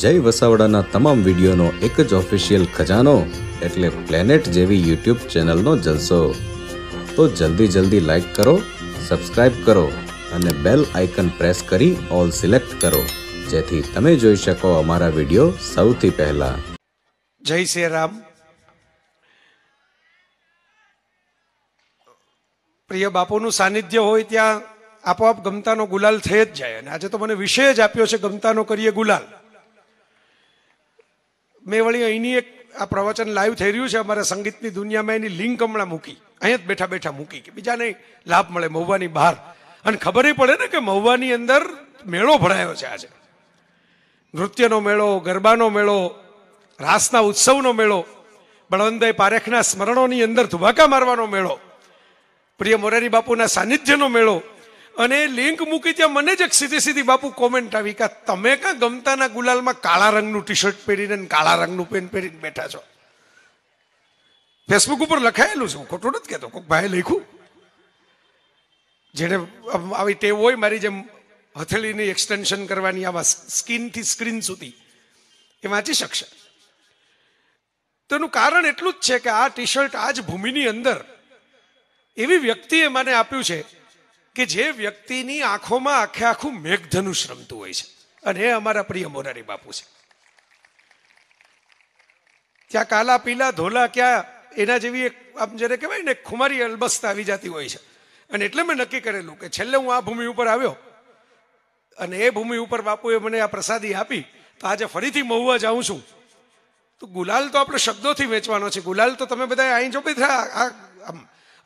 જય વસાવડાના તમામ વિડીયોનો એક જ ઓફિશિયલ ખજાનો એટલે પ્લેનેટ જેવી યુટ્યુબ ચેનલનો જલસો તો જલ્દી જલ્દી લાઈક કરો સબસ્ક્રાઈબ કરો અને બેલ આઇકન પ્રેસ કરી ઓલ સિલેક્ટ કરો જેથી તમે જોઈ શકો અમારા વિડીયો સૌથી પહેલા જય શ્રી રામ પ્રિય બાપુનું સાનિધ્ય હોય ત્યાં આપોઆપ ગમતાનો ગુલાલ થઈ જ જાય અને આજે તો મને વિષય જ આપ્યો છે ગમતાનો કરીએ ગુલાલ મેં વળી અહીંની એક આ પ્રવચન લાઈવ થઈ રહ્યું છે અમારે સંગીતની દુનિયામાં એની લિંક હમણાં મૂકી અહીંયા જ બેઠા બેઠા મૂકી કે બીજાને લાભ મળે મહુવાની બહાર અને ખબર પડે ને કે મહુવાની અંદર મેળો ભરાયો છે આજે નૃત્યનો મેળો ગરબાનો મેળો રાસના ઉત્સવનો મેળો બળવંતભાઈ પારેખના સ્મરણોની અંદર ધુબાકા મારવાનો મેળો પ્રિય મોરારી બાપુના સાનિધ્યનો મેળો અને લિંક મૂકી ત્યાં મને જ એક સીધી સીધી બાપુ કોમેન્ટ આવી કે તમે કાં ગમતાના ગુલાલમાં કાળા રંગનું ટી શર્ટ પહેરીને કાળા રંગનું પેન્ટ પહેરીને બેઠા છો ફેસબુક ઉપર લખાયેલું છે હું ખોટું નથી કહેતો કોઈક ભાઈ લખું જેને આવી ટેવ હોય મારી જેમ હથેળીની એક્સટેન્શન કરવાની આવા સ્કીનથી સ્ક્રીન સુધી એ વાંચી શકશે તો એનું કારણ એટલું જ છે કે આ ટી શર્ટ આ જ ભૂમિની અંદર એવી વ્યક્તિએ મને આપ્યું છે કે જે વ્યક્તિની આંખોમાં આખે આખું મેઘધનુષ રમતું હોય છે અને એ અમારા પ્રિય મોરારી બાપુ છે ત્યાં કાલા પીલા ધોલા ક્યાં એના જેવી એક આમ જ્યારે કહેવાય ને ખુમારી અલબસ્ત આવી જતી હોય છે અને એટલે મેં નક્કી કરેલું કે છેલ્લે હું આ ભૂમિ ઉપર આવ્યો અને એ ભૂમિ ઉપર બાપુએ મને આ પ્રસાદી આપી તો આજે ફરીથી મહુવા જાઉં છું તો ગુલાલ તો આપણે શબ્દોથી વેચવાનો છે ગુલાલ તો તમે બધા અહીં જો બધા આમ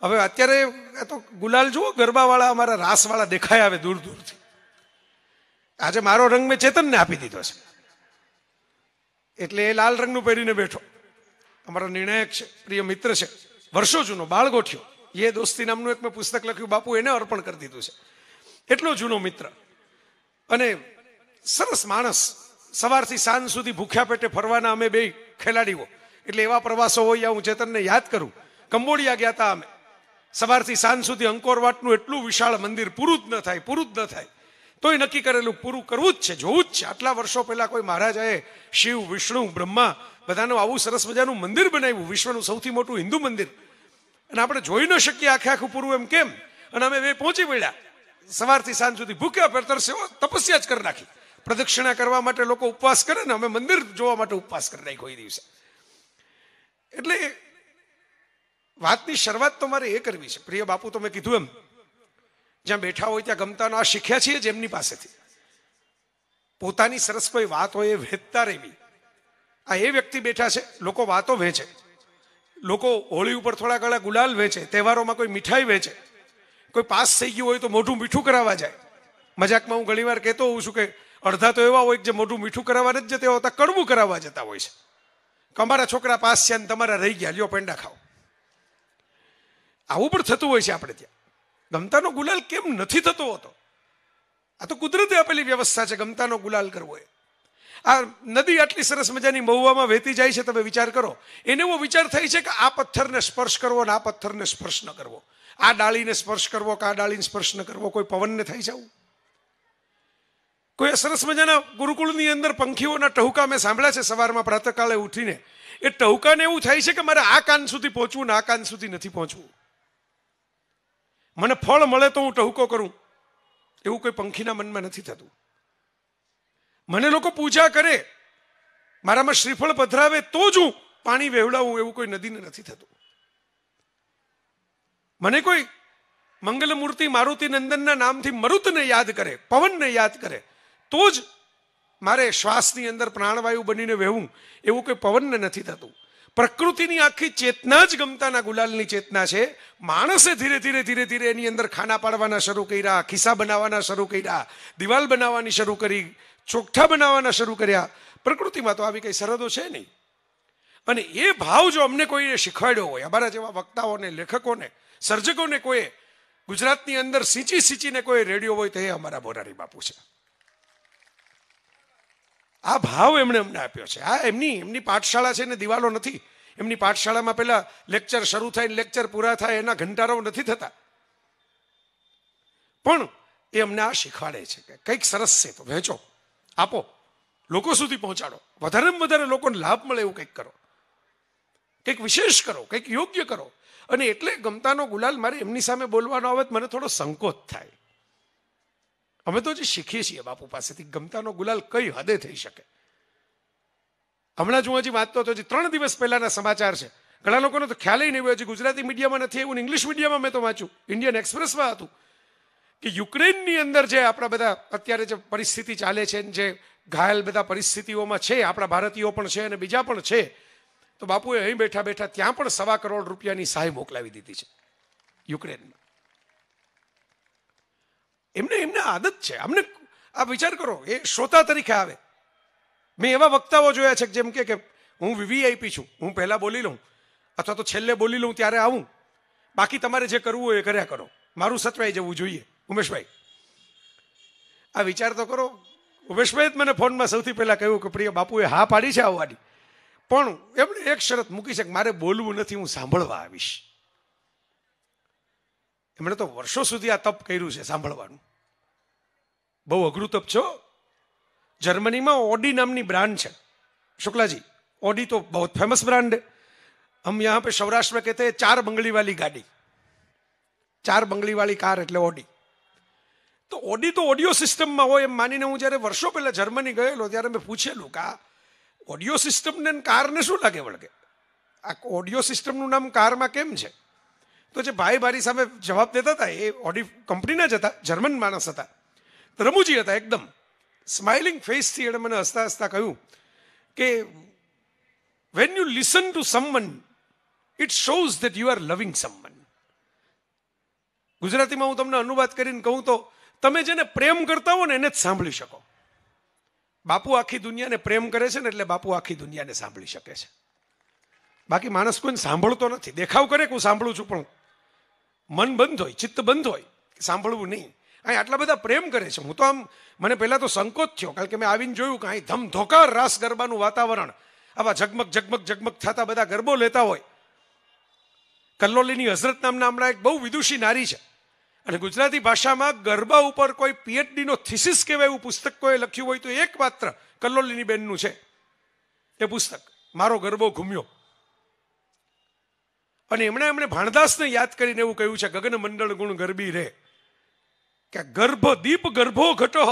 હવે અત્યારે આ તો ગુલાલ જુઓ ગરબાવાળા અમારા રાસવાળા દેખાય આવે દૂર દૂરથી આજે મારો રંગ મેં ચેતનને આપી દીધો છે એટલે એ લાલ રંગનું પહેરીને બેઠો અમારો નિર્ણાયક છે પ્રિય મિત્ર છે વર્ષો જૂનો બાળ ગોઠ્યો એ દોસ્તી નામનું એક મેં પુસ્તક લખ્યું બાપુ એને અર્પણ કરી દીધું છે એટલો જૂનો મિત્ર અને સરસ માણસ સવારથી સાંજ સુધી ભૂખ્યા પેટે ફરવાના અમે બે ખેલાડીઓ એટલે એવા પ્રવાસો હોય હું ચેતનને યાદ કરું કંબોડિયા ગયા હતા અમે સવારથી સાંજ સુધી અંકોરવાટનું એટલું વિશાળ મંદિર પૂરું જ ન થાય પૂરું જ ન થાય તોય નક્કી કરેલું પૂરું કરવું જ છે જોવું જ છે આટલા વર્ષો પહેલા કોઈ મહારાજાએ શિવ વિષ્ણુ બ્રહ્મા બધાનું આવું સરસ મજાનું મંદિર બનાવ્યું વિશ્વનું સૌથી મોટું હિન્દુ મંદિર અને આપણે જોઈ ન શકીએ આખે આખું પૂરું એમ કેમ અને અમે બે પહોંચી પડ્યા સવારથી સાંજ સુધી ભૂખ્યા પેરતર સેવો તપસ્યા જ કરી નાખી પ્રદક્ષિણા કરવા માટે લોકો ઉપવાસ કરે ને અમે મંદિર જોવા માટે ઉપવાસ કરી નાખ્યો એ દિવસે એટલે વાતની શરૂઆત તમારે એ કરવી છે પ્રિય બાપુ તો મેં કીધું એમ જ્યાં બેઠા હોય ત્યાં ગમતા આ શીખ્યા છીએ જેમની પાસેથી પોતાની સરસ કોઈ વાત હોય એ વહેંચતા રહેવી આ એ વ્યક્તિ બેઠા છે લોકો વાતો વેચે લોકો હોળી ઉપર થોડા ઘણા ગુલાલ વેચે તહેવારોમાં કોઈ મીઠાઈ વેચે કોઈ પાસ થઈ ગયું હોય તો મોઢું મીઠું કરાવવા જાય મજાકમાં હું ઘણીવાર કહેતો હોઉં છું કે અડધા તો એવા હોય કે જે મોઢું મીઠું કરાવવા નથી જતા હોતા કડવું કરાવવા જતા હોય છે કે અમારા છોકરા પાસ છે ને તમારા રહી ગયા લ્યો પેંડા ખાઓ આવું પણ થતું હોય છે આપણે ત્યાં ગમતાનો ગુલાલ કેમ નથી થતો હોતો આ તો કુદરતે આપેલી વ્યવસ્થા છે ગમતાનો ગુલાલ કરવો એ આ નદી આટલી સરસ મજાની મહુવામાં વહેતી જાય છે તમે વિચાર કરો એને એવો વિચાર થાય છે કે આ પથ્થરને સ્પર્શ કરવો અને આ પથ્થરને સ્પર્શ ન કરવો આ ડાળીને સ્પર્શ કરવો કે આ ડાળીને સ્પર્શ ન કરવો કોઈ પવનને થઈ જવું કોઈ સરસ મજાના ગુરુકુળની અંદર પંખીઓના ટહુકા મેં સાંભળ્યા છે સવારમાં પ્રાતકાળે ઉઠીને એ ટહુકાને એવું થાય છે કે મારે આ કાન સુધી પહોંચવું ને આ કાન સુધી નથી પહોંચવું મને ફળ મળે તો હું ટહુકો કરું એવું કોઈ પંખીના મનમાં નથી થતું મને લોકો પૂજા કરે મારામાં શ્રીફળ પધરાવે તો જ હું પાણી વહેવડાવું એવું કોઈ નદીને નથી થતું મને કોઈ મંગલમૂર્તિ મૂર્તિ મારુતિ નંદનના નામથી મરુતને યાદ કરે પવનને યાદ કરે તો જ મારે શ્વાસની અંદર પ્રાણવાયુ બનીને વહેવું એવું કોઈ પવનને નથી થતું પ્રકૃતિની આખી ચેતના જ ગમતાના ગુલાલની ચેતના છે માણસે ધીરે ધીરે ધીરે ધીરે એની અંદર ખાના પાડવાના શરૂ કર્યા ખિસ્સા બનાવવાના શરૂ કર્યા દિવાલ બનાવવાની શરૂ કરી ચોખ્ઠા બનાવવાના શરૂ કર્યા પ્રકૃતિમાં તો આવી કંઈ સરહદો છે નહીં અને એ ભાવ જો અમને કોઈને શીખવાડ્યો હોય અમારા જેવા વક્તાઓને લેખકોને સર્જકોને કોઈએ ગુજરાતની અંદર સીંચી સીંચીને કોઈ રેડિયો હોય તો એ અમારા બોરારી બાપુ છે આ ભાવ એમણે અમને આપ્યો છે આ એમની એમની પાઠશાળા છે ને દિવાલો નથી એમની પાઠશાળામાં પહેલાં લેક્ચર શરૂ થાય લેક્ચર પૂરા થાય એના ઘંટારો નથી થતા પણ એ અમને આ શીખવાડે છે કે કંઈક સરસ છે તો વહેંચો આપો લોકો સુધી પહોંચાડો વધારેમાં વધારે લોકોને લાભ મળે એવું કંઈક કરો કંઈક વિશેષ કરો કંઈક યોગ્ય કરો અને એટલે ગમતાનો ગુલાલ મારે એમની સામે બોલવાનો આવે મને થોડો સંકોચ થાય અમે તો જે શીખીએ છીએ બાપુ પાસેથી ગમતાનો ગુલાલ કઈ હદે થઈ શકે હમણાં જ હું હજી વાંચતો હતો હજી ત્રણ દિવસ પહેલાના સમાચાર છે ઘણા લોકોનો તો ખ્યાલ નહીં હોય હજી ગુજરાતી મીડિયામાં નથી એવું ઇંગ્લિશ મીડિયામાં મેં તો વાંચ્યું ઇન્ડિયન એક્સપ્રેસમાં હતું કે યુક્રેનની અંદર જે આપણા બધા અત્યારે જે પરિસ્થિતિ ચાલે છે જે ઘાયલ બધા પરિસ્થિતિઓમાં છે આપણા ભારતીયો પણ છે અને બીજા પણ છે તો બાપુએ અહીં બેઠા બેઠા ત્યાં પણ સવા કરોડ રૂપિયાની સહાય મોકલાવી દીધી છે યુક્રેનમાં એમને એમને આદત છે અમને આ વિચાર કરો એ શ્રોતા તરીકે આવે મેં એવા વક્તાઓ જોયા છે જેમ કે હું વીવીઆઈપી છું હું પહેલાં બોલી લઉં અથવા તો છેલ્લે બોલી લઉં ત્યારે આવું બાકી તમારે જે કરવું હોય એ કર્યા કરો મારું સચવાઈ જવું જોઈએ ઉમેશભાઈ આ વિચાર તો કરો ઉમેશભાઈ જ મને ફોનમાં સૌથી પહેલાં કહ્યું કે પ્રિય બાપુએ હા પાડી છે આવવાની પણ એમણે એક શરત મૂકી છે કે મારે બોલવું નથી હું સાંભળવા આવીશ એમણે તો વર્ષો સુધી આ તપ કર્યું છે સાંભળવાનું બહુ અઘરું તપ છો જર્મનીમાં ઓડી નામની બ્રાન્ડ છે શુક્લાજી ઓડી તો બહુ फेमस ब्रांड है हम यहाँ पे सौराष्ट्र में ચાર બંગલીવાળી ગાડી ચાર બંગલીવાળી કાર એટલે ઓડી તો ઓડી તો ઓડિયો સિસ્ટમમાં હોય એમ માનીને હું જ્યારે વર્ષો પહેલાં જર્મની ગયેલો ત્યારે મેં પૂછેલું કે આ ઓડિયો સિસ્ટમને કારને શું લાગે વળગે આ ઓડિયો સિસ્ટમનું નામ કારમાં કેમ છે તો જે ભાઈ ભારી સામે જવાબ દેતા હતા એ ઓડિટ કંપનીના જ હતા જર્મન માણસ હતા રમુજી હતા એકદમ સ્માઇલિંગ ફેસથી એણે મને હસતા હસતા કહ્યું કે when you listen to someone it shows that you are loving someone ગુજરાતીમાં હું તમને અનુવાદ કરીને કહું તો તમે જેને પ્રેમ કરતા હો ને એને જ સાંભળી શકો બાપુ આખી દુનિયાને પ્રેમ કરે છે ને એટલે બાપુ આખી દુનિયાને સાંભળી શકે છે બાકી માણસ કોઈને સાંભળતો નથી દેખાવ કરે કે હું સાંભળું છું પણ મન બંધ હોય ચિત્ત બંધ હોય સાંભળવું નહીં અહીં આટલા બધા પ્રેમ કરે છે હું તો આમ મને પહેલાં તો સંકોચ થયો કારણ કે મેં આવીને જોયું કે અહીં ધમધોકાર રાસ ગરબાનું વાતાવરણ આવા ઝગમગ ઝગમગ ઝગમગ થતા બધા ગરબો લેતા હોય કલ્લોલીની હઝરત નામના હમણાં એક બહુ વિદુષી નારી છે અને ગુજરાતી ભાષામાં ગરબા ઉપર કોઈ પીએચડીનો થિસિસ કહેવાય એવું પુસ્તક કોઈ લખ્યું હોય તો એક માત્ર કલ્લોલીની બહેનનું છે એ પુસ્તક મારો ગરબો ઘૂમ્યો અને એમણે એમણે ભાણદાસને યાદ કરીને એવું કહ્યું છે ગગન મંડળ ગુણ ગરબી રે કે ગર્ભ દીપ ગર્ભો ઘટો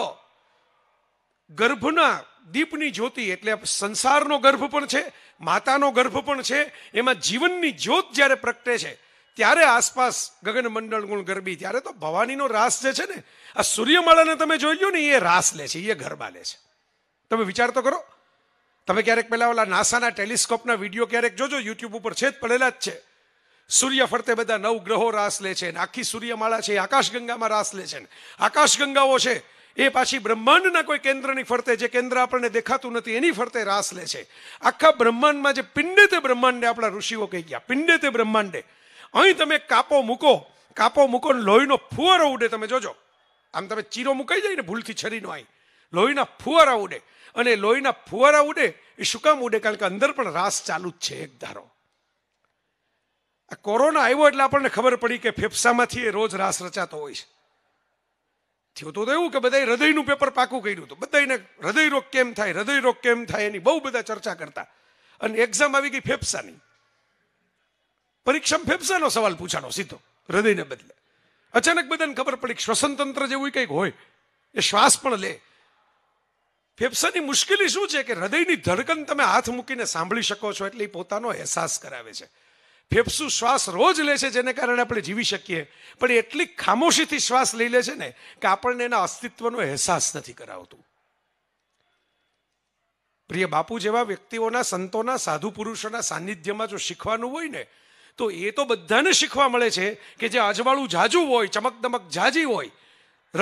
ગર્ભના દીપની જ્યોતિ એટલે સંસારનો ગર્ભ પણ છે માતાનો ગર્ભ પણ છે એમાં જીવનની જ્યોત જ્યારે પ્રગટે છે ત્યારે આસપાસ ગગન મંડળ ગુણ ગરબી ત્યારે તો ભવાનીનો રાસ જે છે ને આ સૂર્યમાળાને તમે જોઈ લો ને એ રાસ લે છે એ ગરબા લે છે તમે વિચાર તો કરો તમે ક્યારેક પહેલાં ઓલા નાસાના ટેલિસ્કોપના વિડીયો ક્યારેક જોજો યુટ્યુબ ઉપર છે જ પડેલા જ છે સૂર્ય ફરતે બધા નવ ગ્રહો રાસ લે છે અને આખી સૂર્યમાળા છે એ આકાશગંગામાં રાસ લે છે આકાશગંગાઓ છે એ પાછી બ્રહ્માંડના કોઈ કેન્દ્રની ફરતે જે કેન્દ્ર આપણને દેખાતું નથી એની ફરતે રાસ લે છે આખા બ્રહ્માંડમાં જે પિંડે તે બ્રહ્માંડે આપણા ઋષિઓ કહી ગયા પિંડે તે બ્રહ્માંડે અહીં તમે કાપો મૂકો કાપો મૂકો ને લોહીનો ફુવારો ઉડે તમે જોજો આમ તમે ચીરો મુકાઈ જાય ને ભૂલથી છરીનો અહીં લોહીના ફુવારા ઉડે અને લોહીના ફુવારા ઉડે એ શું કામ ઉડે કારણ કે અંદર પણ રાસ ચાલુ જ છે એક ધારો આ કોરોના આવ્યો એટલે આપણને ખબર પડી કે ફેફસામાંથી એ રોજ રાસ રચાતો હોય છે થયું તો એવું કે બધા હૃદયનું પેપર પાકું કર્યું હતું બધાને હૃદય રોગ કેમ થાય હૃદય રોગ કેમ થાય એની બહુ બધા ચર્ચા કરતા અને એક્ઝામ આવી ગઈ ફેફસાની પરીક્ષામાં ફેફસાનો સવાલ પૂછાણો સીધો હૃદયને બદલે અચાનક બધાને ખબર પડી શ્વસન તંત્ર જેવું કંઈક હોય એ શ્વાસ પણ લે ફેફસાની મુશ્કેલી શું છે કે હૃદયની ધડકન તમે હાથ મૂકીને સાંભળી શકો છો એટલે એ પોતાનો અહેસાસ કરાવે છે ફેફસુ શ્વાસ રોજ લે છે જેને કારણે આપણે જીવી શકીએ પણ એટલી ખામોશીથી શ્વાસ લઈ લે છે ને કે આપણને એના અસ્તિત્વનો અહેસાસ નથી કરાવતું પ્રિય બાપુ જેવા વ્યક્તિઓના સંતોના સાધુ પુરુષોના સાનિધ્યમાં જો શીખવાનું હોય ને તો એ તો બધાને શીખવા મળે છે કે જે અજવાળું ઝાઝું હોય ચમકદમક ઝાઝી હોય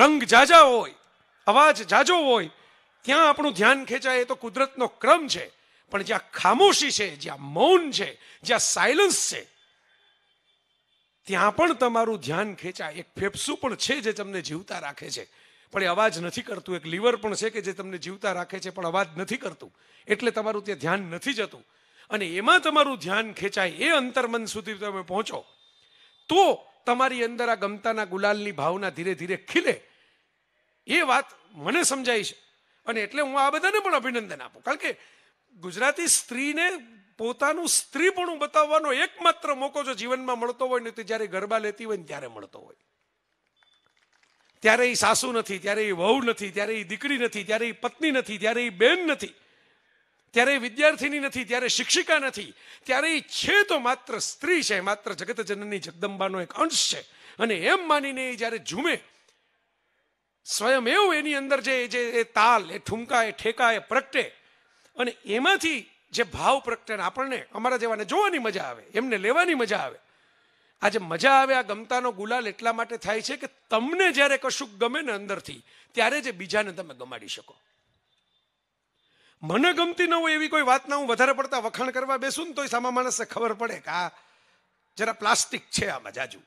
રંગ ઝાઝા હોય અવાજ ઝાઝો હોય ત્યાં આપણું ધ્યાન ખેંચાય એ તો કુદરતનો ક્રમ છે પણ જ્યાં ખામોશી છે જ્યાં મૌન છે જ્યાં સાયલન્સ છે ત્યાં પણ તમારું ધ્યાન ખેંચાય એક ફેફસું પણ છે જે તમને જીવતા રાખે છે પણ એ અવાજ નથી કરતું એક લીવર પણ છે કે જે તમને જીવતા રાખે છે પણ અવાજ નથી કરતું એટલે તમારું ત્યાં ધ્યાન નથી જતું અને એમાં તમારું ધ્યાન ખેંચાય એ અંતર્મન સુધી તમે પહોંચો તો તમારી અંદર આ ગમતાના ગુલાલની ભાવના ધીરે ધીરે ખીલે એ વાત મને સમજાય છે અને એટલે હું આ બધાને પણ અભિનંદન આપું કારણ કે ગુજરાતી સ્ત્રીને પોતાનું સ્ત્રીપણું બતાવવાનો એકમાત્ર મોકો જો જીવનમાં મળતો હોય ને તે જ્યારે ગરબા લેતી હોય ને ત્યારે મળતો હોય ત્યારે એ સાસુ નથી ત્યારે એ વહુ નથી ત્યારે એ દીકરી નથી ત્યારે એ પત્ની નથી ત્યારે એ બેન નથી ત્યારે એ વિદ્યાર્થીની નથી ત્યારે શિક્ષિકા નથી ત્યારે એ છે તો માત્ર સ્ત્રી છે માત્ર જગતજનની જગદંબાનો એક અંશ છે અને એમ માનીને એ જ્યારે ઝૂમે સ્વયં એવું એની અંદર જે જે એ તાલ એ ઠુમકા એ ઠેકા એ પ્રગટે અને એમાંથી જે ભાવ પ્રગટે આપણને અમારા જેવાને જોવાની મજા આવે એમને લેવાની મજા આવે આજે મજા આવે આ ગમતાનો ગુલાલ એટલા માટે થાય છે કે તમને જ્યારે કશુંક ગમે ને અંદરથી ત્યારે જે બીજાને તમે ગમાડી શકો મને ગમતી ન હોય એવી કોઈ વાતના હું વધારે પડતા વખાણ કરવા બેસું ને તો એ સામા માણસને ખબર પડે કે આ જરા પ્લાસ્ટિક છે આ મજાજુ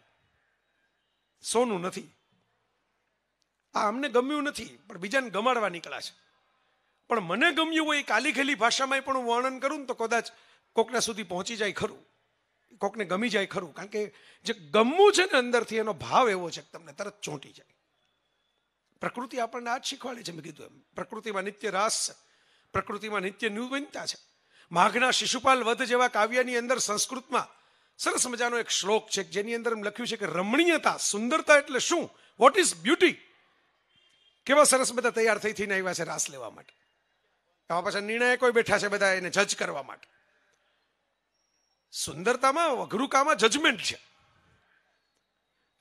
સોનું નથી આ અમને ગમ્યું નથી પણ બીજાને ગમાડવા નીકળ્યા છે પણ મને ગમ્યું હોય એ કાલી ખેલી ભાષામાં પણ હું વર્ણન કરું ને તો કદાચ કોકના સુધી પહોંચી જાય ખરું કોકને ગમી જાય ખરું કારણ કે જે ગમવું છે ને અંદરથી એનો ભાવ એવો છે કે તમને તરત ચોંટી જાય પ્રકૃતિ આપણને આ જ શીખવાડે છે મેં કીધું એમ પ્રકૃતિમાં નિત્ય રાસ છે પ્રકૃતિમાં નિત્ય ન્યૂનતા છે માઘના શિશુપાલ વધ જેવા કાવ્યની અંદર સંસ્કૃતમાં સરસ મજાનો એક શ્લોક છે જેની અંદર એમ લખ્યું છે કે રમણીયતા સુંદરતા એટલે શું વોટ ઇઝ બ્યુટી કેવા સરસ બધા તૈયાર થઈ થઈને આવ્યા છે રાસ લેવા માટે એમાં પાછા નિર્ણાયકો બેઠા છે બધા એને જજ કરવા માટે સુંદરતામાં વઘરુકામાં જજમેન્ટ છે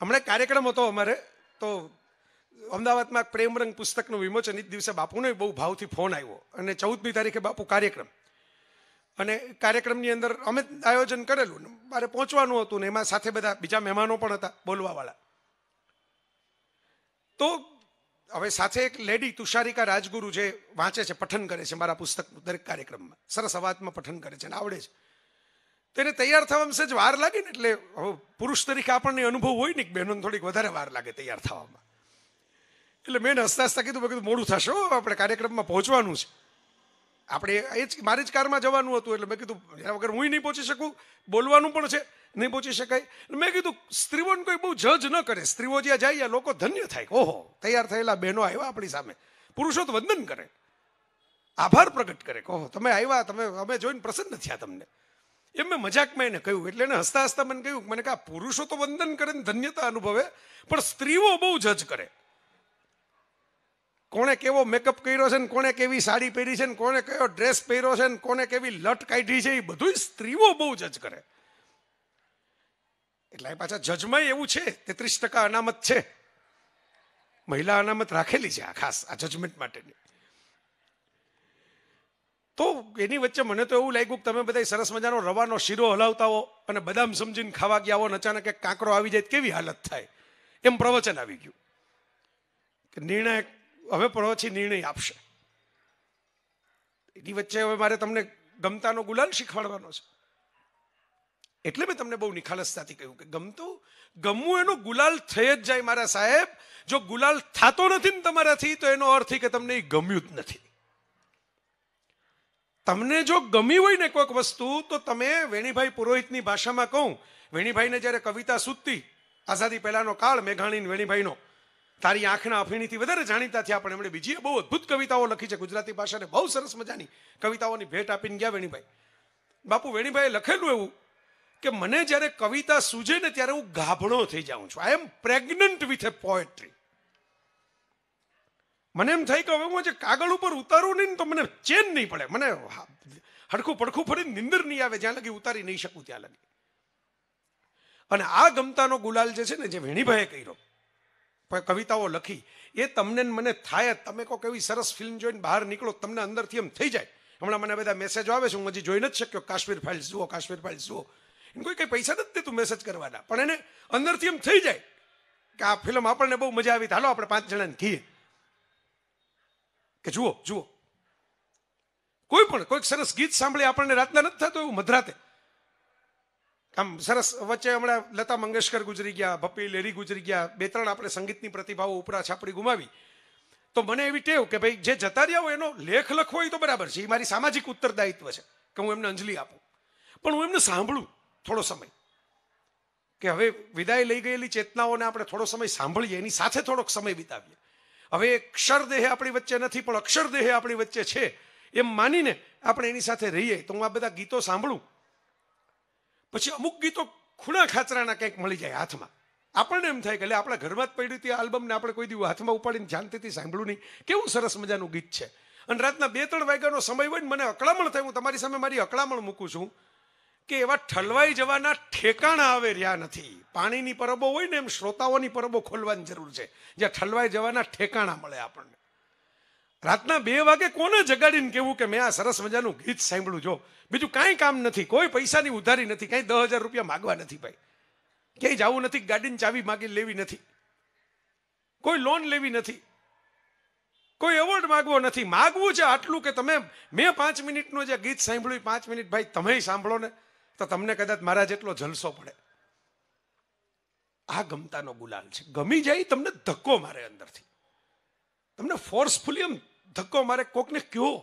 હમણાં કાર્યક્રમ હતો અમારે તો અમદાવાદમાં પ્રેમરંગ પુસ્તકનું વિમોચન એ દિવસે બાપુને બહુ ભાવથી ફોન આવ્યો અને ચૌદમી તારીખે બાપુ કાર્યક્રમ અને કાર્યક્રમની અંદર અમે આયોજન કરેલું મારે પહોંચવાનું હતું ને એમાં સાથે બધા બીજા મહેમાનો પણ હતા બોલવાવાળા તો હવે સાથે એક લેડી તુષારિકા રાજગુરુ જે વાંચે છે પઠન કરે છે મારા પુસ્તક દરેક કાર્યક્રમમાં સરસ અવાજમાં પઠન કરે છે અને આવડે છે તેને તૈયાર થવામાં સજ વાર લાગે ને એટલે પુરુષ તરીકે આપણને અનુભવ હોય ને કે બહેનોને થોડીક વધારે વાર લાગે તૈયાર થવામાં એટલે મેં હસતા હસતા કીધું કીધું મોડું થશે આપણે કાર્યક્રમમાં પહોંચવાનું છે આપણે એ જ મારી જ કારમાં જવાનું હતું એટલે મેં કીધું એના વગર હું નહીં પહોંચી શકું બોલવાનું પણ છે નહીં પહોંચી શકાય મેં કીધું સ્ત્રીઓને કોઈ બહુ જજ ન કરે સ્ત્રીઓ જ્યાં જાય લોકો ધન્ય થાય ઓહો તૈયાર થયેલા બહેનો આવ્યા આપણી સામે પુરુષો તો વંદન કરે આભાર પ્રગટ કરે કહો તમે આવ્યા તમે અમે જોઈને પ્રસન્ન થયા તમને એમ મેં મજાકમાં એને કહ્યું એટલે એને હસતા હસતા મને કહ્યું મને કે પુરુષો તો વંદન કરે ને ધન્યતા અનુભવે પણ સ્ત્રીઓ બહુ જજ કરે કોણે કેવો મેકઅપ કર્યો છે ને કોણે કેવી સાડી પહેરી છે ને કોણે કયો ડ્રેસ પહેર્યો છે ને કોને કેવી લટ કાઢી છે એ બધું સ્ત્રીઓ બહુ જજ કરે એટલે પાછા જજમાં એવું છે તેત્રીસ ટકા અનામત છે મહિલા અનામત રાખેલી છે આ ખાસ આ જજમેન્ટ માટેની તો એની વચ્ચે મને તો એવું લાગ્યું કે તમે બધા સરસ મજાનો રવાનો શીરો હલાવતા હો અને બદામ સમજીને ખાવા ગયા હો ને અચાનક એક કાંકરો આવી જાય કેવી હાલત થાય એમ પ્રવચન આવી ગયું કે નિર્ણય હવે પ્રવચી નિર્ણય આપશે એની વચ્ચે હવે મારે તમને ગમતાનો ગુલાલ શીખવાડવાનો છે એટલે મેં તમને બહુ નિખાલસતાથી કહ્યું કે ગમતું ગમવું એનો ગુલાલ થઈ જ જાય મારા સાહેબ જો ગુલાલ થતો નથી ને તમારાથી તો એનો અર્થ કે તમને એ ગમ્યું જ નથી તમને જો ગમી હોય ને કોઈક વસ્તુ તો તમે વેણીભાઈ પુરોહિતની ભાષામાં કહું વેણીભાઈને જ્યારે કવિતા સૂતતી આઝાદી પહેલાનો કાળ મેઘાણી વેણીભાઈનો તારી આંખના અફીણીથી વધારે જાણીતા થયા પણ એમણે બીજી બહુ અદ્ભુત કવિતાઓ લખી છે ગુજરાતી ભાષાને બહુ સરસ મજાની કવિતાઓની ભેટ આપીને ગયા વેણીભાઈ બાપુ વેણીભાઈએ લખેલું એવું કે મને જ્યારે કવિતા સૂજે ને ત્યારે હું ગાભણો થઈ જાઉં છું I am pregnant with a poetry મને એમ થાય કે હવે હું જે કાગળ ઉપર ઉતારું નહીં તો મને ચેન નહીં પડે મને હડખું પડખું ફરી નિંદર નહીં આવે જ્યાં લગી ઉતારી નહીં શકું ત્યાં લગી અને આ ગમતાનો ગુલાલ જે છે ને જે વેણીભાઈએ કર્યો કવિતાઓ લખી એ તમને મને થાય તમે કોઈ એવી સરસ ફિલ્મ જોઈને બહાર નીકળો તમને અંદરથી એમ થઈ જાય હમણાં મને બધા મેસેજો આવે છે હું હજી જોઈ નથી શક્યો કાશ્મીર ફાઇલ્સ જુઓ કાશ્મીર ફાઇલ્સ જુઓ એને કોઈ કંઈ પૈસા નથી દેતું મેસેજ કરવાના પણ એને અંદરથી એમ થઈ જાય કે આ ફિલ્મ આપણને બહુ મજા આવી હાલો આપણે પાંચ જણાને કહીએ કે જુઓ જુઓ કોઈ પણ કોઈક સરસ ગીત સાંભળે આપણને રાતના નથી થતું એવું મધરાતે આમ સરસ વચ્ચે હમણાં લતા મંગેશકર ગુજરી ગયા ભપ્પી લેરી ગુજરી ગયા બે ત્રણ આપણે સંગીતની પ્રતિભાઓ ઉપરા છાપડી ગુમાવી તો મને એવી ટેવ કે ભાઈ જે જતા રહ્યા હોય એનો લેખ લખવો એ તો બરાબર છે એ મારી સામાજિક ઉત્તરદાયિત્વ છે કે હું એમને અંજલિ આપું પણ હું એમને સાંભળું થોડો સમય કે હવે વિદાય લઈ ગયેલી ચેતનાઓને આપણે થોડો સમય સાંભળીએ એની સાથે થોડોક સમય વિતાવીએ હવે અક્ષરદેહ આપણી વચ્ચે નથી પણ અક્ષરદેહ આપણી વચ્ચે છે એમ માનીને આપણે એની સાથે રહીએ તો હું આ બધા ગીતો સાંભળું પછી અમુક ગીતો ખૂણા ખાચરાના કંઈક મળી જાય હાથમાં આપણને એમ થાય કે આપણા ઘરમાં જ પડ્યું તે આલ્બમને આપણે કોઈ દિવસ હાથમાં ઉપાડીને જાણતીથી સાંભળ્યું નહીં કેવું સરસ મજાનું ગીત છે અને રાતના બે ત્રણ વાગ્યાનો સમય હોય ને મને અકળામણ થાય હું તમારી સામે મારી અકળામણ મૂકું છું કે એવા ઠલવાઈ જવાના ઠેકાણા આવે રહ્યા નથી પાણીની પરબો હોય ને એમ શ્રોતાઓની પરબો ખોલવાની જરૂર છે જ્યાં ઠલવાઈ જવાના ઠેકાણા મળે આપણને રાતના બે વાગે કોને જગાડીને કેવું કે મેં આ સરસ મજાનું ગીત સાંભળ્યું જો બીજું કાંઈ કામ નથી કોઈ પૈસાની ઉધારી નથી કાંઈ દસ હજાર રૂપિયા માગવા નથી ભાઈ ક્યાંય જવું નથી ગાડીની ચાવી માગી લેવી નથી કોઈ લોન લેવી નથી કોઈ એવોર્ડ માગવો નથી માગવું છે આટલું કે તમે મેં પાંચ મિનિટનું જે ગીત સાંભળ્યું પાંચ મિનિટ ભાઈ તમે સાંભળો ને તો તમને કદાચ મારા જેટલો જલસો પડે આ ગમતાનો ગુલાલ છે ગમી જાય તમને ધક્કો મારે અંદરથી તમને ફોર્સફુલી એમ ધક્કો મારે કોકને કયો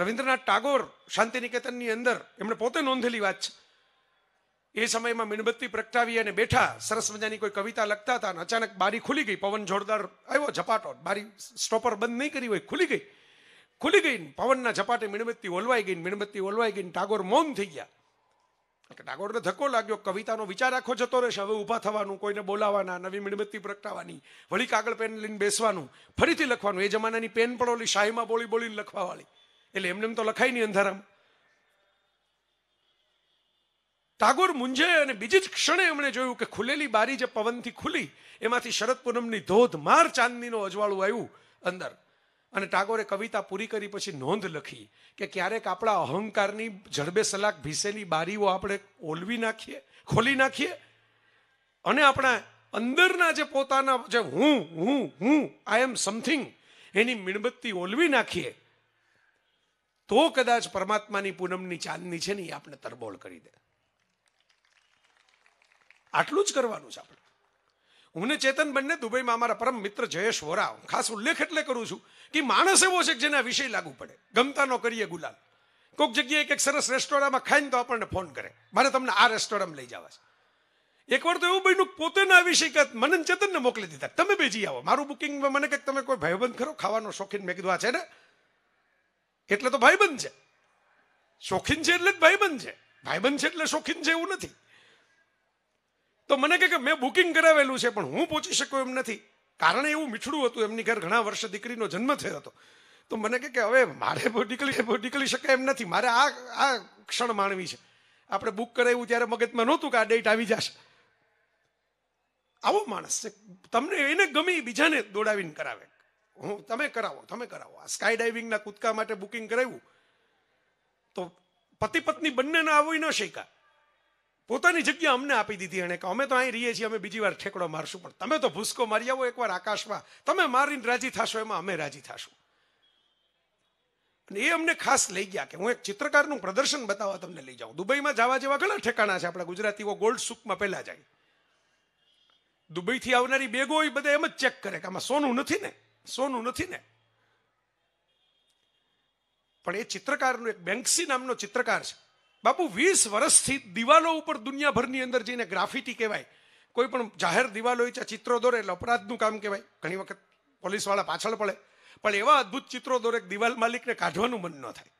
રવિન્દ્રનાથ ટાગોર શાંતિ શાંતિનિકેતનની અંદર એમણે પોતે નોંધેલી વાત છે એ સમયમાં મીણબત્તી પ્રગટાવી અને બેઠા સરસ મજાની કોઈ કવિતા લખતા હતા અને અચાનક બારી ખુલી ગઈ પવન જોરદાર આવ્યો ઝપાટો બારી સ્ટોપર બંધ નહીં કરી હોય ખુલી ગઈ ખુલી ગઈ પવનના ઝપાટે મીણબત્તી ઓલવાઈ ગઈ મીણબત્તી ઓલવાઈ ગઈ ટાગોર મૌન થઈ ગયા કે ટાગોરને ધક્કો લાગ્યો કવિતાનો વિચાર આખો જતો રહેશે હવે ઊભા થવાનું કોઈને બોલાવાના નવી મીણબત્તી પ્રગટાવાની વળી કાગળ પેન લઈને બેસવાનું ફરીથી લખવાનું એ જમાનાની પેન પણ ઓલી શાહીમાં બોલી બોલીને લખવાવાળી એટલે એમને એમ તો લખાય નહીં અંધારામાં ટાગોર મુંજે અને બીજી જ ક્ષણે એમણે જોયું કે ખુલેલી બારી જે પવનથી ખુલી એમાંથી શરદ પૂનમની ધોધમાર ચાંદનીનું અજવાળું આવ્યું અંદર અને ટાગોરે કવિતા પૂરી કરી પછી નોંધ લખી કે ક્યારેક આપણા અહંકારની જડબે સલાક ભીસેલી બારીઓ આપણે ઓલવી નાખીએ ખોલી નાખીએ અને આપણા અંદરના જે પોતાના જે હું હું હું આઈ એમ સમથિંગ એની મીણબત્તી ઓલવી નાખીએ તો કદાચ પરમાત્માની પૂનમની ચાંદની છે ને એ આપણે તરબોળ કરી દે આટલું જ કરવાનું છે આપણે હું ને ચેતન બંને દુબઈમાં અમારા પરમ મિત્ર જયેશ વોરા ખાસ ઉલ્લેખ એટલે કરું છું કે માણસ એવો છે કે જેના વિષય લાગુ પડે ગમતા નો કરીએ ગુલાલ કોઈક જગ્યાએ એક સરસ રેસ્ટોરન્ટમાં ખાઈને તો આપણને ફોન કરે મારે તમને આ રેસ્ટોરાંમાં લઈ જવા છે એકવાર તો એવું બન્યું પોતેના વિષય મનન ચેતનને મોકલી દીધા તમે બેજી આવો મારું બુકિંગમાં મને કંઈક તમે કોઈ ભાઈબંધ ખરો ખાવાનો શોખીન મેં કીધું આ છે ને એટલે તો ભાઈબંધ છે શોખીન છે એટલે જ ભાઈબંધ છે ભાઈબંધ છે એટલે શોખીન છે એવું નથી તો મને કહે કે મેં બુકિંગ કરાવેલું છે પણ હું પહોંચી શકું એમ નથી કારણ એવું મીઠડું હતું એમની ઘર ઘણા વર્ષે દીકરીનો જન્મ થયો હતો તો મને કહે કે હવે મારે નીકળી નીકળી શકે એમ નથી મારે આ આ ક્ષણ માણવી છે આપણે બુક કરાવ્યું ત્યારે મગજમાં નહોતું કે આ ડેટ આવી જશે આવો માણસ છે તમને એને ગમી બીજાને દોડાવીને કરાવે હું તમે કરાવો તમે કરાવો આ સ્કાય ડાઇવિંગના કૂદકા માટે બુકિંગ કરાવ્યું તો પતિ પત્ની બંનેને આવી ન શક્યા પોતાની જગ્યા અમને આપી દીધી અને અમે તો અહીં રહીએ છીએ અમે બીજી વાર ઠેકડો મારશું પણ તમે તો ભૂસકો મારી આવો એકવાર આકાશમાં તમે મારીને રાજી થશો એમાં અમે રાજી થશું અને એ અમને ખાસ લઈ ગયા કે હું એક ચિત્રકારનું પ્રદર્શન બતાવવા તમને લઈ જાઉં દુબઈમાં જવા જેવા ઘણા ઠેકાણા છે આપણા ગુજરાતીઓ ગોલ્ડ સુકમાં પહેલાં જાય દુબઈથી આવનારી બેગો એ બધા એમ જ ચેક કરે કે આમાં સોનું નથી ને સોનું નથી ને પણ એ ચિત્રકારનું એક બેન્કસી નામનો ચિત્રકાર છે બાપુ વીસ વર્ષથી દિવાલો ઉપર દુનિયાભરની અંદર જઈને ગ્રાફિટી કહેવાય કોઈ પણ જાહેર દિવાલો હોય છે ચિત્રો દોરે એટલે અપરાધનું કામ કહેવાય ઘણી વખત પોલીસવાળા પાછળ પડે પણ એવા અદ્ભુત ચિત્રો દોરે દિવાલ માલિકને કાઢવાનું મન ન થાય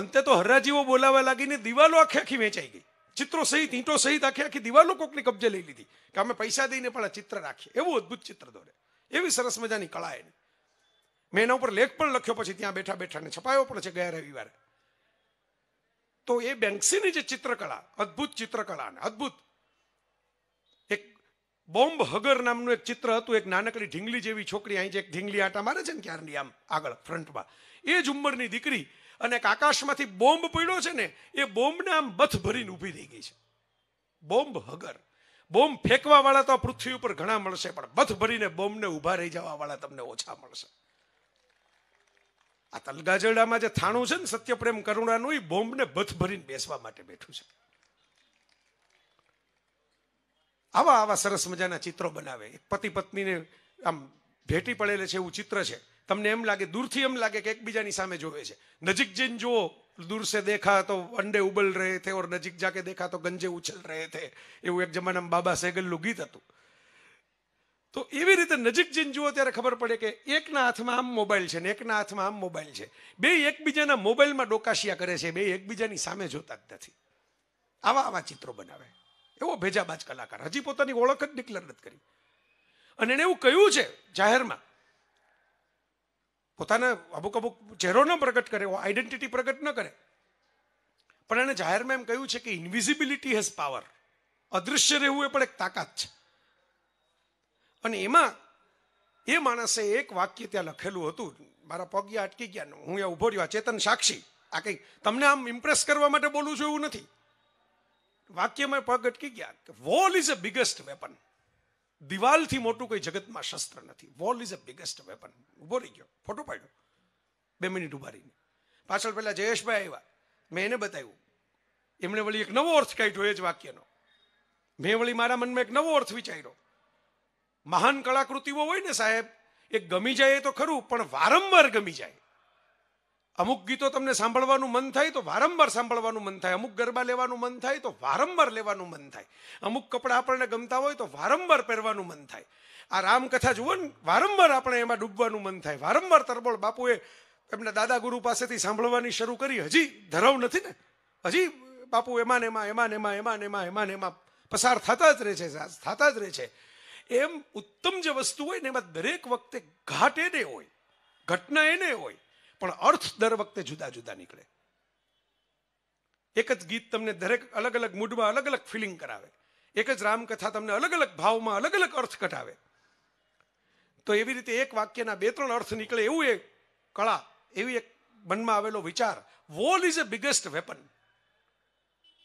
અંતે તો હરાજીઓ બોલાવા લાગીને દિવાલો આખી આખી વેચાઈ ગઈ ચિત્રો સહિત ઈંટો સહિત આખી આખી દિવાલો કોકની કબજે લઈ લીધી કે અમે પૈસા દઈને પણ આ ચિત્ર રાખીએ એવું અદ્ભુત ચિત્ર દોરે એવી સરસ મજાની કળા એની મેં એના ઉપર લેખ પણ લખ્યો પછી ત્યાં બેઠા બેઠાને છપાયો પણ છે ગયા રવિવારે તો એ બેન્ક્સીની જે ચિત્રકળા અદ્ભુત ચિત્રકળા ને અદ્ભુત એક બોમ્બ હગર નામનું એક ચિત્ર હતું એક નાનકડી ઢીંગલી જેવી છોકરી અહીં જે એક ઢીંગલી આટા મારે છે ને ક્યારની આમ આગળ ફ્રન્ટમાં એ જ ઉંમરની દીકરી અને એક આકાશમાંથી બોમ્બ પડ્યો છે ને એ બોમ્બને આમ બથ ભરીને ઊભી થઈ ગઈ છે બોમ્બ હગર બોમ્બ ફેંકવાવાળા તો પૃથ્વી ઉપર ઘણા મળશે પણ બથ ભરીને બોમ્બને ઊભા રહી જવાવાળા તમને ઓછા મળશે આ તલગાજરડામાં જે થાણું છે ને સત્યપ્રેમ કરુણાનું એ બોમ્બને ભથ ભરીને બેસવા માટે બેઠું છે આવા આવા સરસ મજાના ચિત્રો બનાવે પતિ પત્નીને આમ ભેટી પડેલે છે એવું ચિત્ર છે તમને એમ લાગે દૂરથી એમ લાગે કે એકબીજાની સામે જોવે છે નજીક જઈને જુઓ दूर से देखा तो अंडे ઉબલ રહે થે ઓર નજીક जाके દેખા તો ગંજે ઉછલ રહે થે એવું એક જમાનામાં બાબા સેગલનું ગીત હતું તો એવી રીતે નજીક જઈને જુઓ ત્યારે ખબર પડે કે એકના હાથમાં આમ મોબાઈલ છે ને એકના હાથમાં આમ મોબાઈલ છે બે એકબીજાના મોબાઈલમાં ડોકાશિયા કરે છે બે એકબીજાની સામે જોતા જ નથી આવા આવા ચિત્રો બનાવે એવો ભેજાબાજ કલાકાર હજી પોતાની ઓળખ જ ડિક્લેર નથી કરી અને એણે એવું કહ્યું છે જાહેરમાં પોતાને અમુક અમુક ચહેરો ન પ્રગટ કરે આઈડેન્ટિટી પ્રગટ ન કરે પણ એણે જાહેરમાં એમ કહ્યું છે કે ઇન્વિઝિબિલિટી હેઝ પાવર અદૃશ્ય રહેવું એ પણ એક તાકાત છે અને એમાં એ માણસે એક વાક્ય ત્યાં લખેલું હતું મારા પગ્યા અટકી ગયા હું એ ઊભો રહ્યો ચેતન સાક્ષી આ કંઈ તમને આમ ઇમ્પ્રેસ કરવા માટે બોલું છું એવું નથી વાક્યમાં પગ અટકી ગયા કે wall is a biggest weapon દિવાલથી મોટું કોઈ જગતમાં શસ્ત્ર નથી wall is a biggest weapon ઊભો રહી ગયો ફોટો પાડ્યો બે મિનિટ ઊભા રહીને પાછળ પહેલાં જયેશભાઈ આવ્યા મેં એને બતાવ્યું એમણે વળી એક નવો અર્થ કાઢ્યો એ જ વાક્યનો મેં વળી મારા મનમાં એક નવો અર્થ વિચાર્યો મહાન કળાકૃતિઓ હોય ને સાહેબ એ ગમી જાય એ તો ખરું પણ વારંવાર ગમી જાય અમુક ગીતો તમને સાંભળવાનું મન થાય તો વારંવાર સાંભળવાનું મન થાય અમુક ગરબા લેવાનું મન થાય તો વારંવાર લેવાનું મન થાય અમુક કપડાં આપણને ગમતા હોય તો વારંવાર પહેરવાનું મન થાય આ રામકથા જુઓ ને વારંવાર આપણે એમાં ડૂબવાનું મન થાય વારંવાર તરબોળ બાપુએ એમના દાદા ગુરુ પાસેથી સાંભળવાની શરૂ કરી હજી ધરાવ નથી ને હજી બાપુ એમાં ને એમાં એમાં ને એમાં એમાં ને એમાં એમાં ને એમાં પસાર થતા જ રહે છે થતા જ રહે છે એમ ઉત્તમ જે વસ્તુ હોય ને એમાં દરેક વખતે ઘાટ એને હોય ઘટના એને હોય પણ અર્થ દર વખતે જુદા જુદા નીકળે એક જ ગીત તમને દરેક અલગ અલગ મૂડમાં અલગ અલગ ફિલિંગ કરાવે એક જ રામકથા તમને અલગ અલગ ભાવમાં અલગ અલગ અર્થ કઢાવે તો એવી રીતે એક વાક્યના બે ત્રણ અર્થ નીકળે એવું એક કળા એવી એક મનમાં આવેલો વિચાર wall is a biggest weapon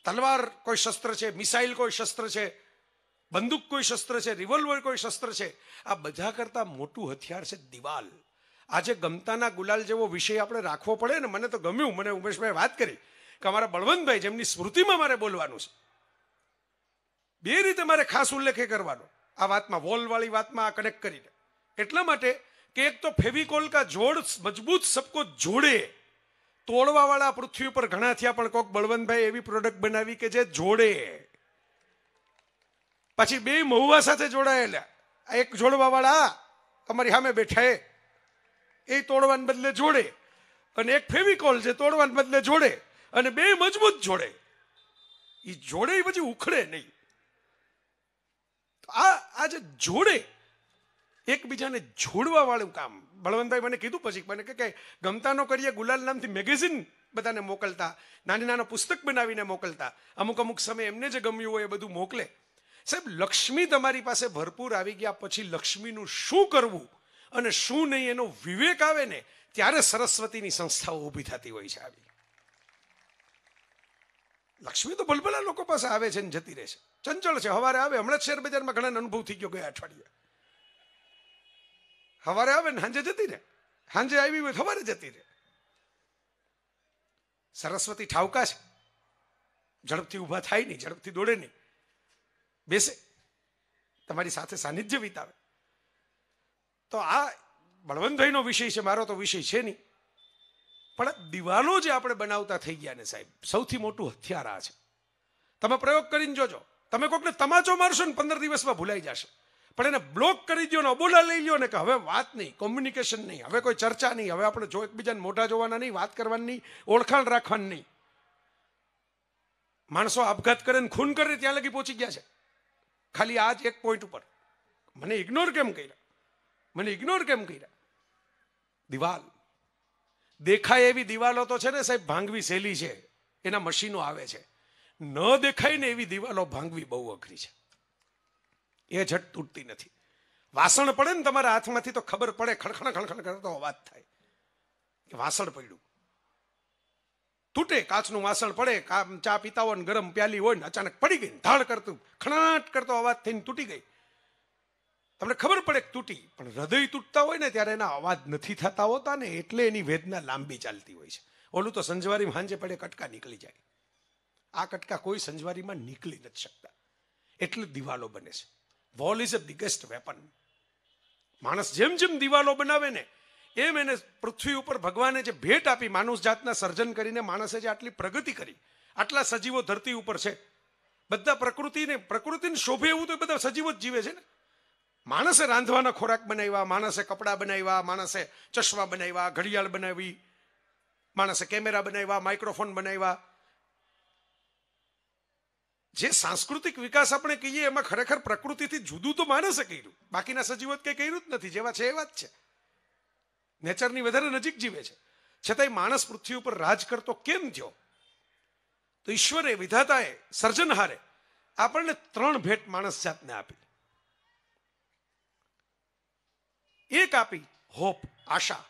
તલવાર કોઈ શસ્ત્ર છે મિસાઇલ કોઈ શસ્ત્ર છે બંદૂક કોઈ શસ્ત્ર છે રિવોલ્વર કોઈ શસ્ત્ર છે આ બધા કરતાં મોટું હથિયાર છે દિવાલ આજે ગમતાના ગુલાલ જેવો વિષય આપણે રાખવો પડે ને મને તો ગમ્યું મને ઉમેશભાઈ વાત કરી કે અમારા બળવંતભાઈ જેમની સ્મૃતિમાં મારે બોલવાનું છે બે રીતે મારે ખાસ ઉલ્લેખ કરવાનો આ વાતમાં વોલવાળી વાતમાં આ કનેક્ટ કરીને એટલા માટે કે એક તો ફેવિકોલ કા જોડ મજબૂત સબકો જોડે તોડવાવાળા પૃથ્વી ઉપર ઘણા થયા પણ કોક બળવંતભાઈ એવી પ્રોડક્ટ બનાવી કે જે જોડે પછી બે મહુવા સાથે જોડાયેલા એક જોડવાવાળા અમારી સામે બેઠા એ એ તોડવાને બદલે જોડે અને એક ફેવિકોલ છે તોડવાને બદલે જોડે અને બે મજબૂત જોડે એ જોડે એ પછી ઉખડે નહીં આ આ જે જોડે એકબીજાને જોડવા વાળું કામ બળવંતભાઈ મને કીધું પછી મને કે ગમતા ન કરીએ ગુલાલ નામથી મેગેઝિન બધાને મોકલતા નાની નાના પુસ્તક બનાવીને મોકલતા અમુક અમુક સમય એમને જે ગમ્યું હોય એ બધું મોકલે સાહેબ લક્ષ્મી તમારી પાસે ભરપૂર આવી ગયા પછી લક્ષ્મીનું શું કરવું અને શું નહીં એનો વિવેક આવે ને ત્યારે સરસ્વતીની સંસ્થાઓ ઊભી થતી હોય છે આવી લક્ષ્મી તો ભલભલા લોકો પાસે આવે છે ને જતી રહે છે ચંચળ છે હવારે આવે હમણાં શેર બજારમાં ઘણા અનુભવ થઈ ગયો ગયા અઠવાડિયે હવારે આવે ને સાંજે જતી રહે સાંજે આવી હોય હવારે જતી રહે સરસ્વતી ઠાવકા છે ઝડપથી ઊભા થાય નહીં ઝડપથી દોડે નહીં બેસે તમારી સાથે સાનિધ્ય વિતાવે તો આ બળવંતભાઈનો વિષય છે મારો તો વિષય છે નહીં પણ દિવાલો જે આપણે બનાવતા થઈ ગયા ને સાહેબ સૌથી મોટું હથિયાર આ છે તમે પ્રયોગ કરીને જોજો તમે કોઈકને તમાચો મારશો ને પંદર દિવસમાં ભૂલાઈ જશે પણ એને બ્લોક કરી દો ને અબોલા લઈ લો ને કે હવે વાત નહીં કોમ્યુનિકેશન નહીં હવે કોઈ ચર્ચા નહીં હવે આપણે જો એકબીજાને મોઢા જોવાના નહીં વાત કરવાની ઓળખાણ રાખવાની નહીં માણસો આપઘાત કરે ને ખૂન કરે ત્યાં લગી પહોંચી ગયા છે ખાલી આ જ એક પોઈન્ટ ઉપર મને ઇગ્નોર કેમ કર્યા મને ઇગ્નોર કેમ કર્યા દિવાલ દેખાય એવી દિવાલો તો છે ને સાહેબ ભાંગવી સહેલી છે એના મશીનો આવે છે ન દેખાય ને એવી દિવાલો ભાંગવી બહુ અઘરી છે એ ઝટ તૂટતી નથી વાસણ પડે ને તમારા હાથમાંથી તો ખબર પડે ખણખણ ખણખણ તો અવાજ થાય કે વાસણ પડ્યું તૂટે કાચનું વાસણ પડે ચા પીતા હોય ને ગરમ પ્યાલી હોય ને અચાનક પડી ગઈ ધાડ કરતું ખણાટ કરતો અવાજ થઈને તૂટી ગઈ તમને ખબર પડે કે તૂટી પણ હૃદય તૂટતા હોય ને ત્યારે એના અવાજ નથી થતા હોતા ને એટલે એની વેદના લાંબી ચાલતી હોય છે ઓલું તો સંજવારી હાંજે પડે કટકા નીકળી જાય આ કટકા કોઈ સંજવારીમાં નીકળી નથી શકતા એટલે દિવાલો બને છે wall is a biggest weapon માણસ જેમ જેમ દિવાલો બનાવે ને એમ એને પૃથ્વી ઉપર ભગવાને જે ભેટ આપી માનુષ જાતના સર્જન કરીને માણસે જે આટલી પ્રગતિ કરી આટલા સજીવો ધરતી ઉપર છે બધા પ્રકૃતિને પ્રકૃતિને શોભે એવું તો બધા સજીવો જ જીવે છે ને માણસે રાંધવાના ખોરાક બનાવ્યા માણસે કપડાં બનાવ્યા માણસે ચશ્મા બનાવ્યા ઘડિયાળ બનાવી માણસે કેમેરા બનાવ્યા માઇક્રોફોન બનાવ્યા જે સાંસ્કૃતિક વિકાસ આપણે કહીએ એમાં ખરેખર પ્રકૃતિથી જુદું તો માણસે કર્યું બાકીના સજીવો કંઈ કર્યું જ નથી જેવા છે એવા જ છે નેચરની વધારે નજીક જીવે છે છતાંય માણસ પૃથ્વી ઉપર રાજ કરતો કેમ થયો તો ઈશ્વરે વિધાતાએ સર્જનહારે આપણને ત્રણ ભેટ માણસ જાતને આપી એક આપી હોપ આશા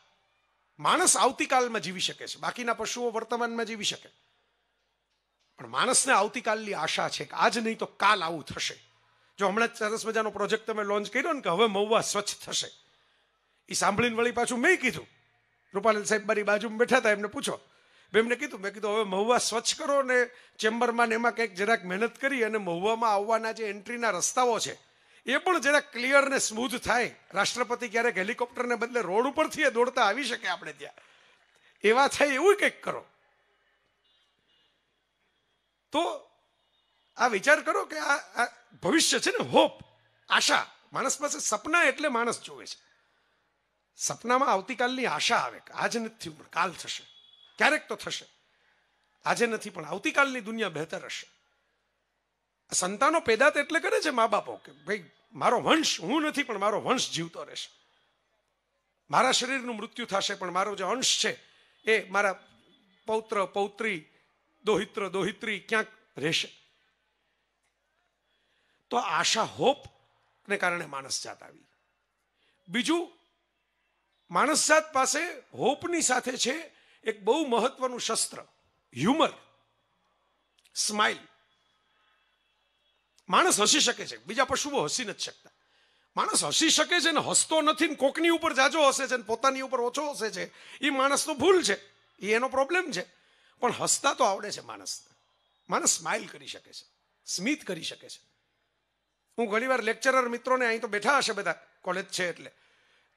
માણસ આવતીકાલમાં જીવી શકે છે બાકીના પશુઓ વર્તમાનમાં જીવી શકે પણ માણસને આવતીકાલની આશા છે કે આજ નહીં તો કાલ આવું થશે જો હમણાં સરસ મજાનો પ્રોજેક્ટ તમે લોન્ચ કર્યો ને કે હવે મહુવા સ્વચ્છ થશે એ સાંભળીને વળી પાછું મેં કીધું રૂપાલાલ સાહેબ મારી બાજુમાં બેઠા હતા એમને પૂછો એમને કીધું મેં કીધું હવે મહુવા સ્વચ્છ કરો ને ચેમ્બરમાં ને એમાં કંઈક જરાક મહેનત કરી અને મહુવામાં આવવાના જે એન્ટ્રીના રસ્તાઓ છે એ પણ જરાક ક્લિયર ને સ્મૂથ થાય રાષ્ટ્રપતિ ક્યારેક હેલિકોપ્ટરને બદલે રોડ ઉપરથી એ દોડતા આવી શકે આપણે ત્યાં એવા થાય એવું કંઈક કરો તો આ વિચાર કરો કે આ ભવિષ્ય છે ને હોપ આશા માણસ પાસે સપના એટલે માણસ જોવે છે સપનામાં આવતીકાલની આશા આવે આજે નથી થયું પણ કાલ થશે ક્યારેક તો થશે આજે નથી પણ આવતીકાલની દુનિયા બહેતર હશે સંતાનો પેદા એટલે કરે છે મા બાપો કે ભાઈ મારો વંશ હું નથી પણ મારો વંશ જીવતો રહેશે મારા શરીરનું મૃત્યુ થશે પણ મારો જે અંશ છે એ મારા પૌત્ર પૌત્રી દોહિત્ર દોહિત્રી ક્યાંક રહેશે તો આશા હોપ ને કારણે માણસ જાત આવી બીજું માણસ જાત પાસે હોપની સાથે છે એક બહુ મહત્વનું શસ્ત્ર હ્યુમર સ્માઇલ માણસ હસી શકે છે બીજા પશુઓ હસી નથી શકતા માણસ હસી શકે છે ને હસતો નથી ને કોકની ઉપર જાજો હસે છે ને પોતાની ઉપર ઓછો હસે છે એ માણસનો ભૂલ છે એ એનો પ્રોબ્લેમ છે પણ હસતા તો આવડે છે માણસ માણસ સ્માઇલ કરી શકે છે સ્મિત કરી શકે છે હું ઘણીવાર લેક્ચરર મિત્રોને અહીં તો બેઠા હશે બધા કોલેજ છે એટલે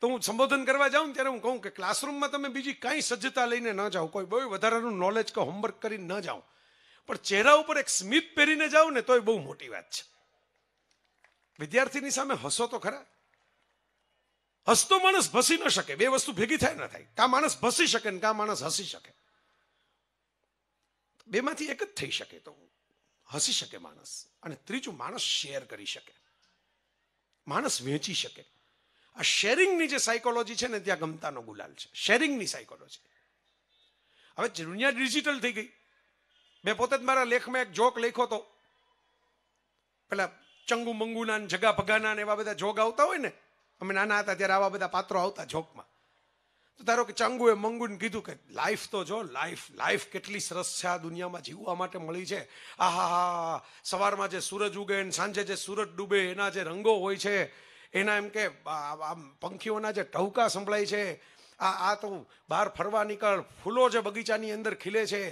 તો હું સંબોધન કરવા જાઉં ત્યારે હું કહું કે ક્લાસરૂમમાં તમે બીજી કાંઈ સજ્જતા લઈને ન જાઓ કોઈ બહુ વધારાનું નોલેજ કે હોમવર્ક કરી ન જાઓ પણ ચહેરા ઉપર એક સ્મિત પહેરીને જાઓ ને તોય બહુ મોટી વાત છે વિદ્યાર્થીની સામે હસો તો ખરા હસતો માણસ ભસી ન શકે બે વસ્તુ ભેગી થાય ન થાય કા માણસ ભસી શકે ને કા માણસ હસી શકે બેમાંથી એક જ થઈ શકે તો હસી શકે માણસ અને ત્રીજું માણસ શેર કરી શકે માણસ વેચી શકે આ શેરિંગની જે સાયકોલોજી છે ને ત્યાં ગમતાનો ગુલાલ છે શેરિંગની સાયકોલોજી હવે દુનિયા ડિજિટલ થઈ ગઈ મેં પોતે જ મારા લેખમાં એક જોક લખ્યો હતો પેલા ચંગુ મંગુના જગા ભગાના એવા બધા જોગ આવતા હોય ને અમે નાના હતા ત્યારે આવા બધા પાત્રો આવતા જોકમાં તો ધારો કે ચાંગુએ મંગુને કીધું કે લાઈફ તો જો લાઈફ લાઈફ કેટલી સરસ છે આ દુનિયામાં જીવવા માટે મળી છે આહા સવારમાં જે સૂરજ ઉગે ને સાંજે જે સૂરજ ડૂબે એના જે રંગો હોય છે એના એમ કે પંખીઓના જે ટહુકા સંભળાય છે આ આ તો બહાર ફરવા નીકળ ફૂલો જે બગીચાની અંદર ખીલે છે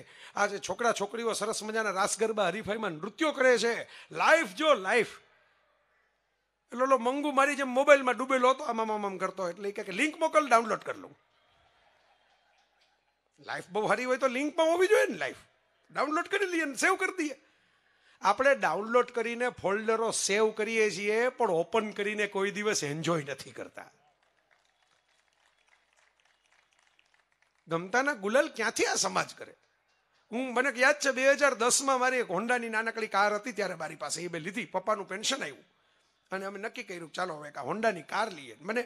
આ જે છોકરા છોકરીઓ સરસ મજાના રાસ ગરબા હરીફાઈમાં નૃત્યો કરે છે લાઈફ જો લાઈફ એટલે લો મંગુ મારી જેમ મોબાઈલમાં ડૂબેલો હતો આમ આમ આમ કરતો એટલે કે લિંક મોકલ ડાઉનલોડ કરી લઉં લાઈફ બહુ હારી હોય તો લિંકમાં હોવી જોઈએ ને લાઈફ ડાઉનલોડ કરી લઈએ સેવ કરી દઈએ આપણે ડાઉનલોડ કરીને ફોલ્ડરો સેવ કરીએ છીએ પણ ઓપન કરીને કોઈ દિવસ એન્જોય નથી કરતા ગમતાના ગુલાલ ક્યાંથી આ સમાજ કરે હું મને યાદ છે બે હજાર દસમાં મારી એક હોન્ડાની નાનકડી કાર હતી ત્યારે મારી પાસે એ બે લીધી પપ્પાનું પેન્શન આવ્યું અને અમે નક્કી કર્યું ચાલો હવે આ હોન્ડાની કાર લઈએ મને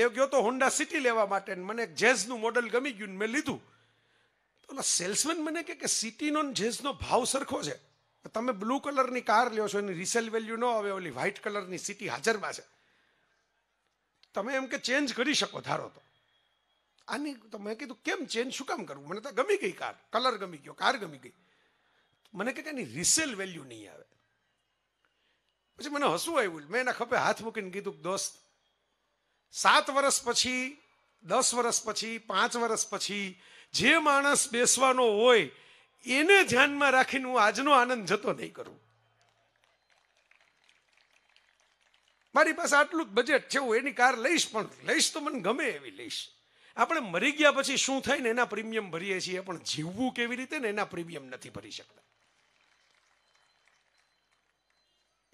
લેવ ગયો તો હોન્ડા સિટી લેવા માટે મને એક જેઝનું મોડલ ગમી ગયું મેં લીધું તો સેલ્સમેન મને કે સિટીનો જેઝનો ભાવ સરખો છે તમે બ્લુ કલરની કાર લ્યો છો એની રિસેલ વેલ્યુ ન આવે ઓલી વ્હાઇટ કલરની સિટી હાજરમાં છે તમે એમ કે ચેન્જ કરી શકો ધારો તો આની તો મેં કીધું કેમ ચેન્જ શું કામ કરવું મને તો ગમી ગઈ કાર કલર ગમી ગયો કાર ગમી ગઈ મને કે એની રિસેલ વેલ્યુ નહીં આવે પછી મને હસવું આવ્યું મેં એના ખભે હાથ મૂકીને કીધું દોસ્ત સાત વર્ષ પછી દસ વર્ષ પછી પાંચ વર્ષ પછી જે માણસ બેસવાનો હોય એને ધ્યાનમાં રાખીને હું આજનો આનંદ જતો નહીં કરું મારી પાસે આટલું જ બજેટ છે હું એની કાર લઈશ પણ લઈશ તો મને ગમે એવી લઈશ આપણે મરી ગયા પછી શું થાય ને એના પ્રીમિયમ ભરીએ છીએ પણ જીવવું કેવી રીતે ને એના પ્રીમિયમ નથી ભરી શકતા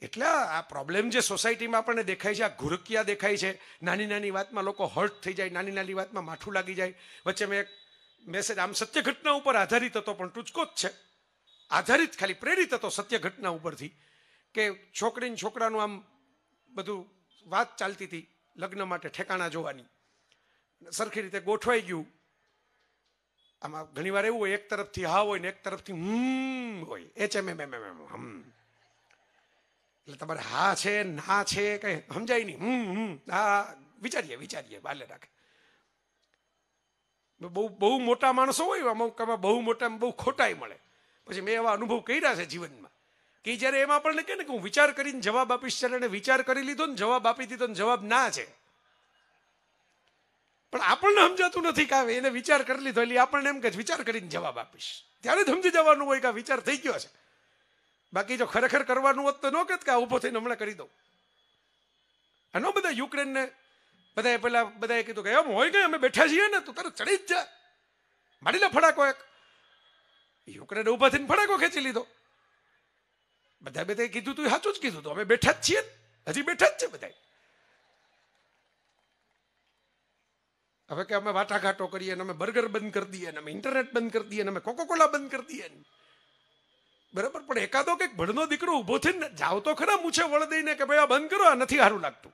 એટલે આ પ્રોબ્લેમ જે સોસાયટીમાં આપણને દેખાય છે આ ઘુરકિયા દેખાય છે નાની નાની વાતમાં લોકો હર્ટ થઈ જાય નાની નાની વાતમાં માઠું લાગી જાય વચ્ચે મેં એક મેસેજ આમ સત્ય ઘટના ઉપર આધારિત હતો પણ ટૂચકો જ છે આધારિત ખાલી પ્રેરિત હતો સત્ય ઘટના ઉપરથી કે છોકરીને છોકરાનું આમ બધું વાત ચાલતી હતી લગ્ન માટે ઠેકાણા જોવાની સરખી રીતે ગોઠવાઈ ગયું આમાં ઘણી વાર એવું હોય એક તરફથી હા હોય ને એક તરફથી હમ હોય એચ એમ એમ એમ એમ એમ હમ એટલે તમારે હા છે ના છે કંઈ સમજાય નહીં હમ હમ હા વિચારીએ વિચારીએ બાલે રાખે બહુ બહુ મોટા માણસો હોય અમુકમાં બહુ મોટા બહુ ખોટાઈ મળે પછી મેં એવા અનુભવ કર્યા છે જીવનમાં કે જ્યારે એમાં આપણને કે ને કે હું વિચાર કરીને જવાબ આપીશ ત્યારે એને વિચાર કરી લીધો ને જવાબ આપી દીધો જવાબ ના છે પણ આપણને સમજાતું નથી કે એને વિચાર કરી લીધો એટલે આપણને એમ કે વિચાર કરીને જવાબ આપીશ ત્યારે જ સમજી જવાનું હોય કે વિચાર થઈ ગયો છે બાકી જો ખરેખર કરવાનું હોત તો ન કહેત કે આ ઊભો થઈને હમણાં કરી દઉં આનો બધા યુક્રેનને બધાએ પેલા બધાએ કીધું કે એમ હોય કે અમે બેઠા છીએ ને તું તારે ચડી જ જા મારી લે ફડાકો એક યુકરેને ઊભા થઈને ફડાકો ખેંચી લીધો બધા બધાએ કીધું તું સાચું જ કીધું તું અમે બેઠા જ છીએ હજી બેઠા જ છે બધા હવે કે અમે વાટાઘાટો કરીએ અને અમે બર્ગર બંધ કરી દઈએ ને અમે ઇન્ટરનેટ બંધ કરી દઈએ અને અમે કોકોકોલા બંધ કરી દઈએ બરાબર પણ એકાદો કંઈક ભણનો દીકરો ઊભો થઈને જાવ તો ખરા મૂછે વળ દઈને કે ભાઈ આ બંધ કરો આ નથી સારું લાગતું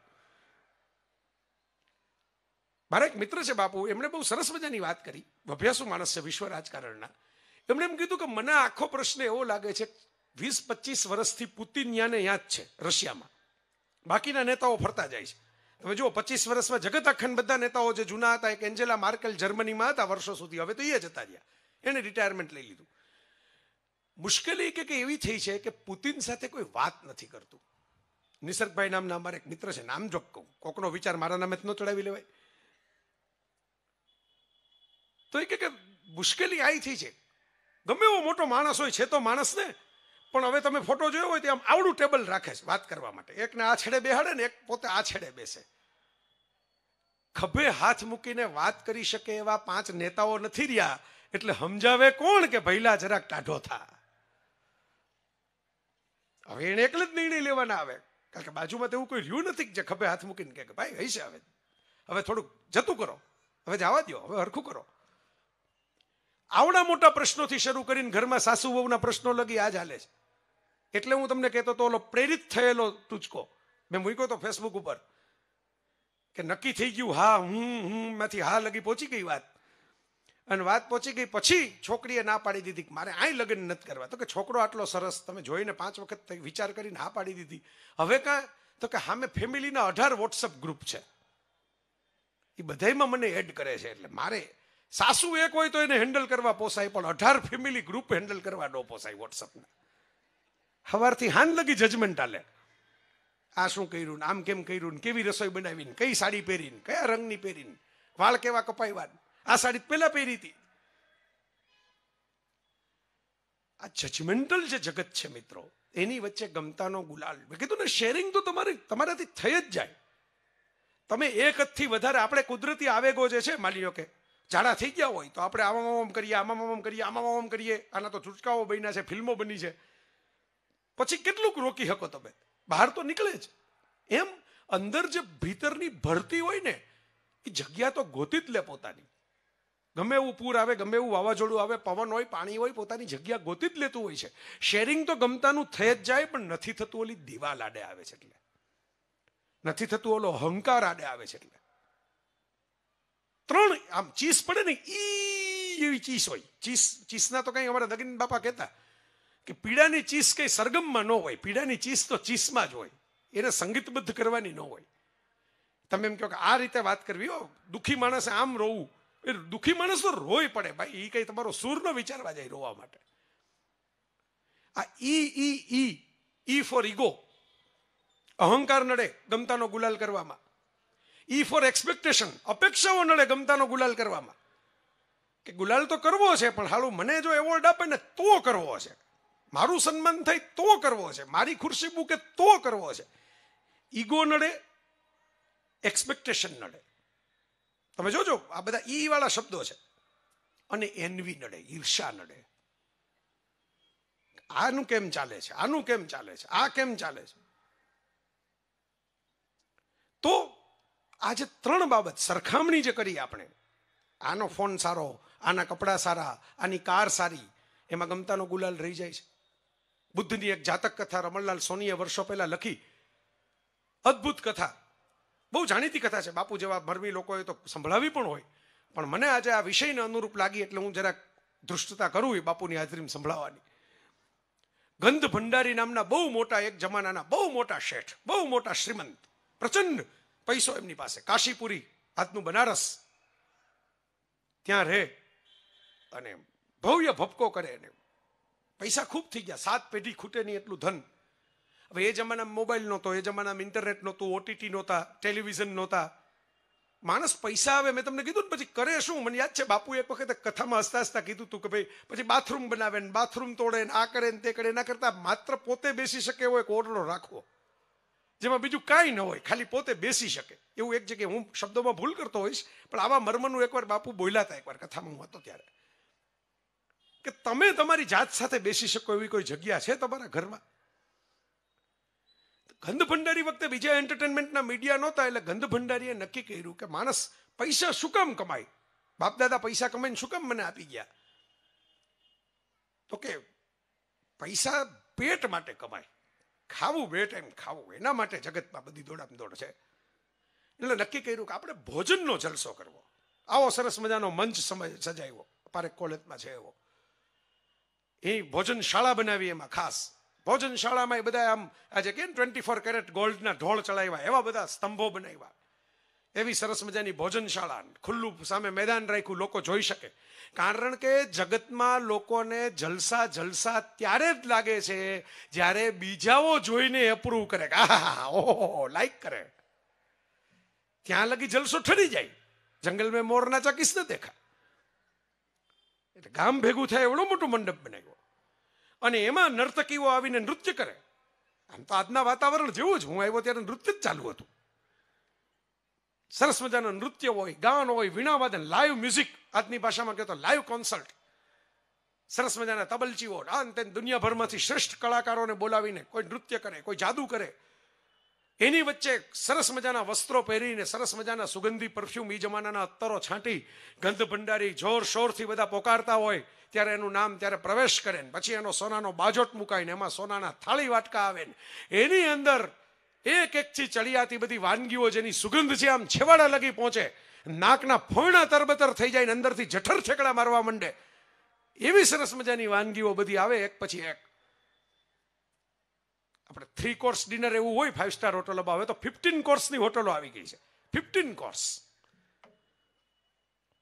મારા એક મિત્ર છે બાપુ એમણે બહુ સરસ મજાની વાત કરી અભ્યાસુ માણસ છે વિશ્વ રાજકારણના એમણે એમ કીધું કે મને આખો પ્રશ્ન એવો લાગે છે વીસ પચીસ વર્ષથી પુતિન યાને યાદ છે રશિયામાં બાકીના નેતાઓ ફરતા જાય છે તમે જુઓ પચીસ વર્ષમાં જગત અખંડ બધા નેતાઓ જે જૂના હતા એક એન્જેલા માર્કેલ જર્મનીમાં હતા વર્ષો સુધી હવે તો એ જતા રહ્યા એને રિટાયરમેન્ટ લઈ લીધું મુશ્કેલી કે એવી થઈ છે કે પુતિન સાથે કોઈ વાત નથી કરતું નિસર્ગભાઈ નામના અમારે એક મિત્ર છે નામ જોગ કહું કોકનો વિચાર મારા નામે જ ન ચડાવી લેવાય તો એ કે મુશ્કેલી આઈ થઈ છે ગમે એવો મોટો માણસ હોય છે તો માણસ ને પણ હવે તમે ફોટો જોયો હોય તો આમ આવડું ટેબલ રાખે છે વાત કરવા માટે એકને આ છેડે બેહાડે ને એક પોતે આ છેડે બેસે ખભે હાથ મૂકીને વાત કરી શકે એવા પાંચ નેતાઓ નથી રહ્યા એટલે સમજાવે કોણ કે ભૈલા જરાક ટાઢો થા હવે એને એકલે જ નિર્ણય લેવાના આવે કારણ કે બાજુમાં તો એવું કોઈ રહ્યું નથી જે ખભે હાથ મૂકીને કે ભાઈ હઈ છે હવે હવે થોડુંક જતું કરો હવે જવા દો હવે હરખું કરો આવડા મોટા પ્રશ્નોથી શરૂ કરીને ઘરમાં સાસુ બહુના પ્રશ્નો લગી આ જ હાલે છે એટલે હું તમને કહેતો તો ઓલો પ્રેરિત થયેલો ટૂચકો મેં મૂક્યો તો ફેસબુક ઉપર કે નક્કી થઈ ગયું હા હું હું માંથી હા લગી પહોંચી ગઈ વાત અને વાત પહોંચી ગઈ પછી છોકરીએ ના પાડી દીધી કે મારે આય લગ્ન નથી કરવા તો કે છોકરો આટલો સરસ તમે જોઈને પાંચ વખત વિચાર કરીને હા પાડી દીધી હવે કાં તો કે હા મેં ફેમિલીના અઢાર વોટ્સઅપ ગ્રુપ છે એ બધામાં મને એડ કરે છે એટલે મારે સાસુ એક હોય તો એને હેન્ડલ કરવા પોસાય પણ અઢાર ફેમિલી ગ્રુપ હેન્ડલ કરવા ન પોસાય વોટ્સઅપના સવારથી હાન લગી જજમેન્ટ આલે આ શું કર્યું ને આમ કેમ કર્યું ને કેવી રસોઈ બનાવીને કઈ સાડી પહેરીને કયા રંગની પહેરીને વાળ કેવા કપાવ્યા આ સાડી પહેલા પહેરી હતી આ જજમેન્ટલ જે જગત છે મિત્રો એની વચ્ચે ગમતાનો ગુલાલ મેં કીધું ને શેરિંગ તો તમારે તમારાથી થઈ જ જાય તમે એક હદથી વધારે આપણે કુદરતી આવેગો જે છે માની લો કે જાડા થઈ ગયા હોય તો આપણે આમાં આમ કરીએ આમાં આમ કરીએ આમાં આમ કરીએ આના તો છૂટકાઓ બન્યા છે ફિલ્મો બની છે પછી કેટલુંક રોકી શકો તમે બહાર તો નીકળે જ એમ અંદર જે ભીતરની ભરતી હોય ને એ જગ્યા તો ગોતી જ લે પોતાની ગમે એવું પૂર આવે ગમે એવું વાવાઝોડું આવે પવન હોય પાણી હોય પોતાની જગ્યા ગોતી જ લેતું હોય છે શેરિંગ તો ગમતાનું થઈ જ જાય પણ નથી થતું ઓલી દિવાલ આડે આવે છે એટલે નથી થતું ઓલો અહંકાર આડે આવે છે એટલે ત્રણ આમ ચીસ પડે ને ઈ એવી ચીસ હોય ચીસ ચીસના તો કંઈ અમારા દગીન બાપા કહેતા કે પીડાની ચીસ કંઈ સરગમમાં ન હોય પીડાની ચીસ તો ચીસમાં જ હોય એને સંગીતબદ્ધ કરવાની ન હોય તમે એમ કહો કે આ રીતે વાત કરવી હો દુઃખી માણસે આમ રોવું એ દુઃખી માણસ તો રોય પડે ભાઈ એ કંઈ તમારો સૂરનો વિચારવા જાય રોવા માટે આ ઈ ઈ ઈ ઈ ફોર ઈગો અહંકાર નડે ગમતાનો ગુલાલ કરવામાં ઈ ફોર એક્સપેક્ટેશન અપેક્ષાઓ નડે ગમતાનો ગુલાલ કરવામાં કે ગુલાલ તો કરવો છે પણ હાલું મને જો એવોર્ડ આપે ને તો કરવો છે મારું સન્માન થાય તો કરવો છે મારી ખુરશી બુકે તો કરવો છે ઈગો નડે એક્સપેક્ટેશન નડે તમે જોજો આ બધા ઈ e વાળા શબ્દો છે અને એનવી નડે ઈર્ષા નડે આનું કેમ ચાલે છે આનું કેમ ચાલે છે આ કેમ ચાલે છે તો આજે ત્રણ બાબત સરખામણી જે કરી આપણે આનો ફોન સારો આના કપડાં સારા આની કાર સારી એમાં ગમતાનો ગુલાલ રહી જાય છે બુદ્ધની એક જાતક કથા રમણલાલ સોનીએ વર્ષો પહેલા લખી અદ્ભુત કથા બહુ જાણીતી કથા છે બાપુ જેવા મરમી લોકોએ તો સંભળાવી પણ હોય પણ મને આજે આ વિષયને અનુરૂપ લાગી એટલે હું જરાક ધૃષ્ટતા કરું એ બાપુની હાજરીમાં સંભળાવવાની ગંધ ભંડારી નામના બહુ મોટા એક જમાનાના બહુ મોટા શેઠ બહુ મોટા શ્રીમંત પ્રચંડ પૈસો એમની પાસે કાશીપુરી આજનું બનારસ ત્યાં રહે અને ભવ્ય ભપકો કરે એને પૈસા ખૂબ થઈ ગયા સાત પેઢી ખૂટે નહીં એટલું ધન હવે એ જમાનામાં મોબાઈલ નહોતો એ જમાનામાં ઇન્ટરનેટ નહોતું ઓટીટી નહોતા ટેલિવિઝન નહોતા માણસ પૈસા આવે મેં તમને કીધું ને પછી કરે શું મને યાદ છે બાપુ એક વખત કથામાં હસતા હસતા કીધું હતું કે ભાઈ પછી બાથરૂમ બનાવે ને બાથરૂમ તોડે ને આ કરે ને તે કરે એના કરતાં માત્ર પોતે બેસી શકે એવો એક ઓરડો રાખવો જેમાં બીજું કાંઈ ન હોય ખાલી પોતે બેસી શકે એવું એક જગ્યાએ હું શબ્દોમાં ભૂલ કરતો હોઈશ પણ આવા મર્મનું એકવાર બાપુ બોલાતા એકવાર કથામાં હું હતો ત્યારે કે તમે તમારી જાત સાથે બેસી શકો એવી કોઈ જગ્યા છે તમારા ઘરમાં ગંધ ભંડારી વખતે બીજા એન્ટરટેનમેન્ટના મીડિયા નહોતા એટલે ગંધ ભંડારીએ નક્કી કર્યું કે માણસ પૈસા શું કામ કમાય દાદા પૈસા કમાઈને શું કામ મને આપી ગયા તો કે પૈસા પેટ માટે કમાય ખાવું બે ટાઈમ ખાવું એના માટે જગતમાં બધી દોડામ દોડ છે એટલે નક્કી કર્યું કે આપણે ભોજનનો જલસો કરવો આવો સરસ મજાનો મંચ સજાવ્યો પારેખ કોલેજમાં છે એવો એ ભોજન શાળા બનાવી એમાં ખાસ ભોજન શાળામાં એ બધા આમ આજે કેમ ટ્વેન્ટી ફોર કેરેટ ગોલ્ડના ઢોળ ચડાવ્યા એવા બધા સ્તંભો બનાવ્યા એવી સરસ મજાની ભોજનશાળા ખુલ્લું સામે મેદાન રાખ્યું લોકો જોઈ શકે કારણ કે જગતમાં લોકોને જલસા જલસા ત્યારે જ લાગે છે જ્યારે બીજાઓ જોઈને એપ્રુવ કરે આહા ઓહો લાઈક કરે ત્યાં લગી જલસો ઠરી જાય જંગલ મેં મોરના ચાકીસ ન દેખા એટલે ગામ ભેગું થાય એવડો મોટો મંડપ બનાવ્યો અને એમાં નર્તકીઓ આવીને નૃત્ય કરે આમ તો આજના વાતાવરણ જેવું જ હું આવ્યો ત્યારે નૃત્ય જ ચાલુ હતું સરસ મજાનું નૃત્ય હોય ગાન હોય વીણાવાદન લાઈવ મ્યુઝિક આજની ભાષામાં કહેતો લાઈવ કોન્સર્ટ સરસ મજાના તબલચીઓ આ અંતે દુનિયાભરમાંથી શ્રેષ્ઠ કલાકારોને બોલાવીને કોઈ નૃત્ય કરે કોઈ જાદુ કરે એની વચ્ચે સરસ મજાના વસ્ત્રો પહેરીને સરસ મજાના સુગંધી પરફ્યુમ એ જમાનાના અત્તરો છાંટી ગંધ ભંડારી જોર શોરથી બધા પોકારતા હોય ત્યારે એનું નામ ત્યારે પ્રવેશ કરે ને પછી એનો સોનાનો બાજોટ મુકાય ને એમાં સોનાના થાળી વાટકા આવે ને એની અંદર એક એકથી આતી બધી વાનગીઓ જેની સુગંધ છે આમ છેવાડા લગી પહોંચે નાકના ફોણા તરબતર થઈ જાય ને અંદરથી જઠર છેકડા મારવા માંડે એવી સરસ મજાની વાનગીઓ બધી આવે એક પછી એક આપણે થ્રી કોર્સ ડિનર એવું હોય ફાઇવ સ્ટાર હોટલોમાં આવે તો ફિફ્ટીન કોર્સની હોટલો આવી ગઈ છે ફિફ્ટીન કોર્સ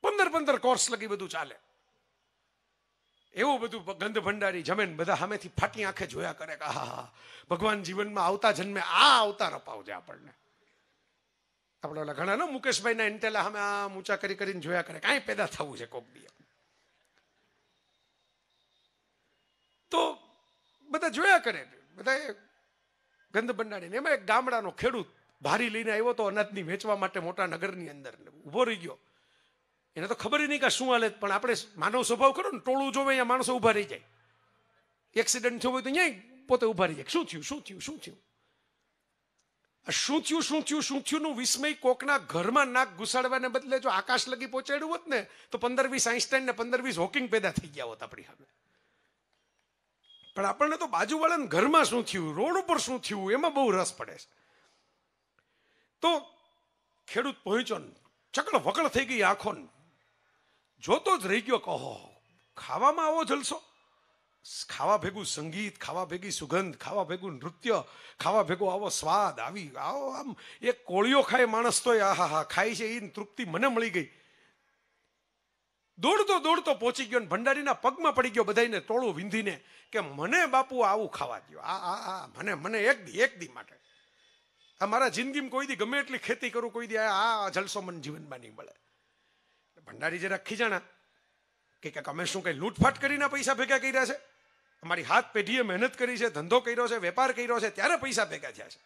પંદર પંદર કોર્સ લગી બધું ચાલે એવું બધું ગંધ ભંડારી જમેન બધા સામેથી ફાટી આંખે જોયા કરે કે હા ભગવાન જીવનમાં આવતા જન્મે આ અવતાર અપાવજે આપણને આપણે ઓલા ઘણા ને મુકેશભાઈના ઇન્ટેલા અમે આ ઊંચા કરી કરીને જોયા કરે કાંઈ પેદા થવું છે કોક દી તો બધા જોયા કરે બધા એ ગંધ ભંડારીને એમાં એક ગામડાનો ખેડૂત ભારી લઈને આવ્યો તો અનાજની વેચવા માટે મોટા નગરની અંદર ઊભો રહી ગયો એને તો ખબર નહીં કે શું હાલે પણ આપણે માનવ સ્વભાવ કરો ને ટોળું જોવે અહીંયા માણસો ઉભા રહી જાય એક્સિડન્ટ થયો હોય તો અહીંયા પોતે ઉભા રહી જાય શું થયું શું થયું શું થયું શું થયું શું થયું શું થયું નું વિસ્મય કોકના ઘરમાં નાક ઘુસાડવાને બદલે જો આકાશ લગી પહોંચાડ્યું હોત ને તો પંદર વીસ આઈન્સ્ટાઈન ને પંદર વીસ હોકિંગ પેદા થઈ ગયા હોત આપણી સામે પણ આપણને તો બાજુવાળાને ઘરમાં શું થયું રોડ ઉપર શું થયું એમાં બહુ રસ પડે છે તો ખેડૂત પહોંચ્યો ચકળ વકળ થઈ ગઈ આંખો જોતો જ રહી ગયો કહો ખાવામાં આવો જલસો ખાવા ભેગું સંગીત ખાવા ભેગી સુગંધ ખાવા ભેગું નૃત્ય ખાવા ભેગો આવો સ્વાદ આવી આવો આમ એક કોળિયો ખાય માણસ તો આહા હા ખાય છે એ તૃપ્તિ મને મળી ગઈ દોડતો દોડતો પહોંચી ગયો ભંડારીના પગમાં પડી ગયો બધાને ટોળું વિંધીને કે મને બાપુ આવું ખાવા દો આ આ આ મને મને એક દી એક દી માટે આ મારા જિંદગીમાં કોઈ દી ગમે એટલી ખેતી કરું કોઈ દી આ જલસો મને જીવનમાં નહીં મળે ભંડારી જરા જાણા કે કાંક અમે શું કંઈ લૂંટફાટ કરીને પૈસા ભેગા કર્યા છે અમારી હાથ પેઢીએ મહેનત કરી છે ધંધો કર્યો છે વેપાર કર્યો છે ત્યારે પૈસા ભેગા થયા છે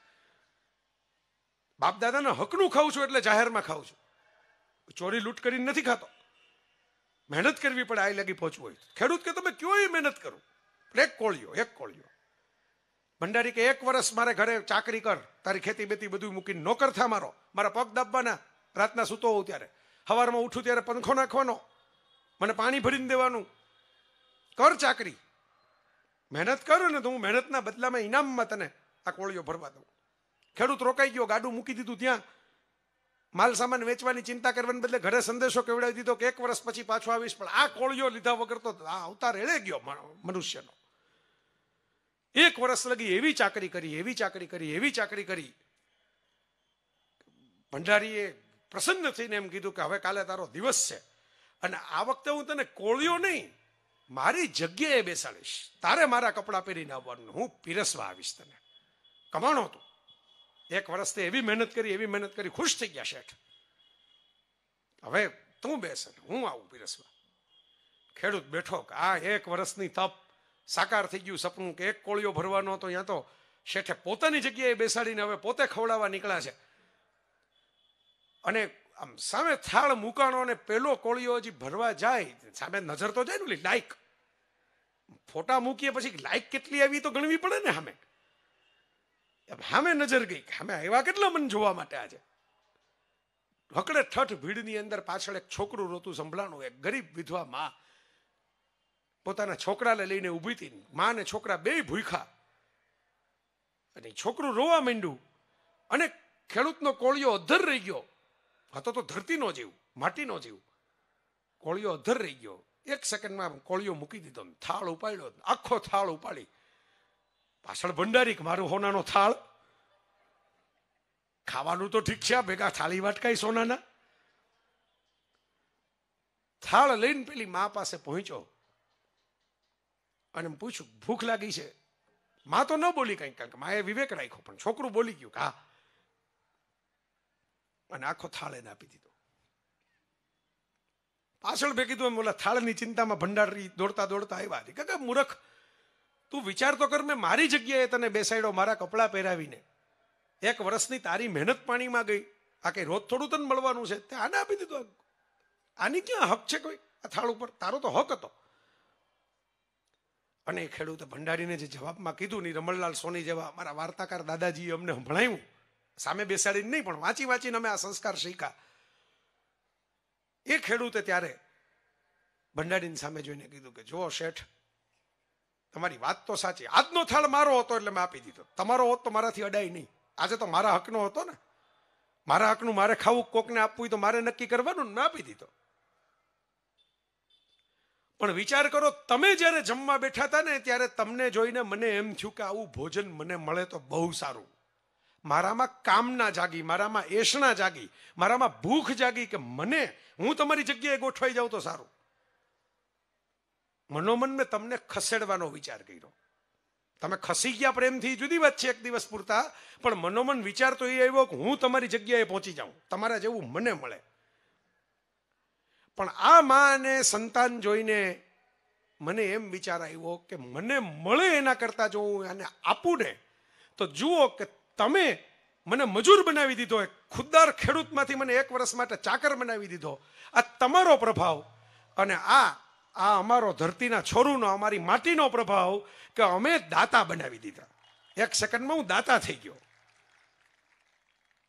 બાપ દાદાના હકનું ખાઉં છું એટલે જાહેરમાં ખાઉં છું ચોરી લૂંટ કરીને નથી ખાતો મહેનત કરવી પડે આ લગી પહોંચવું હોય ખેડૂત કે તમે કયો મહેનત કરો એક કોળિયો એક કોળિયો ભંડારી કે એક વર્ષ મારે ઘરે ચાકરી કર તારી ખેતી બેતી બધું મૂકીને નોકર થા મારો મારા પગ દાબવાના રાતના સૂતો હોઉં ત્યારે સવારમાં ઉઠું ત્યારે પંખો નાખવાનો મને પાણી ભરીને દેવાનું કર ચાકરી મહેનત કર ને તો હું મહેનતના બદલામાં ઇનામમાં તને આ કોળીઓ ભરવા દઉં ખેડૂત રોકાઈ ગયો ગાડું મૂકી દીધું ત્યાં માલ સામાન વેચવાની ચિંતા કરવાને બદલે ઘરે સંદેશો કેવડાવી દીધો કે એક વર્ષ પછી પાછો આવીશ પણ આ કોળીઓ લીધા વગર તો આ અવતાર એળે ગયો મનુષ્યનો એક વર્ષ લગી એવી ચાકરી કરી એવી ચાકરી કરી એવી ચાકરી કરી ભંડારીએ પ્રસન્ન થઈને એમ કીધું કે હવે કાલે તારો દિવસ છે અને આ વખતે હું તને કોળિયો નહીં મારી જગ્યાએ બેસાડીશ તારે મારા કપડાં પહેરીને આવવાનું હું પીરસવા આવીશ તને કમાણો તું એક વર્ષથી એવી મહેનત કરી એવી મહેનત કરી ખુશ થઈ ગયા શેઠ હવે તું બેસે હું આવું પીરસવા ખેડૂત બેઠો આ એક વર્ષની તપ સાકાર થઈ ગયું સપનું કે એક કોળિયો ભરવાનો હતો ત્યાં તો શેઠે પોતાની જગ્યાએ બેસાડીને હવે પોતે ખવડાવવા નીકળ્યા છે અને આમ સામે થાળ મૂકાણો અને પેલો કોળીઓ હજી ભરવા જાય સામે નજર તો જાય ને ઓલી લાઈક ફોટા મૂકીએ પછી લાઈક કેટલી આવી તો ગણવી પડે ને સામે સામે નજર ગઈ સામે આવ્યા કેટલા મને જોવા માટે આજે હકડે ઠઠ ભીડની અંદર પાછળ એક છોકરું રોતું સંભળાણું એક ગરીબ વિધવા માં પોતાના છોકરાને લઈને ઊભી હતી મા ને છોકરા બે ભૂખા અને છોકરું રોવા માંડ્યું અને ખેડૂતનો કોળિયો અધર રહી ગયો હતો તો તો ધરતીનો જીવ માટીનો જીવ કોળિયો અધર રહી ગયો એક સેકન્ડમાં કોળિયો મૂકી દીધો થાળ ઉપાડ્યો આખો થાળ ઉપાડી પાછળ ભંડારીક મારું હોનાનો થાળ ખાવાનું તો ઠીક છે ભેગા થાળી વાટકાઈ સોનાના થાળ લઈને પેલી મા પાસે પહોંચ્યો અને પૂછ્યું ભૂખ લાગી છે મા તો ન બોલી કંઈક કારણ કે માએ વિવેક રાખ્યો પણ છોકરું બોલી ગયું કે હા અને આખો થાળ એને આપી દીધો પાછળ ભેગી તું એમ બોલા થાળની ચિંતામાં ભંડારી દોડતા દોડતા આવ્યા હતી કે મૂરખ તું વિચાર તો કર મેં મારી જગ્યાએ તને બેસાડ્યો મારા કપડાં પહેરાવીને એક વર્ષની તારી મહેનત પાણીમાં ગઈ આ કંઈ રોજ થોડું તને મળવાનું છે તે આને આપી દીધું આની ક્યાં હક છે કોઈ આ થાળ ઉપર તારો તો હક હતો અને ખેડૂતે ભંડારીને જે જવાબમાં કીધું ની રમણલાલ સોની જેવા અમારા વાર્તાકાર દાદાજીએ અમને ભણાવ્યું સામે બેસાડીને નહીં પણ વાંચી વાંચીને અમે આ સંસ્કાર શીખ્યા એ ખેડૂતે ત્યારે ભંડારીની સામે જોઈને કીધું કે જુઓ શેઠ તમારી વાત તો સાચી આજનો થાળ મારો હતો એટલે મેં આપી દીધો તમારો હોત તો મારાથી અડાય નહીં આજે તો મારા હકનો હતો ને મારા હકનું મારે ખાવું કોકને આપવું તો મારે નક્કી કરવાનું મેં આપી દીધો પણ વિચાર કરો તમે જ્યારે જમવા બેઠા હતા ને ત્યારે તમને જોઈને મને એમ થયું કે આવું ભોજન મને મળે તો બહુ સારું મારામાં કામના જાગી મારામાં એષણા જાગી મારામાં ભૂખ જાગી કે મને હું તમારી જગ્યાએ ગોઠવાઈ જાઉં તો સારું મનોમન મેં તમને ખસેડવાનો વિચાર કર્યો તમે ખસી ગયા પ્રેમથી જુદી વાત છે એક દિવસ પૂરતા પણ મનોમન વિચાર તો એ આવ્યો કે હું તમારી જગ્યાએ પહોંચી જાઉં તમારા જેવું મને મળે પણ આ મા માને સંતાન જોઈને મને એમ વિચાર આવ્યો કે મને મળે એના કરતાં જો હું એને આપું ને તો જુઓ કે તમે મને મજૂર બનાવી દીધો એક ખુદદાર ખેડૂતમાંથી મને એક વર્ષ માટે ચાકર બનાવી દીધો આ તમારો પ્રભાવ અને આ આ અમારો ધરતીના છોરુનો અમારી માટીનો પ્રભાવ કે અમે દાતા બનાવી દીધા એક સેકન્ડમાં હું દાતા થઈ ગયો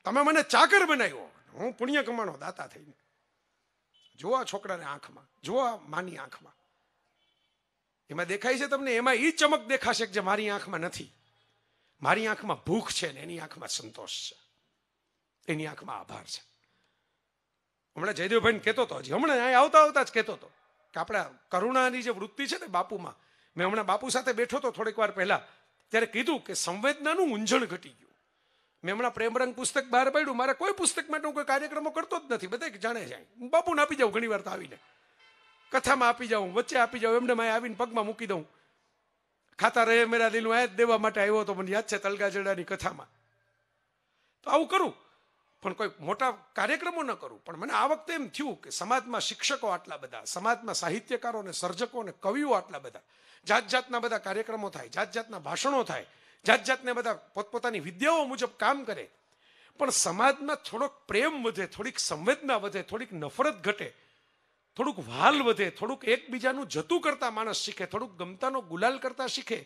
તમે મને ચાકર બનાવ્યો હું પુણ્ય કમાણો દાતા થઈને જોવા આ છોકરાને આંખમાં જુઓ માની આંખમાં એમાં દેખાય છે તમને એમાં એ ચમક દેખાશે જે મારી આંખમાં નથી મારી આંખમાં ભૂખ છે ને એની આંખમાં સંતોષ છે એની આંખમાં આભાર છે હમણાં જયદેવભાઈ કહેતો હતો હજી હમણાં અહીંયા આવતા આવતા જ કહેતો હતો કે આપણા કરુણાની જે વૃત્તિ છે ને બાપુમાં મેં હમણાં બાપુ સાથે બેઠો હતો થોડીક વાર પહેલા ત્યારે કીધું કે સંવેદનાનું ઊંઝણ ઘટી ગયું મેં હમણાં પ્રેમરંગ પુસ્તક બહાર પાડ્યું મારા કોઈ પુસ્તક માટે હું કોઈ કાર્યક્રમો કરતો જ નથી બધા જાણે જાય હું બાપુને આપી જાઉં ઘણી વાર તો આવીને કથામાં આપી જાઉં વચ્ચે આપી જાઉં એમને મેં આવીને પગમાં મૂકી દઉં ખાતા રહે મેરા દિલમાં એ દેવા માટે આવ્યો તો મને યાદ છે તલગાજડાની કથામાં તો આવું કરું પણ કોઈ મોટા કાર્યક્રમો ન કરું પણ મને આ વખતે એમ થયું કે સમાજમાં શિક્ષકો આટલા બધા સમાજમાં સાહિત્યકારો અને સર્જકો અને કવિઓ આટલા બધા જાત જાતના બધા કાર્યક્રમો થાય જાત જાતના ભાષણો થાય જાત જાતને બધા પોતપોતાની વિદ્યાઓ મુજબ કામ કરે પણ સમાજમાં થોડોક પ્રેમ વધે થોડીક સંવેદના વધે થોડીક નફરત ઘટે થોડુંક વાલ વધે થોડુંક એકબીજાનું જતું કરતા માણસ શીખે થોડુંક ગમતાનો ગુલાલ કરતા શીખે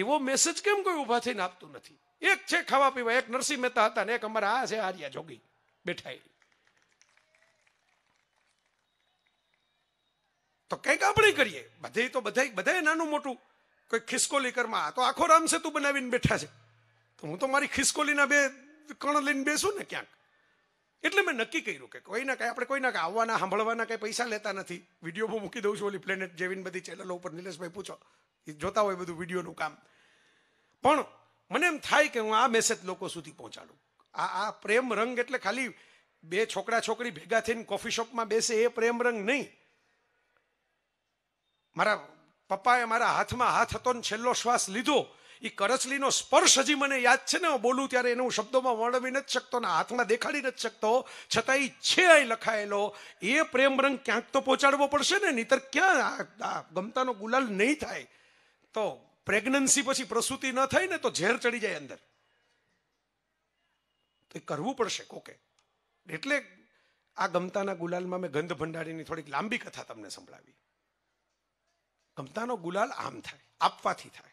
એવો મેસેજ કેમ કોઈ ઊભા થઈને આપતું નથી એક છે ખાવા પીવા એક નરસિંહ મહેતા હતા ને એક અમારા આ છે આર્યા જોગી બેઠા તો કંઈક આપણે કરીએ બધે તો બધા બધાએ નાનું મોટું કોઈ ખિસકોલીકરમાં આ તો આખો રામ સેતુ બનાવીને બેઠા છે તો હું તો મારી ખિસકોલીના બે કણ લઈને બેસું ને ક્યાંક એટલે મેં નક્કી કર્યું કે કોઈના કાંઈ આપણે કોઈના કાંઈ આવવાના સાંભળવાના કાંઈ પૈસા લેતા નથી વિડીયો હું મૂકી દઉં છું ઓલી પ્લેનેટ જેવી બધી ચેનલો ઉપર નિલેશભાઈ પૂછો એ જોતા હોય બધું વિડીયોનું કામ પણ મને એમ થાય કે હું આ મેસેજ લોકો સુધી પહોંચાડું આ આ પ્રેમ રંગ એટલે ખાલી બે છોકરા છોકરી ભેગા થઈને કોફી શોપમાં બેસે એ પ્રેમ રંગ નહીં મારા પપ્પાએ મારા હાથમાં હાથ હતો ને છેલ્લો શ્વાસ લીધો એ કરચલીનો સ્પર્શ હજી મને યાદ છે ને બોલું ત્યારે એને હું શબ્દોમાં વર્ણવી નથી શકતો ને હાથમાં દેખાડી નથી શકતો છતાં એ છે અહીં લખાયેલો એ પ્રેમ રંગ ક્યાંક તો પહોંચાડવો પડશે ને નહીતર ક્યાં આ ગમતાનો ગુલાલ નહીં થાય તો પ્રેગ્નન્સી પછી પ્રસૂતિ ન થાય ને તો ઝેર ચડી જાય અંદર તો એ કરવું પડશે કોકે એટલે આ ગમતાના ગુલાલમાં મેં ગંધ ભંડારીની થોડીક લાંબી કથા તમને સંભળાવી ગમતાનો ગુલાલ આમ થાય આપવાથી થાય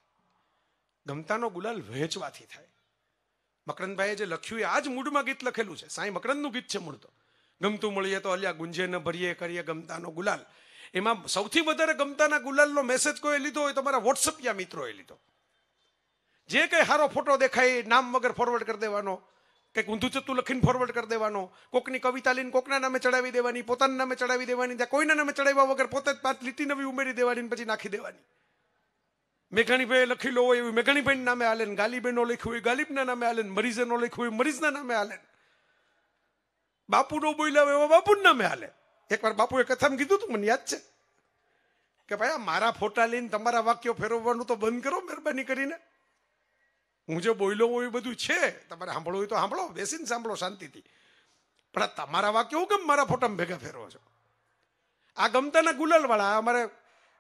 ગમતાનો ગુલાલ વહેંચવાથી થાય મકરંદભાઈએ જે લખ્યું એ આ જ મૂળમાં ગીત લખેલું છે સાંઈ મકરંદનું ગીત છે મૂળ તો ગમતું મળીએ તો અલ્યા ગુંજે ન ભરીએ કરીએ ગમતાનો ગુલાલ એમાં સૌથી વધારે ગમતાના ગુલાલનો મેસેજ કોઈ લીધો હોય તમારા વોટ્સઅપ યા મિત્રોએ લીધો જે કંઈ સારો ફોટો દેખાય નામ વગર ફોરવર્ડ કરી દેવાનો કંઈક ઊંધું ચતું લખીને ફોરવર્ડ કરી દેવાનો કોકની કવિતા લઈને કોકના નામે ચડાવી દેવાની પોતાના નામે ચડાવી દેવાની ત્યાં કોઈના નામે ચડાવ્યા વગર પોતે પાંચ લીટી નવી ઉમેરી દેવાની પછી નાખી દેવાની મેઘાણીભાઈ લખી લો હોય એવું મેઘાણીભાઈના નામે હાલે ને ગાલીબેનો લખ્યું હોય ગાલીબના નામે હાલે ને મરીઝનો લખ્યું હોય મરીઝના નામે હાલે બાપુનો બોલ્યા હોય એવા બાપુના નામે હાલે એકવાર બાપુએ કથામાં કીધું તું મને યાદ છે કે ભાઈ આ મારા ફોટા લઈને તમારા વાક્યો ફેરવવાનું તો બંધ કરો મહેરબાની કરીને હું જે બોલ્યો હોય એ બધું છે તમારે સાંભળવું હોય તો સાંભળો બેસીને સાંભળો શાંતિથી પણ આ તમારા વાક્યો હું કેમ મારા ફોટામાં ભેગા ફેરવો છો આ ગમતાના ગુલાલવાળા અમારે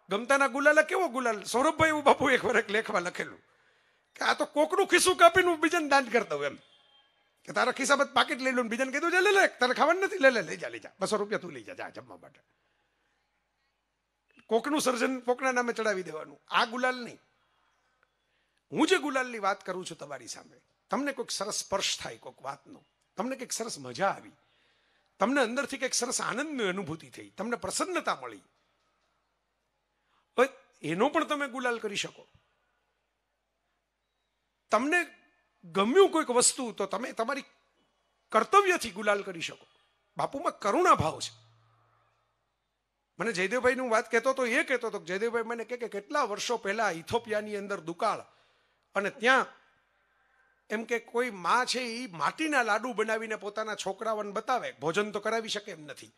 ગમતાના ગુલાલા કેવો ગુલાલ સૌરભભાઈ એવું બાપુ એક વરખ લેખવા લખેલું કે આ તો કોકનું ખિસ્સું કાપીને હું બીજાને દાન કરતો એમ કે તારા ખિસ્સામાં પાકીટ લઈ લઉં બીજાને કીધું લે લે તારે ખાવાનું નથી લે લે લઈ જા લઈ જા બસો રૂપિયા તું લઈ જા જા જમવા માટે કોકનું સર્જન કોકના નામે ચડાવી દેવાનું આ ગુલાલ નહીં હું જે ગુલાલની વાત કરું છું તમારી સામે તમને કોઈક સરસ સ્પર્શ થાય કોઈક વાતનો તમને કંઈક સરસ મજા આવી તમને અંદરથી કંઈક સરસ આનંદની અનુભૂતિ થઈ તમને પ્રસન્નતા મળી એનો પણ તમે ગુલાલ કરી શકો તમને ગમ્યું કોઈક વસ્તુ તો તમે તમારી કર્તવ્યથી ગુલાલ કરી શકો બાપુમાં કરુણા ભાવ છે મને જયદેવભાઈનું વાત કહેતો તો એ કહેતો હતો કે જયદેવભાઈ મને કહે કે કેટલા વર્ષો પહેલા ઇથોપિયાની અંદર દુકાળ અને ત્યાં એમ કે કોઈ માં છે એ માટીના લાડુ બનાવીને પોતાના છોકરાઓને બતાવે ભોજન તો કરાવી શકે એમ નથી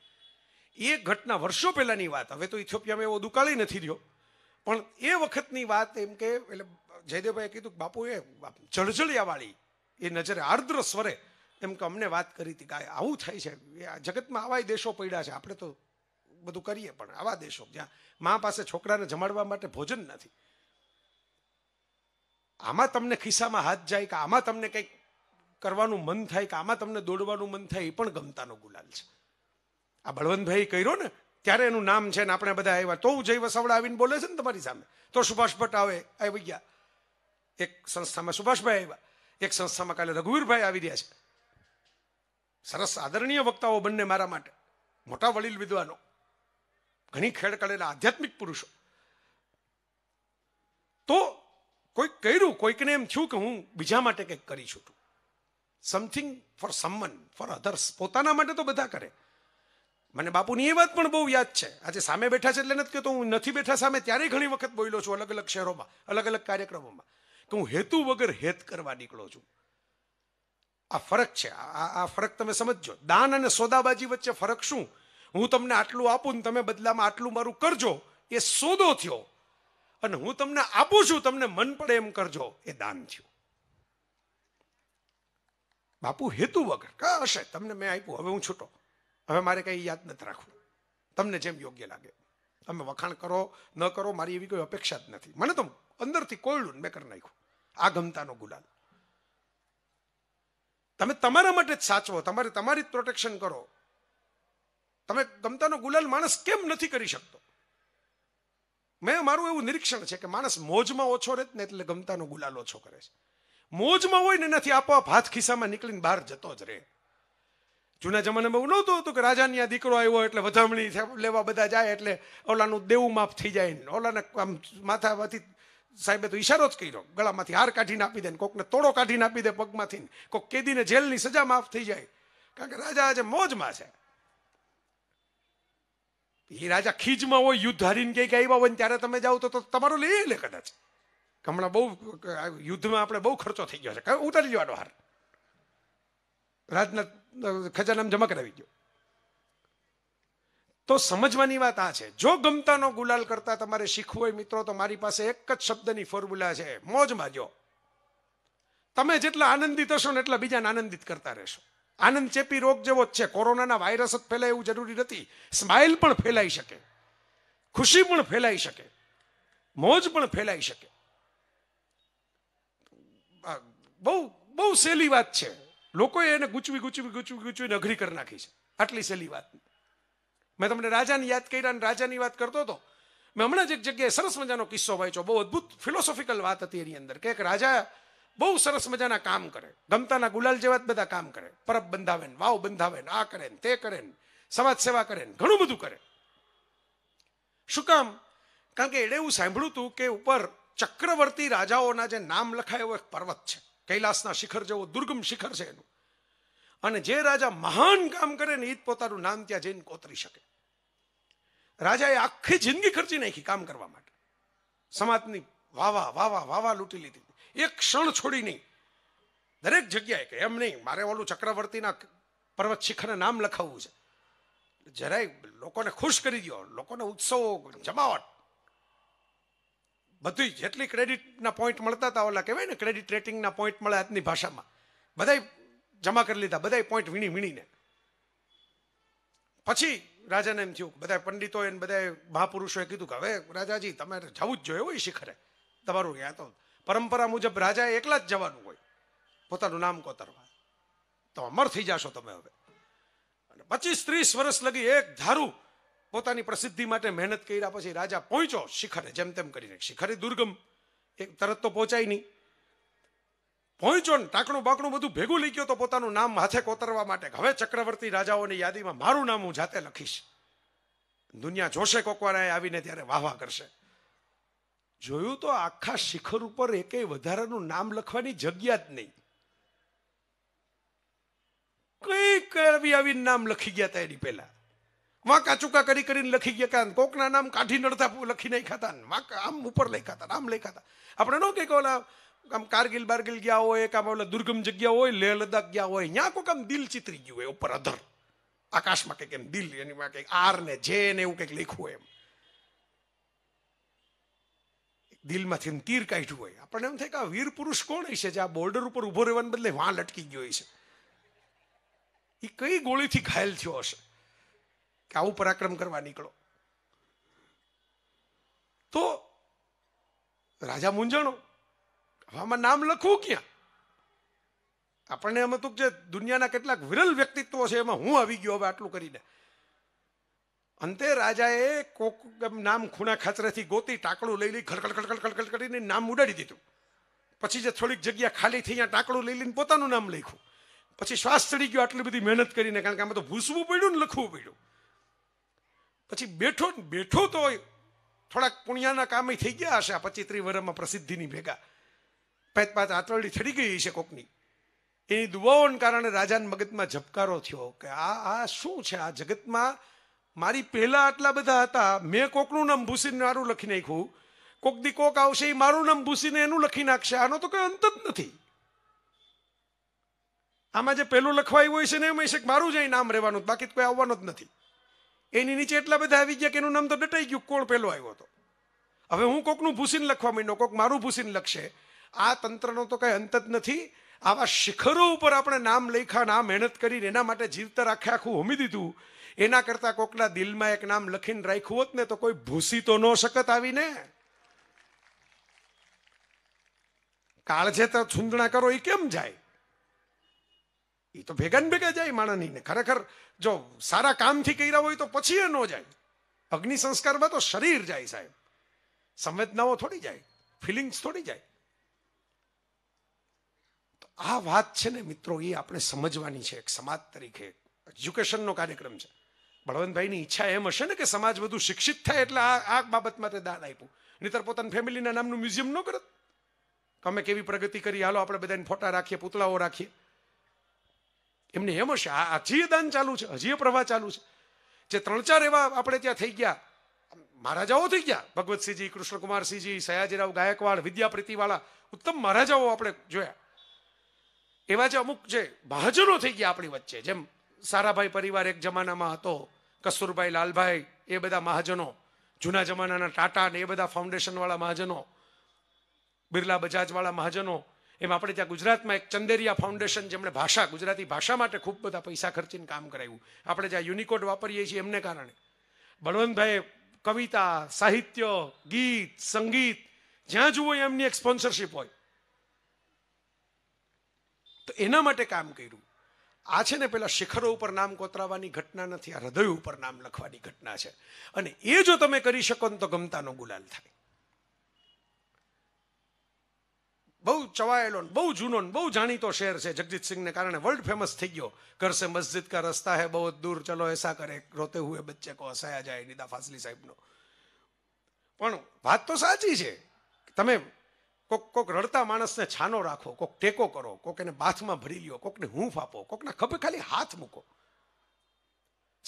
એ ઘટના વર્ષો પહેલાની વાત હવે તો ઇથોપિયામાં એવો દુકાળી નથી રહ્યો પણ એ વખતની વાત એમ કે એટલે જયદેવભાઈએ કીધું બાપુ એ જળજળિયાવાળી એ નજરે આર્દ્ર સ્વરે એમ કે અમને વાત કરી હતી કે આવું થાય છે આ જગતમાં આવાય દેશો પડ્યા છે આપણે તો બધું કરીએ પણ આવા દેશો જ્યાં મા પાસે છોકરાને જમાડવા માટે ભોજન નથી આમાં તમને ખિસ્સામાં હાથ જાય કે આમાં તમને કંઈક કરવાનું મન થાય કે આમાં તમને દોડવાનું મન થાય એ પણ ગમતાનો ગુલાલ છે આ બળવંતભાઈ કર્યો ને ત્યારે એનું નામ છે ને આપણે બધા આવ્યા તો જય વસાવડા આવીને બોલે છે ને તમારી સામે તો સુભાષ ભટ્ટ આવે આવી ગયા એક સંસ્થામાં સુભાષભાઈ આવ્યા એક સંસ્થામાં કાલે રઘુવીરભાઈ આવી રહ્યા છે સરસ આદરણીય વક્તાઓ બંને મારા માટે મોટા વડીલ વિદ્વાનો ઘણી ખેડ કરેલા આધ્યાત્મિક પુરુષો તો કોઈક કર્યું કોઈકને એમ થયું કે હું બીજા માટે કંઈક કરી છું something for someone for others પોતાના માટે તો બધા કરે મને બાપુની એ વાત પણ બહુ યાદ છે આજે સામે બેઠા છે એટલે નથી કહેતો હું નથી બેઠા સામે ત્યારે ઘણી વખત બોલ્યો છું અલગ અલગ શહેરોમાં અલગ અલગ કાર્યક્રમોમાં કે હું હેતુ વગર હેત કરવા નીકળો છું આ ફરક છે આ આ ફરક તમે સમજજો દાન અને સોદાબાજી વચ્ચે ફરક શું હું તમને આટલું આપું ને તમે બદલામાં આટલું મારું કરજો એ સોદો થયો અને હું તમને આપું છું તમને મન પડે એમ કરજો એ દાન થયું બાપુ હેતુ વગર કા હશે તમને મેં આપ્યું હવે હું છૂટો હવે મારે કંઈ યાદ નથી રાખવું તમને જેમ યોગ્ય લાગે તમે વખાણ કરો ન કરો મારી એવી કોઈ અપેક્ષા જ નથી મને તો અંદરથી કોયડું મેં કરી નાખ્યું આ ગમતાનો ગુલાલ તમે તમારા માટે જ સાચવો તમારે તમારી જ પ્રોટેક્શન કરો તમે ગમતાનો ગુલાલ માણસ કેમ નથી કરી શકતો મેં મારું એવું નિરીક્ષણ છે કે માણસ મોજમાં ઓછો રહે ને એટલે ગમતાનો ગુલાલ ઓછો કરે છે મોજમાં હોય ને નથી આપોઆપ હાથ ખિસ્સામાં નીકળીને બહાર જતો જ રહે જૂના જમાનામાં એવું નહોતું હતું કે રાજાની આ દીકરો આવ્યો એટલે વધામણી લેવા બધા જાય એટલે ઓલાનું દેવું માફ થઈ જાય ને ઓલાને આમ માથામાંથી સાહેબે તો ઈશારો જ કર્યો ગળામાંથી હાર કાઢીને આપી દે ને કોકને તોડો કાઢીને આપી દે પગમાંથી કોક કેદીને જેલની સજા માફ થઈ જાય કારણ કે રાજા આજે મોજમાં છે એ રાજા ખીજમાં હોય યુદ્ધ હારીને કંઈક આવ્યા હોય ને ત્યારે તમે જાઓ તો તમારો લઈ લે કદાચ હમણાં બહુ યુદ્ધમાં આપણે બહુ ખર્ચો થઈ ગયો છે ઉતારી જવાનો હાર રાજનાથ ખજાનામાં જમા કરાવી ગયો તો સમજવાની વાત આ છે જો ગમતાનો ગુલાલ કરતા તમારે શીખવું હોય મિત્રો તો મારી પાસે એક જ શબ્દની ફોર્મ્યુલા છે મોજ માજો તમે જેટલા આનંદિત હશો ને એટલા બીજાને આનંદિત કરતા રહેશો આનંદ ચેપી રોગ જેવો જ છે કોરોનાના વાયરસ જ ફેલાય એવું જરૂરી નથી સ્માઇલ પણ ફેલાઈ શકે ખુશી પણ ફેલાઈ શકે મોજ પણ ફેલાઈ શકે બહુ બહુ સહેલી વાત છે લોકોએ એને ગૂંચવી ગૂંચવી ગૂંચવી ગૂંચવીને અઘરી કરી નાખી છે આટલી સહેલી વાત મેં તમને રાજાની યાદ કર્યા અને રાજાની વાત કરતો હતો મેં હમણાં જ એક જગ્યાએ સરસ મજાનો કિસ્સો વાંચ્યો બહુ અદ્ભુત ફિલોસોફિકલ વાત હતી એની અંદર કે એક રાજા બહુ સરસ મજાના કામ કરે ગમતાના ગુલાલ જેવા જ બધા કામ કરે પરબ બંધાવે ને વાવ બંધાવે ને આ કરે ને તે કરે ને સમાજ સેવા કરે ને ઘણું બધું કરે શું કામ કારણ કે એણે એવું સાંભળ્યું હતું કે ઉપર ચક્રવર્તી રાજાઓના જે નામ લખાયો એક પર્વત છે કૈલાસના શિખર જેવો દુર્ગમ શિખર છે એનું અને જે રાજા મહાન કામ કરે ને એ જ પોતાનું નામ ત્યાં જઈને કોતરી શકે રાજાએ આખી જિંદગી ખર્ચી નાખી કામ કરવા માટે સમાજની વાવા વાવા વાવા લૂંટી લીધી એક ક્ષણ છોડી નહીં દરેક જગ્યાએ કે એમ નહીં મારે ઓલું ચક્રવર્તીના પર્વત શિખરને નામ લખાવવું છે જરાય લોકોને ખુશ કરી દો લોકોને ઉત્સવો જમાવટ બધી જેટલી ક્રેડિટના પોઈન્ટ મળતા હતા ઓલા કહેવાય ને ક્રેડિટ રેટિંગના પોઈન્ટ મળે આજની ભાષામાં બધા જમા કરી લીધા બધા પોઈન્ટ વીણી વીણીને પછી રાજાને એમ થયું બધા પંડિતોએ બધા મહાપુરુષોએ કીધું કે હવે રાજાજી તમે જવું જ જોઈએ હોય શિખરે તમારું યા તો પરંપરા મુજબ રાજાએ એકલા જ જવાનું હોય પોતાનું નામ કોતરવા તો અમર થઈ જશો તમે હવે અને પચીસ ત્રીસ વર્ષ લગી એક ધારું પોતાની પ્રસિદ્ધિ માટે મહેનત કર્યા પછી રાજા પહોંચ્યો શિખરે જેમ તેમ કરીને શિખરે દુર્ગમ એક તરત તો પહોંચાય નહીં પહોંચ્યો ને ટાંકણું બાકણું બધું ભેગું લઈ ગયો તો પોતાનું નામ માથે કોતરવા માટે હવે ચક્રવર્તી રાજાઓની યાદીમાં મારું નામ હું જાતે લખીશ દુનિયા જોશે કોકવાર આવીને ત્યારે વાહવા કરશે જોયું તો આખા શિખર ઉપર એકે વધારાનું નામ લખવાની જગ્યા જ નહીં કઈ આવી નામ લખી ગયા હતા એની પહેલા વાંકા ચૂકા કરી કરીને લખી ગયા કાન કોકના નામ કાઢી નડતા લખી નહીં ખાતા વાંકા આમ ઉપર લખાતા આમ લખાતા આપણે ન કંઈક ઓલા આમ કારગિલ બારગિલ ગયા હોય કામ ઓલા દુર્ગમ જગ્યા હોય લેહ લદાખ ગયા હોય ત્યાં કોઈક આમ દિલ ચિતરી ગયું હોય ઉપર અધર આકાશમાં કંઈક એમ દિલ એની એનીમાં કંઈક આર ને જે ને એવું કંઈક લખ્યું હોય એમ દિલમાંથી તીર કાઢ્યું હોય આપણને એમ થાય કે આ વીર પુરુષ કોણ હશે જે આ બોર્ડર ઉપર ઊભો રહેવાને બદલે વાં લટકી ગયો હશે એ કઈ ગોળીથી ઘાયલ થયો હશે કે આવું પરાક્રમ કરવા નીકળો તો રાજા મૂંઝણો આમાં નામ લખવું ક્યાં આપણને એમ હતું કે જે દુનિયાના કેટલાક વિરલ વ્યક્તિત્વ છે એમાં હું આવી ગયો હવે આટલું કરીને અંતે રાજાએ કોક નામ ખૂણા ખાચરેથી ગોતી ટાંકડું લઈ લઈ ખડખડ ખડખડ ખડખડ કરીને નામ ઉડાડી દીધું પછી જે થોડીક જગ્યા ખાલી થઈ ત્યાં ટાંકડું લઈ લઈને પોતાનું નામ લખ્યું પછી શ્વાસ ચડી ગયો આટલી બધી મહેનત કરીને કારણ કે આમાં તો ભૂસવું પડ્યું ને લખવું પડ્યું પછી બેઠો બેઠો તો થોડાક પુણ્યાના કામે થઈ ગયા હશે આ પચીત્રી વર્ષમાં પ્રસિદ્ધિની ભેગા પાંચ પાંચ આંતરડી ચડી ગઈ છે કોકની એની દુવાઓને કારણે રાજાને મગજમાં ઝબકારો થયો કે આ આ શું છે આ જગતમાં મારી પહેલાં આટલા બધા હતા મેં કોકનું નામ ભૂસીને મારું લખી નાખ્યું કોક દી કોક આવશે એ મારું નામ ભૂસીને એનું લખી નાખશે આનો તો કોઈ અંત જ નથી આમાં જે પહેલું લખવાયું હોય છે ને એમ છે કે મારું જ અહીં નામ રહેવાનું બાકી કોઈ આવવાનું જ નથી એની નીચે એટલા બધા આવી ગયા કે એનું નામ તો ડટાઈ ગયું કોણ પહેલો આવ્યો હતો હવે હું કોકનું ભૂસીન લખવા માંડ્યો કોક મારું ભૂસીને લખશે આ તંત્રનો તો કાંઈ અંત જ નથી આવા શિખરો ઉપર આપણે નામ લખ્યા ના મહેનત કરીને એના માટે જીવતર આખે આખું હોમી દીધું એના કરતાં કોકના દિલમાં એક નામ લખીને રાખ્યું હોત ને તો કોઈ ભૂસી તો ન શકત આવીને કાળજે તો છુંદણા કરો એ કેમ જાય એ તો ભેગા ભેગા જાય માણસની ખરેખર જો સારા કામથી કર્યા હોય તો પછી એ ન જાય અગ્નિ સંસ્કારમાં તો શરીર જાય સાહેબ સંવેદનાઓ થોડી જાય ફિલિંગ્સ થોડી જાય તો આ વાત છે ને મિત્રો એ આપણે સમજવાની છે એક સમાજ તરીકે એજ્યુકેશનનો કાર્યક્રમ છે બળવંતભાઈની ઈચ્છા એમ હશે ને કે સમાજ વધુ શિક્ષિત થાય એટલે આ આ બાબત માટે દાન આપ્યું નહીતર પોતાની ફેમિલીના નામનું મ્યુઝિયમ ન કરત અમે કેવી પ્રગતિ કરી હાલો આપણે બધાને ફોટા રાખીએ પૂતળાઓ રાખીએ એમને એમ હશે હજી દાન ચાલુ છે હજી પ્રવાહ ચાલુ છે જે ત્રણ ચાર એવા આપણે ત્યાં થઈ ગયા મહારાજાઓ થઈ ગયા ભગવતસિંહજી કૃષ્ણકુમારસિંહજી સયાજીરાવ ગાયકવાડ વિદ્યાપ્રીતિવાળા ઉત્તમ મહારાજાઓ આપણે જોયા એવા જે અમુક જે મહાજનો થઈ ગયા આપણી વચ્ચે જેમ સારાભાઈ પરિવાર એક જમાનામાં હતો કસુરભાઈ લાલભાઈ એ બધા મહાજનો જૂના જમાનાના ટાટા ને એ બધા ફાઉન્ડેશનવાળા મહાજનો બિરલા બજાજવાળા મહાજનો એમ આપણે ત્યાં ગુજરાતમાં એક ચંદેરિયા ફાઉન્ડેશન જેમણે ભાષા ગુજરાતી ભાષા માટે ખૂબ બધા પૈસા ખર્ચીને કામ કરાવ્યું આપણે જ્યાં યુનિકોડ વાપરીએ છીએ એમને કારણે બળવંતભાઈ કવિતા સાહિત્ય ગીત સંગીત જ્યાં જુઓ એમની એક સ્પોન્સરશિપ હોય તો એના માટે કામ કર્યું આ છે ને પેલા શિખરો ઉપર નામ કોતરાવાની ઘટના નથી આ હૃદય ઉપર નામ લખવાની ઘટના છે અને એ જો તમે કરી શકો ને તો ગમતાનો ગુલાલ થાય બહુ ચવાયેલો બહુ જૂનો બહુ જાણીતો શહેર છે જગજીતસિંહને કારણે વર્લ્ડ ફેમસ થઈ ગયો ઘર સે મસ્જિદ કા રસ્તા હે બહુ દૂર ચલો એસા કરે રોતે હુએ બચ્ચે કો હસાયા જાય નિદા ફાસલી સાહેબનો પણ વાત તો સાચી છે તમે કોક કોક રડતા માણસને છાનો રાખો કોક ટેકો કરો કોક એને બાથમાં ભરી લ્યો કોકને હૂંફ આપો કોકના ખભે ખાલી હાથ મૂકો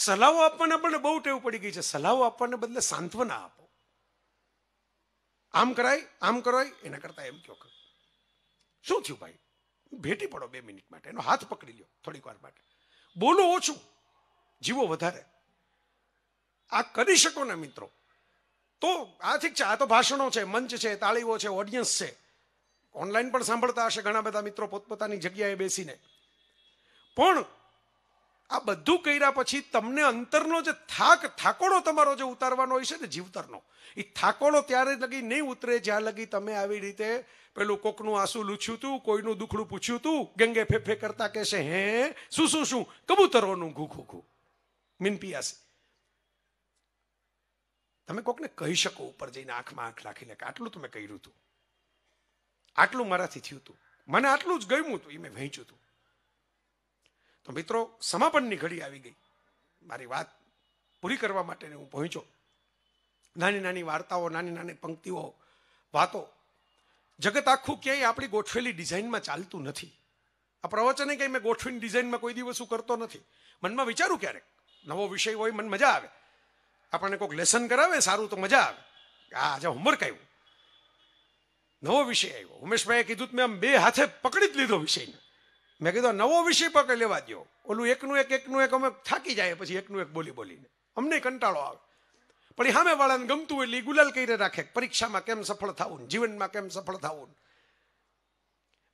સલાહો આપવાને આપણને બહુ ટેવ પડી ગઈ છે સલાહો આપવાને બદલે સાંત્વના આપો આમ કરાય આમ કરાય એના કરતાં એમ કયો શું થયું ભાઈ ભેટી પડો બે મિનિટ માટે એનો હાથ પકડી લ્યો થોડીક વાર માટે બોલો ઓછું જીવો વધારે આ કરી શકો ને મિત્રો તો આ ઠીક છે આ તો ભાષણો છે મંચ છે તાળીઓ છે ઓડિયન્સ છે ઓનલાઈન પણ સાંભળતા હશે ઘણા બધા મિત્રો પોતપોતાની જગ્યાએ બેસીને પણ આ બધું કર્યા પછી તમને અંતરનો જે થાક થાકોડો તમારો જે ઉતારવાનો હોય છે ને જીવતરનો એ થાકોડો ત્યારે લગી નહીં ઉતરે જ્યાં લગી તમે આવી રીતે પેલું કોકનું આંસુ લૂછ્યું તું કોઈનું દુખડું પૂછ્યું તું ગંગે ફેફે કરતા કહેશે હે શું શું શું કબૂતરોનું ઘૂ ઘૂ ઘૂ મીનપિયાસી તમે કોકને કહી શકો ઉપર જઈને આંખમાં આંખ રાખીને કે આટલું તો કર્યું હતું આટલું મારાથી થયું હતું મને આટલું જ ગમ્યું હતું એ મેં વહેંચ્યું હતું તો મિત્રો સમાપનની ઘડી આવી ગઈ મારી વાત પૂરી કરવા માટેને હું પહોંચ્યો નાની નાની વાર્તાઓ નાની નાની પંક્તિઓ વાતો જગત આખું ક્યાંય આપણી ગોઠવેલી ડિઝાઇનમાં ચાલતું નથી આ પ્રવચને કંઈ મેં ગોઠવીની ડિઝાઇનમાં કોઈ દિવસ હું કરતો નથી મનમાં વિચારું ક્યારેક નવો વિષય હોય મને મજા આવે આપણને કોઈક લેસન કરાવે સારું તો મજા આવે આ આજે હોમવર્ક આવ્યું નવો વિષય આવ્યો ઉમેશભાઈએ કીધું મેં આમ બે હાથે પકડી જ લીધો વિષયને મેં કીધું નવો વિષય પકડ લેવા દો ઓલું એકનું એક એકનું એક અમે થાકી જાય પછી એકનું એક બોલી બોલીને અમને કંટાળો આવે પણ સામે વાળાને ગમતું એટલે ગુલાલ કરીને રાખે પરીક્ષામાં કેમ સફળ થવું જીવનમાં કેમ સફળ થવું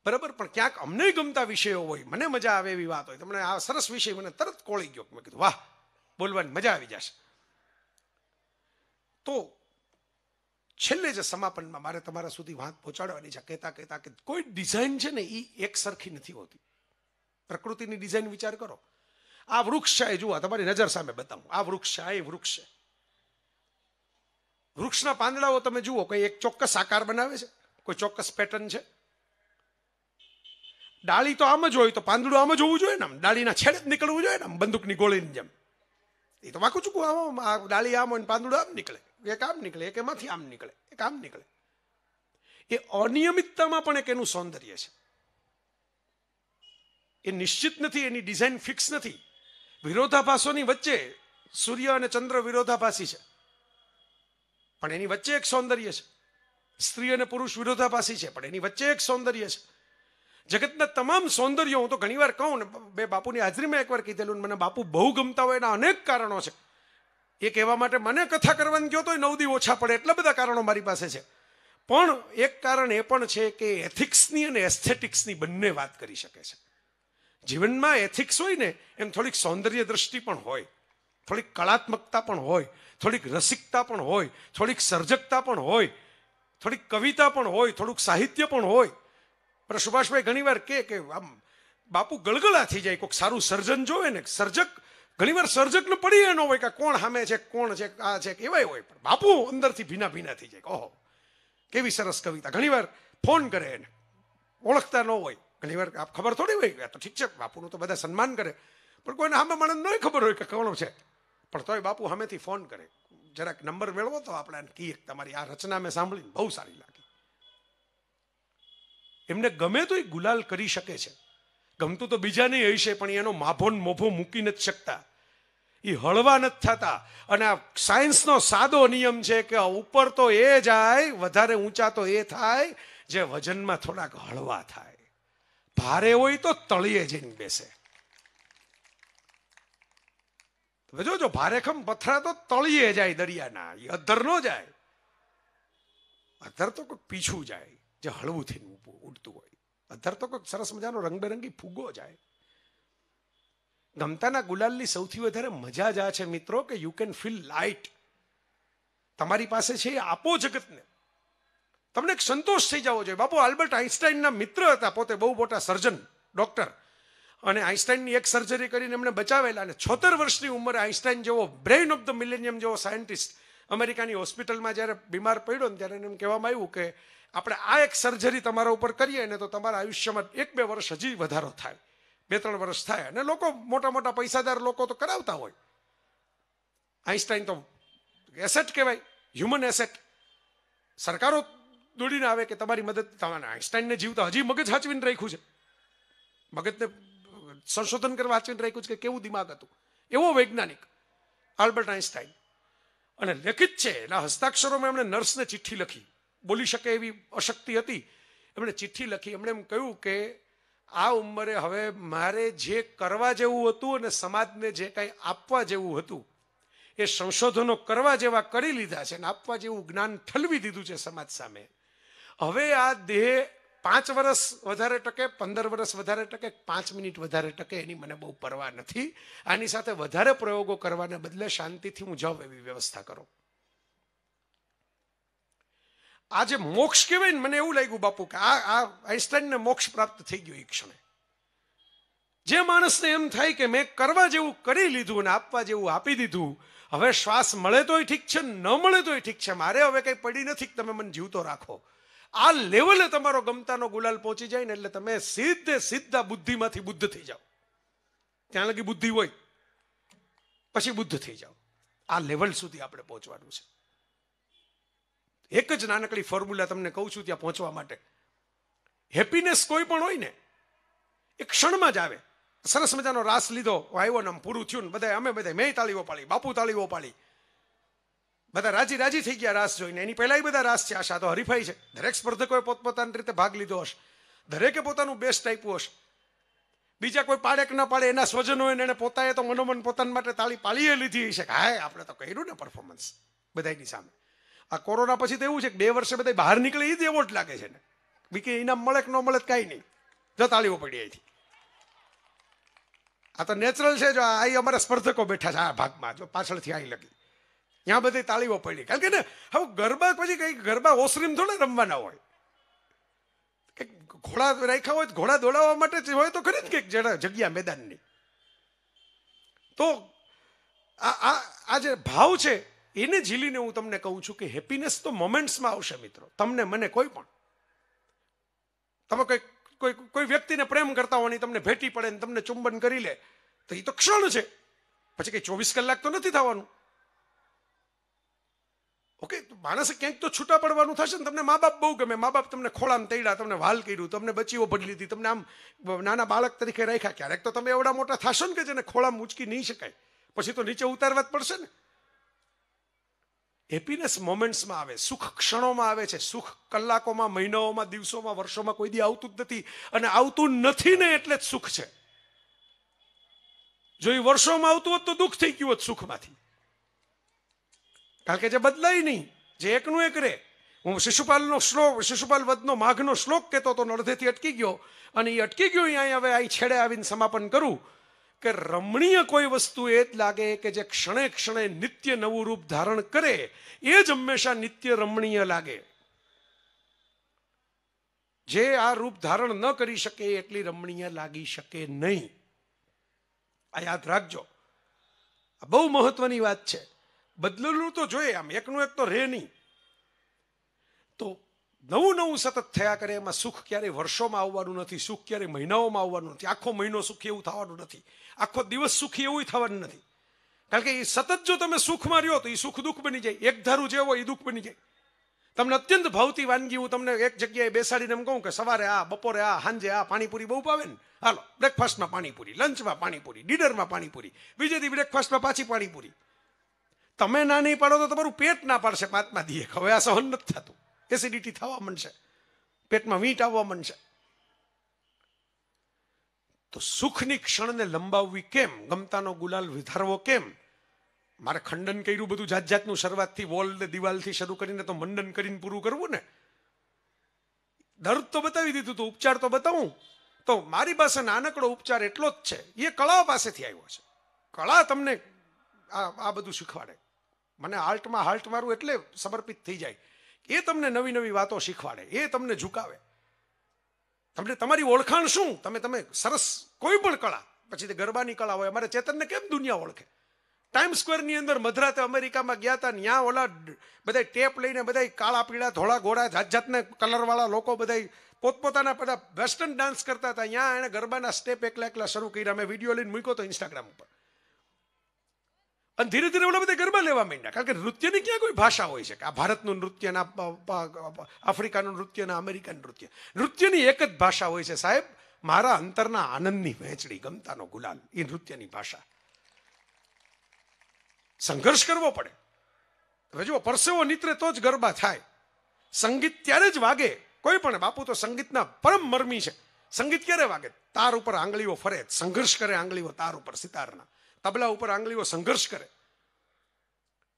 બરાબર પણ ક્યાંક અમને ગમતા વિષયો હોય મને મજા આવે એવી વાત હોય તમને આ સરસ વિષય મને તરત કોળી ગયો મેં કીધું વાહ બોલવાની મજા આવી જશે તો છેલ્લે જે સમાપનમાં મારે તમારા સુધી વાત પહોંચાડવાની છે કહેતા કહેતા કે કોઈ ડિઝાઇન છે ને એ એક સરખી નથી હોતી પ્રકૃતિની ડિઝાઇન વિચાર કરો આ વૃક્ષ છે જુઓ તમારી નજર સામે બતાવું આ વૃક્ષ છે આ એ વૃક્ષ છે વૃક્ષના પાંદડાઓ તમે જુઓ કંઈ એક ચોક્કસ આકાર બનાવે છે કોઈ ચોક્કસ પેટર્ન છે ડાળી તો આમ જ હોય તો પાંદડું આમ જ હોવું જોઈએ ને આમ ડાળીના છેડે જ નીકળવું જોઈએ ને આમ બંદૂકની ગોળીની જેમ એ તો વાંકું ચૂકું આમ આ ડાળી આમ હોય ને પાંદડું આમ નીકળે એક આમ નીકળે એક એમાંથી આમ નીકળે એક આમ નીકળે એ અનિયમિતતામાં પણ એક એનું સૌંદર્ય છે એ નિશ્ચિત નથી એની ડિઝાઇન ફિક્સ નથી વિરોધાભાસોની વચ્ચે સૂર્ય અને ચંદ્ર વિરોધાભાસી છે પણ એની વચ્ચે એક સૌંદર્ય છે સ્ત્રી અને પુરુષ વિરોધાભાસી છે પણ એની વચ્ચે એક સૌંદર્ય છે જગતના તમામ સૌંદર્યો હું તો ઘણીવાર કહું ને બે બાપુની હાજરીમાં એકવાર કીધેલું મને બાપુ બહુ ગમતા હોય એના અનેક કારણો છે એ કહેવા માટે મને કથા કરવાની ગયો તો નવ દી ઓછા પડે એટલા બધા કારણો મારી પાસે છે પણ એક કારણ એ પણ છે કે એથિક્સની અને એસ્થેટિક્સની બંને વાત કરી શકે છે જીવનમાં એથિક્સ હોય ને એમ થોડીક સૌંદર્ય દ્રષ્ટિ પણ હોય થોડીક કળાત્મકતા પણ હોય થોડીક રસિકતા પણ હોય થોડીક સર્જકતા પણ હોય થોડીક કવિતા પણ હોય થોડુંક સાહિત્ય પણ હોય પણ સુભાષભાઈ ઘણીવાર કે કે આમ બાપુ ગળગળા થઈ જાય કોઈક સારું સર્જન જોવે ને સર્જક ઘણીવાર સર્જકને પડી એનો હોય કે કોણ સામે છે કોણ છે આ છે એવાય હોય પણ બાપુ અંદરથી ભીના ભીના થઈ જાય ઓહો કેવી સરસ કવિતા ઘણીવાર ફોન કરે એને ઓળખતા ન હોય ઘણી વાર આપ ખબર થોડી હોય તો ઠીક છે બાપુનું તો બધા સન્માન કરે પણ કોઈને સામે માણસ નહીં ખબર હોય કે કોણ છે પણ તોય બાપુ સામેથી ફોન કરે જરાક નંબર મેળવો તો આપણે કહીએ તમારી આ રચના મેં સાંભળીને બહુ સારી લાગી એમને ગમે તો એ ગુલાલ કરી શકે છે ગમતું તો બીજા નહીં હશે પણ એનો માભો મોભો મૂકી નથી શકતા એ હળવા નથી થતા અને આ સાયન્સનો સાદો નિયમ છે કે ઉપર તો એ જાય વધારે ઊંચા તો એ થાય જે વજનમાં થોડાક હળવા થાય ભારે હોય તો તળિયે જઈને બેસે જો જો ભારેખમ પથરા તો તળિયે જાય દરિયાના એ અધર નો જાય અધર તો કોઈક પીછું જાય જે હળવું થઈને ઉડતું હોય અધર તો કોઈક સરસ મજાનો રંગબેરંગી ફૂગો જાય ગમતાના ગુલાલની સૌથી વધારે મજા જ આ છે મિત્રો કે યુ કેન ફીલ લાઇટ તમારી પાસે છે એ આપો જગતને તમને એક સંતોષ થઈ જવો જોઈએ બાપુ આલ્બર્ટ આઇન્સ્ટાઈનના મિત્ર હતા પોતે બહુ મોટા સર્જન ડૉક્ટર અને આઇન્સ્ટાઈનની એક સર્જરી કરીને એમને બચાવેલા અને છોતેર વર્ષની ઉંમરે આઇન્સ્ટાઈન જેવો બ્રેઇન ઓફ ધ મિલેનિયમ જેવો સાયન્ટિસ્ટ અમેરિકાની હોસ્પિટલમાં જ્યારે બીમાર પડ્યો ને ત્યારે એમ કહેવામાં આવ્યું કે આપણે આ એક સર્જરી તમારા ઉપર કરીએ ને તો તમારા આયુષ્યમાં એક બે વર્ષ હજી વધારો થાય બે ત્રણ વર્ષ થાય અને લોકો મોટા મોટા પૈસાદાર લોકો તો કરાવતા હોય આઈન્સ્ટાઈન તો એસેટ કહેવાય હ્યુમન એસેટ સરકારો દોડીને આવે કે તમારી મદદ તમારે આઈન્સ્ટાઈનને જીવતા હજી મગજ હાચવીને રાખ્યું છે મગજને સંશોધન કરવા હાચવીને રાખ્યું છે કે કેવું દિમાગ હતું એવો વૈજ્ઞાનિક આલ્બર્ટ આઈન્સ્ટાઈન અને લેખિત છે એના હસ્તાક્ષરોમાં એમણે નર્સને ચિઠ્ઠી લખી બોલી શકે એવી અશક્તિ હતી એમણે ચિઠ્ઠી લખી એમણે એમ કહ્યું કે આ ઉંમરે હવે મારે જે કરવા જેવું હતું અને સમાજને જે કાંઈ આપવા જેવું હતું એ સંશોધનો કરવા જેવા કરી લીધા છે અને આપવા જેવું જ્ઞાન ઠલવી દીધું છે સમાજ સામે હવે આ દેહ પાંચ વર્ષ વધારે ટકે પંદર વર્ષ વધારે ટકે પાંચ મિનિટ વધારે ટકે એની મને બહુ પરવા નથી આની સાથે વધારે પ્રયોગો કરવાને બદલે શાંતિથી હું જાઉં એવી વ્યવસ્થા કરો આજે મોક્ષ કહેવાય ને મને એવું લાગ્યું બાપુ કે આ આ આઈન્સ્ટાઈનને મોક્ષ પ્રાપ્ત થઈ ગયો એ ક્ષણે જે માણસને એમ થાય કે મેં કરવા જેવું કરી લીધું અને આપવા જેવું આપી દીધું હવે શ્વાસ મળે તોય ઠીક છે ન મળે તોય ઠીક છે મારે હવે કંઈ પડી નથી તમે મને જીવતો રાખો આ લેવલે તમારો ગમતાનો ગુલાલ પહોંચી જાય ને એટલે તમે સીધે સીધા બુદ્ધિમાંથી બુદ્ધ થઈ જાઓ ત્યાં લગી બુદ્ધિ હોય પછી બુદ્ધ થઈ જાઓ આ લેવલ સુધી આપણે પહોંચવાનું છે એક જ નાનકડી ફોર્મ્યુલા તમને કહું છું ત્યાં પહોંચવા માટે હેપીનેસ કોઈ પણ હોય ને એ ક્ષણમાં જ આવે સરસ મજાનો રાસ લીધો આવ્યો ને આમ પૂરું થયું ને બધા અમે બધા મેં તાળીઓ પાડી બાપુ તાળીઓ પાડી બધા રાજી રાજી થઈ ગયા રાસ જોઈને એની પહેલાં બધા રાસ છે આશા તો હરીફાઈ છે દરેક સ્પર્ધકોએ પોતપોતાની રીતે ભાગ લીધો હશે દરેકે પોતાનું બેસ્ટ આપ્યું હશે બીજા કોઈ પાડે કે ન પાડે એના સ્વજનોએ એને પોતાએ તો મનોમન પોતાના માટે તાળી પાળીએ લીધી છે કે હા આપણે તો કર્યું ને પરફોર્મન્સ બધાની સામે આ કોરોના પછી તો એવું છે કે બે વર્ષે બધા બહાર નીકળે એ જ એવો જ લાગે છે ને બીકે ઇનામ મળે કે ન મળે કાંઈ નહીં જો તાળીઓ પડી અહીંથી આ તો નેચરલ છે જો આ અમારા સ્પર્ધકો બેઠા છે આ ભાગમાં જો પાછળથી આવી લગી ત્યાં બધી તાળીઓ પડી કારણ કે ને હવે ગરબા પછી કંઈક ગરબા ઓસરીમ થોડા રમવાના હોય ઘોડા રાખ્યા હોય ઘોડા દોડાવવા માટે હોય તો ખરી જ કંઈક જગ્યા મેદાનની તો આ આ જે ભાવ છે એને ઝીલીને હું તમને કહું છું કે હેપીનેસ તો મોમેન્ટ્સમાં આવશે મિત્રો તમને મને કોઈ પણ તમે કોઈ કોઈ કોઈ વ્યક્તિને પ્રેમ કરતા હોય તમને ભેટી પડે ને તમને ચુંબન કરી લે તો એ તો ક્ષણ છે પછી કંઈ ચોવીસ કલાક તો નથી થવાનું ઓકે માણસે ક્યાંક તો છૂટા પડવાનું થશે ને તમને મા બાપ બહુ ગમે મા બાપ તમને ખોળામ તૈડા તમને વાલ કર્યું તમને બચીઓ ભરી લીધી તમને આમ નાના બાળક તરીકે રાખ્યા ક્યારેક તો તમે એવડા મોટા થશો ને કે જેને ખોળામાં ઉચકી નહીં શકાય પછી તો નીચે ઉતારવા જ પડશે ને હેપીનેસ મોમેન્ટ્સમાં આવે સુખ ક્ષણોમાં આવે છે સુખ કલાકોમાં મહિનાઓમાં દિવસોમાં વર્ષોમાં કોઈ દી આવતું જ નથી અને આવતું નથી ને એટલે જ સુખ છે જો એ વર્ષોમાં આવતું હોત તો દુઃખ થઈ ગયું હોત સુખમાંથી કારણ કે જે બદલાય નહીં જે એકનું એક રહે હું શિશુપાલનો શ્લોક શિશુપાલ વધનો માઘનો શ્લોક કહેતો તો અડધેથી અટકી ગયો અને એ અટકી ગયો અહીંયા હવે અહીં છેડે આવીને સમાપન કરું કે રમણીય કોઈ વસ્તુ એ જ લાગે કે જે ક્ષણે ક્ષણે નિત્ય નવું રૂપ ધારણ કરે એ જ હંમેશા નિત્ય રમણીય લાગે જે આ રૂપ ધારણ ન કરી શકે એટલી રમણીય લાગી શકે નહીં આ યાદ રાખજો આ બહુ મહત્વની વાત છે બદલેલું તો જોઈએ આમ એકનું એક તો રહે નહીં તો નવું નવું સતત થયા કરે એમાં સુખ ક્યારેય વર્ષોમાં આવવાનું નથી સુખ ક્યારેય મહિનાઓમાં આવવાનું નથી આખો મહિનો સુખી એવું થવાનું નથી આખો દિવસ સુખી એવું થવાનું નથી કારણ કે એ સતત જો તમે સુખમાં રહ્યો તો એ સુખ દુઃખ બની જાય એક ધારું જે હોય એ દુઃખ બની જાય તમને અત્યંત ભાવતી વાનગી હું તમને એક જગ્યાએ બેસાડીને એમ કહું કે સવારે આ બપોરે આ સાંજે આ પાણીપુરી બહુ પાવે ને હાલો બ્રેકફાસ્ટમાં પાણીપુરી લંચમાં પાણીપુરી ડિનરમાં પાણીપુરી બીજેથી બ્રેકફાસ્ટમાં પાછી પાણીપુરી તમે ના નહીં પાડો તો તમારું પેટ ના પાડશે પાંચમા દીએ હવે આ સહન નથી થતું એસિડિટી થવા માંડશે પેટમાં વીંટ આવવા માંડશે તો સુખની ક્ષણને લંબાવવી કેમ ગમતાનો ગુલાલ વિધારવો કેમ મારે ખંડન કર્યું બધું જાત જાતનું શરૂઆતથી વોલ ને દિવાલથી શરૂ કરીને તો મંડન કરીને પૂરું કરવું ને દર્દ તો બતાવી દીધું તો ઉપચાર તો બતાવું તો મારી પાસે નાનકડો ઉપચાર એટલો જ છે એ કળા પાસેથી આવ્યો છે કળા તમને આ આ બધું શીખવાડે મને આર્ટમાં હાર્ટ મારું એટલે સમર્પિત થઈ જાય એ તમને નવી નવી વાતો શીખવાડે એ તમને ઝુકાવે તમને તમારી ઓળખાણ શું તમે તમે સરસ કોઈ પણ કળા પછી તે ગરબાની કળા હોય અમારે ચેતનને કેમ દુનિયા ઓળખે ટાઈમ સ્ક્વેરની અંદર મધરાતે અમેરિકામાં ગયા હતા ત્યાં ઓલા બધા ટેપ લઈને બધા કાળા પીળા ધોળા ઘોળા જાત જાતના કલરવાળા લોકો બધા પોતપોતાના બધા વેસ્ટર્ન ડાન્સ કરતા હતા ત્યાં એણે ગરબાના સ્ટેપ એકલા એકલા શરૂ કર્યા મેં વિડીયો લઈને મૂક્યો તો ઇન્સ્ટાગ્રામ ઉપર અને ધીરે ધીરે ઓલા બધા ગરબા લેવા માંડ્યા કારણ કે નૃત્યની ક્યાં કોઈ ભાષા હોય છે કે આ ભારતનું નૃત્ય ના આફ્રિકાનું નૃત્ય ના અમેરિકન નૃત્ય નૃત્યની એક જ ભાષા હોય છે સાહેબ મારા અંતરના આનંદની વહેંચણી ગમતાનો ગુલાલ એ નૃત્યની ભાષા સંઘર્ષ કરવો પડે હવે જુઓ પરસેવો નીતરે તો જ ગરબા થાય સંગીત ત્યારે જ વાગે કોઈ પણ બાપુ તો સંગીતના પરમ મરમી છે સંગીત ક્યારે વાગે તાર ઉપર આંગળીઓ ફરે સંઘર્ષ કરે આંગળીઓ તાર ઉપર સિતારના તબલા ઉપર આંગળીઓ સંઘર્ષ કરે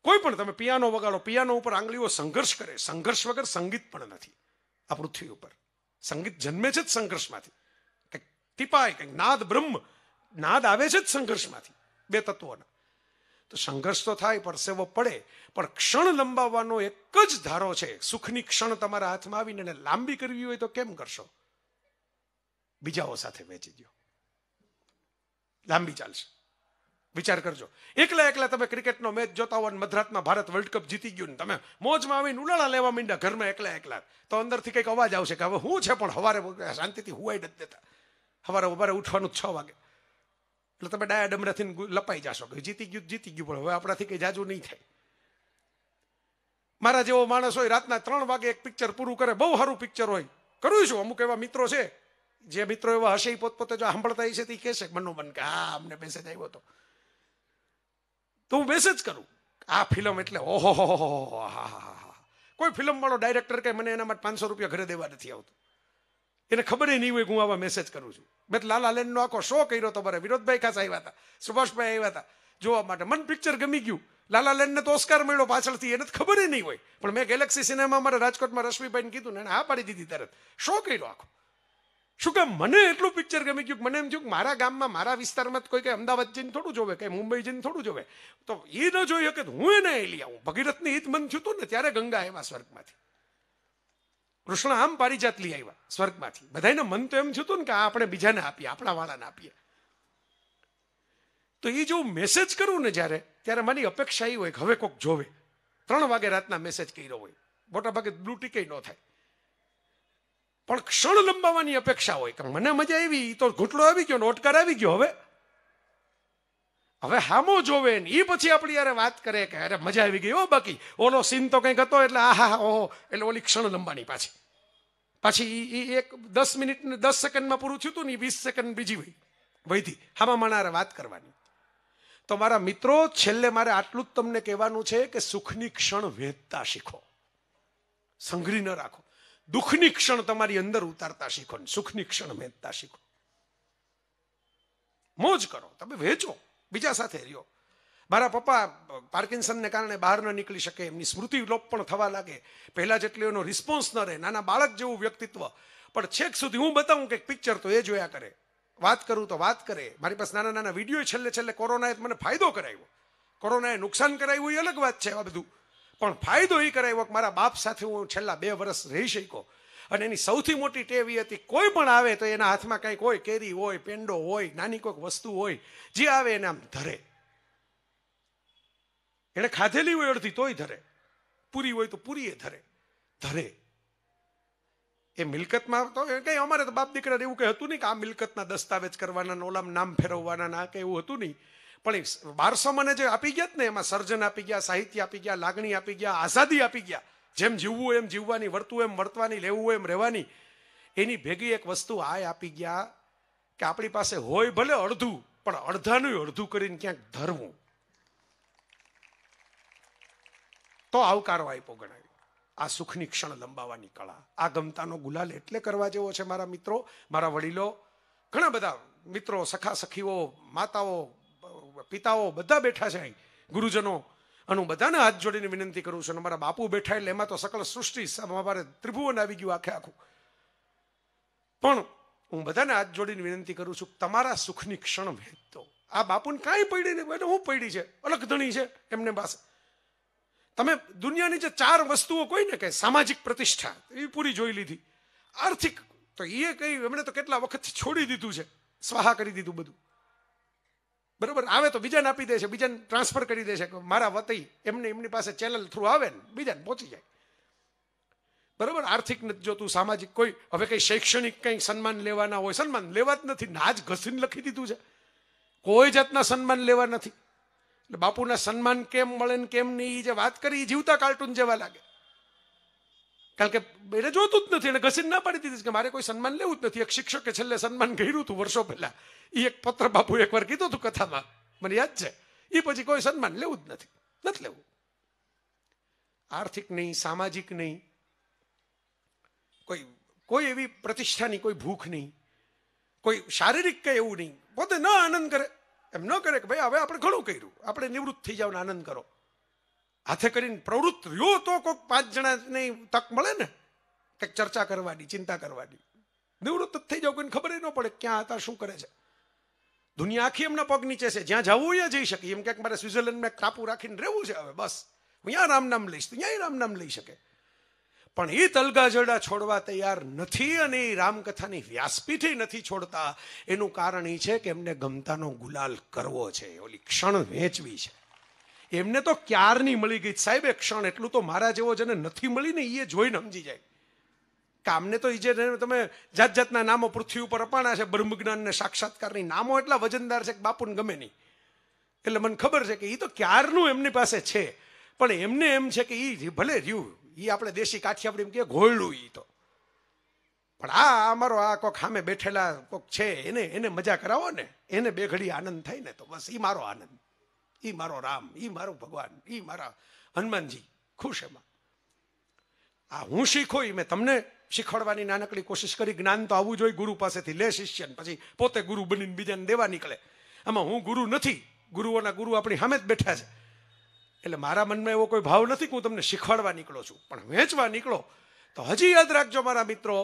કોઈ પણ તમે પિયાનો વગાડો પિયાનો ઉપર આંગળીઓ સંઘર્ષ કરે સંઘર્ષ વગર સંગીત પણ નથી આ પૃથ્વી ઉપર સંગીત જન્મે છે જ સંઘર્ષમાંથી કંઈક ટીપાય કંઈક નાદ બ્રહ્મ નાદ આવે છે જ સંઘર્ષમાંથી બે તત્વોના તો સંઘર્ષ તો થાય પરસેવો પડે પણ ક્ષણ લંબાવવાનો એક જ ધારો છે સુખની ક્ષણ તમારા હાથમાં આવીને એને લાંબી કરવી હોય તો કેમ કરશો બીજાઓ સાથે વેચી દો લાંબી ચાલશે વિચાર કરજો એકલા એકલા તમે ક્રિકેટનો મેચ જોતા હો મધરાતમાં ભારત વર્લ્ડ કપ જીતી ગયું ને તમે મોજમાં આવીને ઉલાળા લેવા માંડ્યા ઘરમાં એકલા એકલા તો અંદરથી કંઈક અવાજ આવશે કે હવે હું છે પણ હવારે શાંતિથી હુવાઈ નથી દેતા હવારે ઉભારે ઉઠવાનું છ વાગે એટલે તમે ડાયા ડમરાથી લપાઈ જશો કે જીતી ગયું જીતી ગયું પણ હવે આપણાથી કંઈ જાજુ નહીં થાય મારા જેવો માણસ હોય રાતના ત્રણ વાગે એક પિક્ચર પૂરું કરે બહુ સારું પિક્ચર હોય કરું છું અમુક એવા મિત્રો છે જે મિત્રો એવા હશે પોતપોતે જો સાંભળતા હશે તે કહેશે મનોમન કે હા અમને મેસેજ આવ્યો હતો તો હું મેસેજ કરું આ ફિલ્મ એટલે ઓહો હો હા હા હા કોઈ ફિલ્મ વાળો ડાયરેક્ટર કે મને એના માટે પાંચસો રૂપિયા ઘરે દેવા નથી આવતો એને ખબર નહીં હોય હું આવા મેસેજ કરું છું મેં લાલા લેનનો આખો શો કર્યો તો મારે વિનોદભાઈ ખાસ આવ્યા હતા સુભાષભાઈ આવ્યા હતા જોવા માટે મન પિક્ચર ગમી ગયું લાલા લેનને તો ઓસ્કાર મળ્યો પાછળથી એને ખબર નહીં હોય પણ મેં ગેલેક્સી સિનેમા મારા રાજકોટમાં રશ્મિભાઈને કીધું ને એને હા પાડી દીધી તરત શો કર્યો આખો શું કે મને એટલું પિક્ચર ગમી ગયું મને એમ થયું કે મારા ગામમાં મારા વિસ્તારમાં કોઈ કંઈ અમદાવાદ જઈને થોડું જોવે કંઈ મુંબઈ જઈને થોડું જોવે તો એ ન જોઈ કે હું એને એ લઈ આવું ભગીરથને ઈદ મન થયું હતું ને ત્યારે ગંગા એવા સ્વર્ગમાંથી કૃષ્ણ આમ પારિજાત લઈ આવ્યા સ્વર્ગમાંથી બધાને મન તો એમ થયું ને કે આપણે બીજાને આપીએ આપણા વાળાને આપીએ તો એ જો મેસેજ કરું ને જ્યારે ત્યારે મારી અપેક્ષા એ હોય કે હવે કોઈક જોવે ત્રણ વાગે રાતના મેસેજ કર્યો હોય મોટાભાગે ભાગે બ્લુ ન થાય પણ ક્ષણ લંબાવવાની અપેક્ષા હોય કે મને મજા આવી તો ઘૂંટડો આવી ગયો ઓટકાર આવી ગયો હવે હવે હામો જોવે ને એ પછી આપણી યારે વાત કરે કે અરે મજા આવી ગઈ હો બાકી ઓલો સીન તો કંઈક હતો એટલે આ ઓહો એટલે ઓલી ક્ષણ લંબાની પાછી પાછી એ એક દસ મિનિટ દસ સેકન્ડમાં પૂરું થયું હતું ને એ વીસ સેકન્ડ બીજી વહી વૈધી હામાં મણારે વાત કરવાની તો મારા મિત્રો છેલ્લે મારે આટલું જ તમને કહેવાનું છે કે સુખની ક્ષણ વેધતા શીખો સંઘરી ન રાખો દુઃખની ક્ષણ તમારી અંદર ઉતારતા શીખો ને સુખની ક્ષણ વહેંચતા શીખો મોજ કરો તમે વહેંચો બીજા સાથે રહ્યો મારા પપ્પા પાર્કિન્સનને કારણે બહાર ન નીકળી શકે એમની સ્મૃતિ લોપ પણ થવા લાગે પહેલાં જેટલો એનો રિસ્પોન્સ ન રહે નાના બાળક જેવું વ્યક્તિત્વ પણ છેક સુધી હું બતાવું કે પિક્ચર તો એ જોયા કરે વાત કરું તો વાત કરે મારી પાસે નાના નાના વિડીયો છેલ્લે છેલ્લે કોરોનાએ મને ફાયદો કરાવ્યો કોરોનાએ નુકસાન કરાવ્યું એ અલગ વાત છે આ બધું પણ ફાયદો એ કરાવ્યો કે મારા બાપ સાથે હું છેલ્લા બે વર્ષ રહી શક્યો અને એની સૌથી મોટી ટેવ એ હતી કોઈ પણ આવે તો એના હાથમાં કંઈક હોય કેરી હોય પેંડો હોય નાની કોઈક વસ્તુ હોય જે આવે એને આમ ધરે એણે ખાધેલી હોય અડધી તોય ધરે પૂરી હોય તો પૂરી એ ધરે ધરે એ મિલકતમાં તો કંઈ અમારે તો બાપ દીકરા એવું કંઈ હતું નહીં કે આ મિલકતના દસ્તાવેજ કરવાના ઓલામ નામ ફેરવવાના ના કે એવું હતું નહીં પણ બારસો મને જે આપી ગયા ને એમાં સર્જન આપી ગયા સાહિત્ય આપી ગયા લાગણી આપી ગયા આઝાદી આપી ગયા જેમ જીવવું એમ જીવવાની વર્તવું એમ વર્તવાની લેવું એમ રહેવાની એની ભેગી એક વસ્તુ આ આપી ગયા કે આપણી પાસે હોય ભલે અડધું પણ અડધાનું અડધું કરીને ક્યાંક ધરવું તો આવકારો આપ્યો ગણાય આ સુખની ક્ષણ લંબાવાની કળા આ ગમતાનો ગુલાલ એટલે કરવા જેવો છે મારા મિત્રો મારા વડીલો ઘણા બધા મિત્રો સખા સખીઓ માતાઓ પિતાઓ બધા બેઠા છે અહીં ગુરુજનો અને હું બધાને હાથ જોડીને વિનંતી કરું છું અને મારા બાપુ બેઠા એટલે એમાં તો સકળ સૃષ્ટિ અમારે ત્રિભુવન આવી ગયું આખે આખું પણ હું બધાને હાથ જોડીને વિનંતી કરું છું તમારા સુખની ક્ષણ વહેતો આ બાપુને કાંઈ પડી નહીં એટલે હું પડી છે અલગ ધણી છે એમને પાસે તમે દુનિયાની જે ચાર વસ્તુઓ કોઈ ને કે સામાજિક પ્રતિષ્ઠા એ પૂરી જોઈ લીધી આર્થિક તો એ કંઈ એમણે તો કેટલા વખત છોડી દીધું છે સ્વાહા કરી દીધું બધું બરોબર આવે તો બીજાને આપી દે છે બીજાને ટ્રાન્સફર કરી દે છે મારા વતી એમને એમની પાસે ચેનલ થ્રુ આવે ને બીજાને પહોંચી જાય બરોબર આર્થિક નથી જોતું સામાજિક કોઈ હવે કંઈ શૈક્ષણિક કંઈ સન્માન લેવાના હોય સન્માન લેવા જ નથી નાજ ઘસીને લખી દીધું છે કોઈ જાતના સન્માન લેવા નથી એટલે બાપુના સન્માન કેમ મળે ને કેમ નહીં એ જે વાત કરી એ જીવતા કાર્ટૂન જેવા લાગે કારણ કે એને જોતું જ નથી એને ઘસીને ના પાડી દીધી કે મારે કોઈ સન્માન લેવું જ નથી એક શિક્ષકે છેલ્લે સન્માન કર્યું હતું વર્ષો પહેલાં એ એક પત્ર બાપુ એકવાર કીધું હતું કથામાં મને યાદ છે એ પછી કોઈ સન્માન લેવું જ નથી નથી લેવું આર્થિક નહીં સામાજિક નહીં કોઈ કોઈ એવી પ્રતિષ્ઠાની કોઈ ભૂખ નહીં કોઈ શારીરિક કંઈ એવું નહીં પોતે ન આનંદ કરે એમ ન કરે કે ભાઈ હવે આપણે ઘણું કર્યું આપણે નિવૃત્ત થઈ જાવ આનંદ કરો હાથે કરીને પ્રવૃત્ત રહ્યો તો કોઈક પાંચ જણાની તક મળે ને કંઈક ચર્ચા કરવાની ચિંતા કરવાની નિવૃત્ત થઈ જાવ કોઈને ખબર ન પડે ક્યાં હતા શું કરે છે દુનિયા આખી એમના પગ નીચે છે જ્યાં જવું એ જઈ શકે એમ ક્યાંક મારે સ્વિટરલેન્ડમાં ટાપુ રાખીને રહેવું છે હવે બસ હું અહીંયા રામ નામ લઈશ તો અહીંયા રામ નામ લઈ શકે પણ એ તલગાજરડા છોડવા તૈયાર નથી અને એ રામકથાની વ્યાસપીઠે નથી છોડતા એનું કારણ એ છે કે એમને ગમતાનો ગુલાલ કરવો છે ઓલી ક્ષણ વેચવી છે એમને તો ક્યારની મળી ગઈ સાહેબ એ ક્ષણ એટલું તો મારા જેવો જેને નથી મળી ને એ જોઈને સમજી જાય કામને તો એ જે તમે જાત જાતના નામો પૃથ્વી ઉપર અપાણા છે બ્રહ્મજ્ઞાન બ્રહ્મજ્ઞાનને સાક્ષાત્કારની નામો એટલા વજનદાર છે કે બાપુને ગમે નહીં એટલે મને ખબર છે કે એ તો ક્યારનું એમની પાસે છે પણ એમને એમ છે કે એ ભલે રહ્યું એ આપણે દેશી કાઠિયાવાડી કે ઘોળલું એ તો પણ આ અમારો આ કોક સામે બેઠેલા કોક છે એને એને મજા કરાવો ને એને બે ઘડી આનંદ થાય ને તો બસ એ મારો આનંદ એ મારો રામ એ મારો ભગવાન એ મારા હનુમાનજી ખુશ એમાં આ હું શીખો એ મેં તમને શીખવાડવાની નાનકડી કોશિશ કરી જ્ઞાન તો આવવું જોઈએ ગુરુ પાસેથી લે શિષ્યને પછી પોતે ગુરુ બનીને બીજાને દેવા નીકળે આમાં હું ગુરુ નથી ગુરુઓના ગુરુ આપણી સામે જ બેઠા છે એટલે મારા મનમાં એવો કોઈ ભાવ નથી કે હું તમને શીખવાડવા નીકળો છું પણ વેચવા નીકળો તો હજી યાદ રાખજો મારા મિત્રો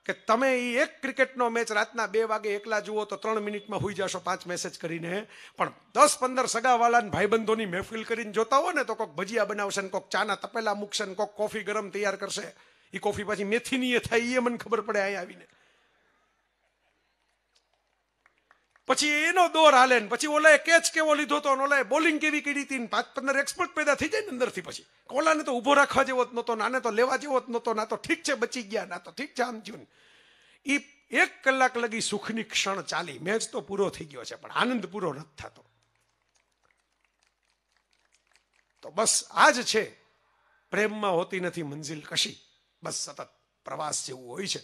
કે તમે એ એક ક્રિકેટનો મેચ રાતના બે વાગે એકલા જુઓ તો ત્રણ મિનિટમાં હોઈ જશો પાંચ મેસેજ કરીને પણ દસ પંદર સગાવાલા ભાઈબંધોની મહેફિલ કરીને જોતા હો ને તો કોઈક ભજીયા બનાવશે ને કોઈક ચાના તપેલા મૂકશે ને કોઈક કોફી ગરમ તૈયાર કરશે એ કોફી પાછી મેથીની એ થાય એ મને ખબર પડે અહીંયા આવીને પછી એનો દોર હાલે ને પછી ઓલાએ કેચ કેવો લીધો તો ઓલાએ બોલિંગ કેવી કરી હતી પાંચ પંદર એક્સપર્ટ પેદા થઈ જાય ને અંદરથી પછી ઓલાને તો ઊભો રાખવા જેવો જ નહોતો નાને તો લેવા જેવો જ નહોતો ના તો ઠીક છે બચી ગયા ના તો ઠીક છે આમ થયું એ એક કલાક લગી સુખની ક્ષણ ચાલી મેચ તો પૂરો થઈ ગયો છે પણ આનંદ પૂરો નથી થતો તો બસ આ જ છે પ્રેમમાં હોતી નથી મંજિલ કશી બસ સતત પ્રવાસ જેવું હોય છે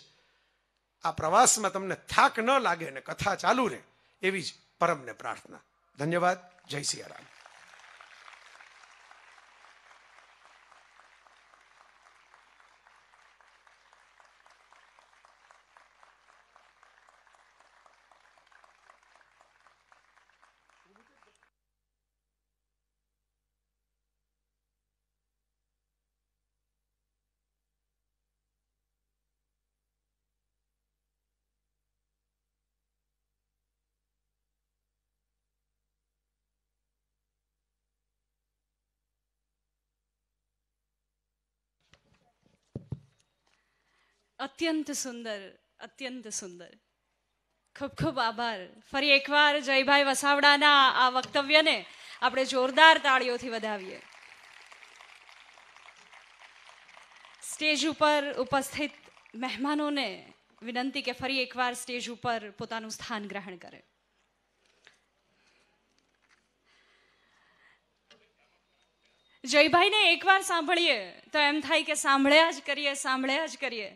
આ પ્રવાસમાં તમને થાક ન લાગે ને કથા ચાલુ રહે એવી જ પરમને પ્રાર્થના ધન્યવાદ જય સિયારામ અત્યંત સુંદર અત્યંત સુંદર ખૂબ ખૂબ આભાર ફરી એકવાર જયભાઈ વસાવડાના આ વક્તવ્યને આપણે જોરદાર તાળીઓથી વધાવીએ સ્ટેજ ઉપર ઉપસ્થિત મહેમાનોને વિનંતી કે ફરી એકવાર સ્ટેજ ઉપર પોતાનું સ્થાન ગ્રહણ કરે જયભાઈને એકવાર સાંભળીએ તો એમ થાય કે સાંભળ્યા જ કરીએ સાંભળ્યા જ કરીએ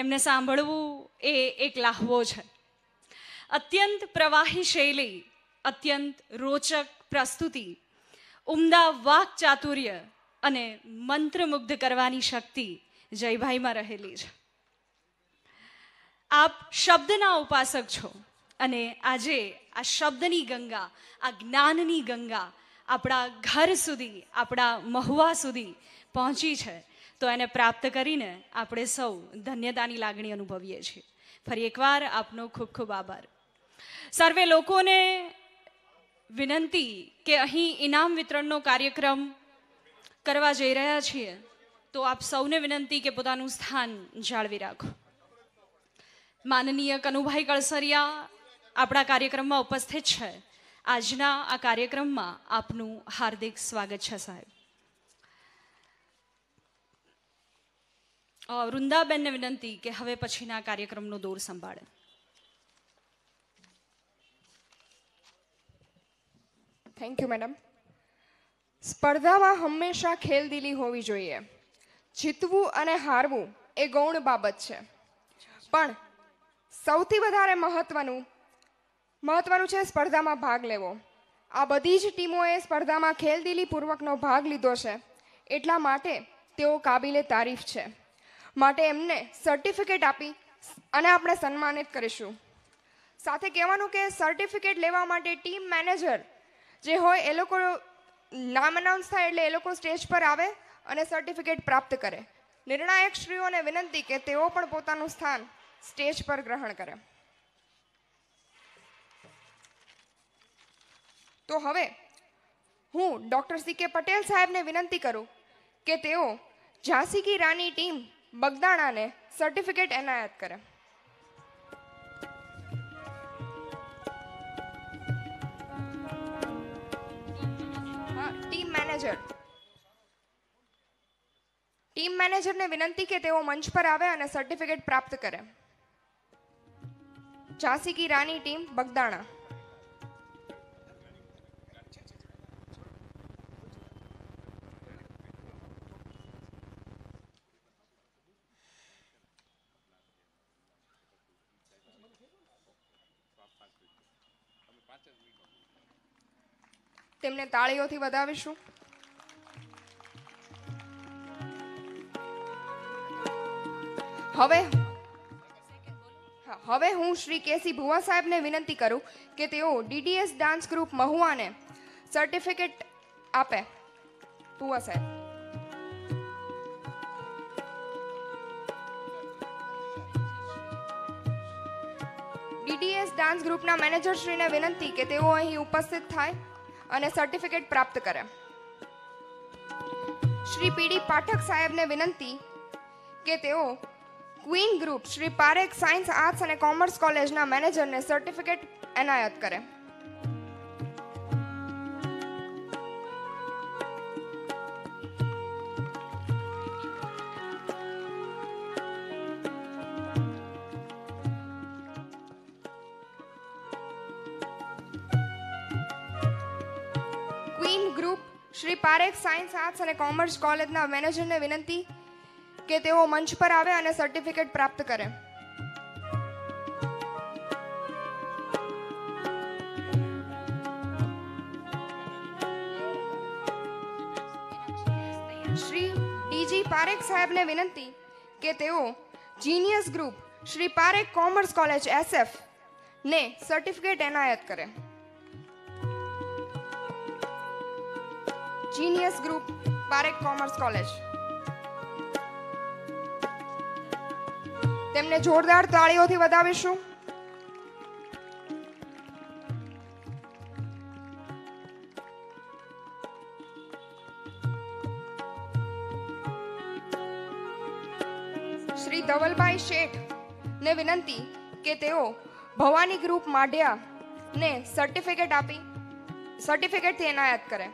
એમને સાંભળવું એ એક લાહવો છે અત્યંત પ્રવાહી શૈલી અત્યંત રોચક પ્રસ્તુતિ ઉમદા વાક ચાતુર્ય અને મંત્રમુગ્ધ કરવાની શક્તિ જયભાઈમાં રહેલી છે આપ શબ્દના ઉપાસક છો અને આજે આ શબ્દની ગંગા આ જ્ઞાનની ગંગા આપણા ઘર સુધી આપણા મહુવા સુધી પહોંચી છે તો એને પ્રાપ્ત કરીને આપણે સૌ ધન્યતાની લાગણી અનુભવીએ છીએ ફરી એકવાર આપનો ખૂબ ખૂબ આભાર સર્વે લોકોને વિનંતી કે અહીં ઇનામ વિતરણનો કાર્યક્રમ કરવા જઈ રહ્યા છીએ તો આપ સૌને વિનંતી કે પોતાનું સ્થાન જાળવી રાખો માનનીય કનુભાઈ કળસરિયા આપણા કાર્યક્રમમાં ઉપસ્થિત છે આજના આ કાર્યક્રમમાં આપનું હાર્દિક સ્વાગત છે સાહેબ વૃંદાબેનને વિનંતી કે હવે પછીના કાર્યક્રમનો દોર સંભાળે થેન્ક યુ મેડમ સ્પર્ધામાં હંમેશા ખેલદીલી હોવી જોઈએ જીતવું અને હારવું એ ગૌણ બાબત છે પણ સૌથી વધારે મહત્વનું મહત્વનું છે સ્પર્ધામાં ભાગ લેવો આ બધી જ ટીમોએ સ્પર્ધામાં ખેલદિલીપૂર્વકનો ભાગ લીધો છે એટલા માટે તેઓ કાબિલે તારીફ છે માટે એમને સર્ટિફિકેટ આપી અને આપણે સન્માનિત કરીશું સાથે કહેવાનું કે સર્ટિફિકેટ લેવા માટે ટીમ મેનેજર જે હોય એ લોકો નામ અનાઉન્સ થાય એટલે એ લોકો સ્ટેજ પર આવે અને સર્ટિફિકેટ પ્રાપ્ત કરે નિર્ણાયક શ્રીઓને વિનંતી કે તેઓ પણ પોતાનું સ્થાન સ્ટેજ પર ગ્રહણ કરે તો હવે હું ડૉક્ટર સી કે પટેલ સાહેબને વિનંતી કરું કે તેઓ ઝાંસી કી રાની ટીમ બગદાણાને સર્ટિફિકેટ એનાયત કરે ટીમ મેનેજર ટીમ મેનેજરને વિનંતી કે તેઓ મંચ પર આવે અને સર્ટિફિકેટ પ્રાપ્ત કરે ઝાંસી કી રાની ટીમ બગદાણા તેમને તાળીઓથી વધાવીશું હવે હવે હું શ્રી કેસી ભુવા સાહેબને વિનંતી કરું કે તેઓ ડીડીએસ ડાન્સ ગ્રુપ મહુવાને સર્ટિફિકેટ આપે ભુવા સાહેબ ડીડીએસ ડાન્સ ગ્રુપના મેનેજર શ્રીને વિનંતી કે તેઓ અહીં ઉપસ્થિત થાય અને સર્ટિફિકેટ પ્રાપ્ત કરે શ્રી પીડી પાઠક સાહેબને વિનંતી કે તેઓ queen group Shri Parekh science arts અને કોમર્સ કોલેજના મેનેજરને સર્ટિફિકેટ એનાયત કરે શ્રી પારેખ સાયન્સ આર્ટ્સ અને કોમર્સ કોલેજના મેનેજરને વિનંતી કે તેઓ મંચ પર આવે અને સર્ટિફિકેટ પ્રાપ્ત કરે શ્રી ડીજી પારેખ સાહેબને વિનંતી કે તેઓ genius group Shri Parekh commerce college SF ને સર્ટિફિકેટ એનાયત કરે genius group Parekh commerce college તેમને જોરદાર તાળીઓથી વધાવીશું શ્રી ધવલભાઈ શેઠ ને વિનંતી કે તેઓ ભવાની ગ્રુપ માઢિયા ને સર્ટિફિકેટ આપી સર્ટિફિકેટથી એનાયત કરે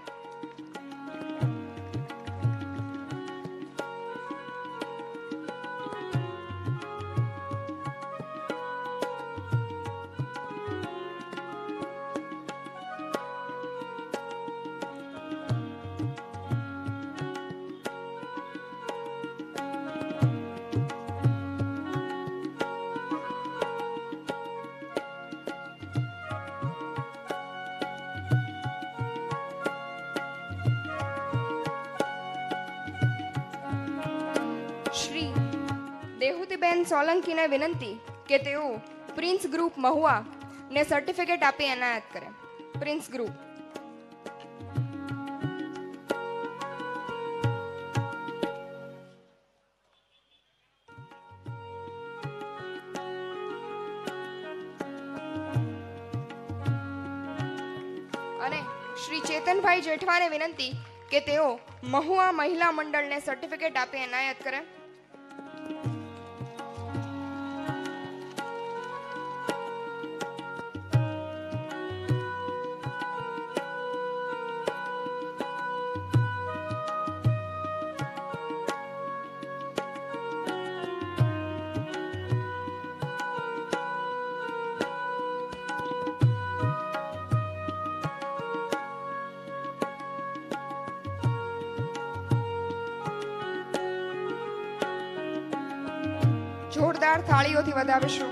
સોલંકીને વિનંતી કે તેઓ પ્રિન્સ ગ્રુપ મહુઆ ને સર્ટિફિકેટ આપી એનાયત કરે પ્રિન્સ ગ્રુપ અને શ્રી ચેતનભાઈ જેઠવાને વિનંતી કે તેઓ મહુઆ મહિલા મંડળને સર્ટિફિકેટ આપી એનાયત કરે જોરદાર થાળીઓથી વધાવીશું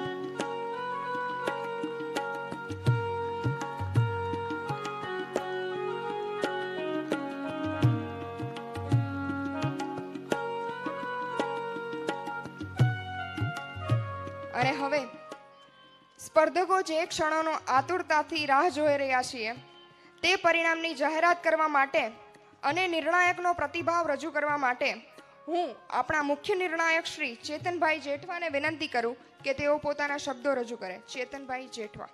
અને હવે સ્પર્ધકો જે ક્ષણોનો આતુરતાથી રાહ જોઈ રહ્યા છીએ તે પરિણામની જાહેરાત કરવા માટે અને નિર્ણાયકનો પ્રતિભાવ રજૂ કરવા માટે હું આપણા મુખ્ય નિર્ણાયક શ્રી ચેતનભાઈ જેઠવાને વિનંતી કરું કે તેઓ પોતાના શબ્દો રજૂ કરે ચેતનભાઈ જેઠવા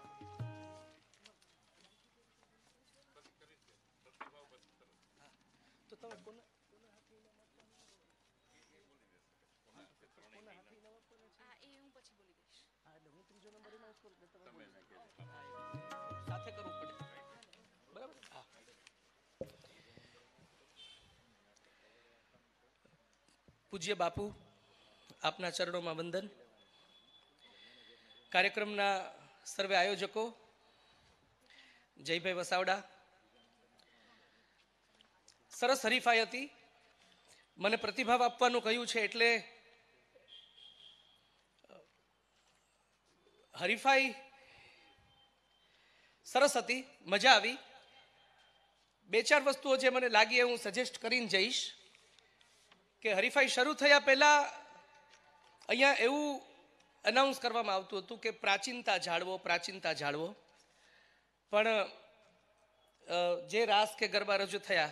પૂજ્ય બાપુ આપના ચરણોમાં વંદન કાર્યક્રમના સર્વે આયોજકો જયભાઈ વસાવડા સરસ હરીફાઈ હતી મને પ્રતિભાવ આપવાનું કહ્યું છે એટલે હરીફાઈ સરસ હતી મજા આવી બે ચાર વસ્તુઓ જે મને લાગી એ હું સજેસ્ટ કરીને જઈશ કે હરીફાઈ શરૂ થયા પહેલાં અહીંયા એવું અનાઉન્સ કરવામાં આવતું હતું કે પ્રાચીનતા જાળવો પ્રાચીનતા જાળવો પણ જે રાસ કે ગરબા રજૂ થયા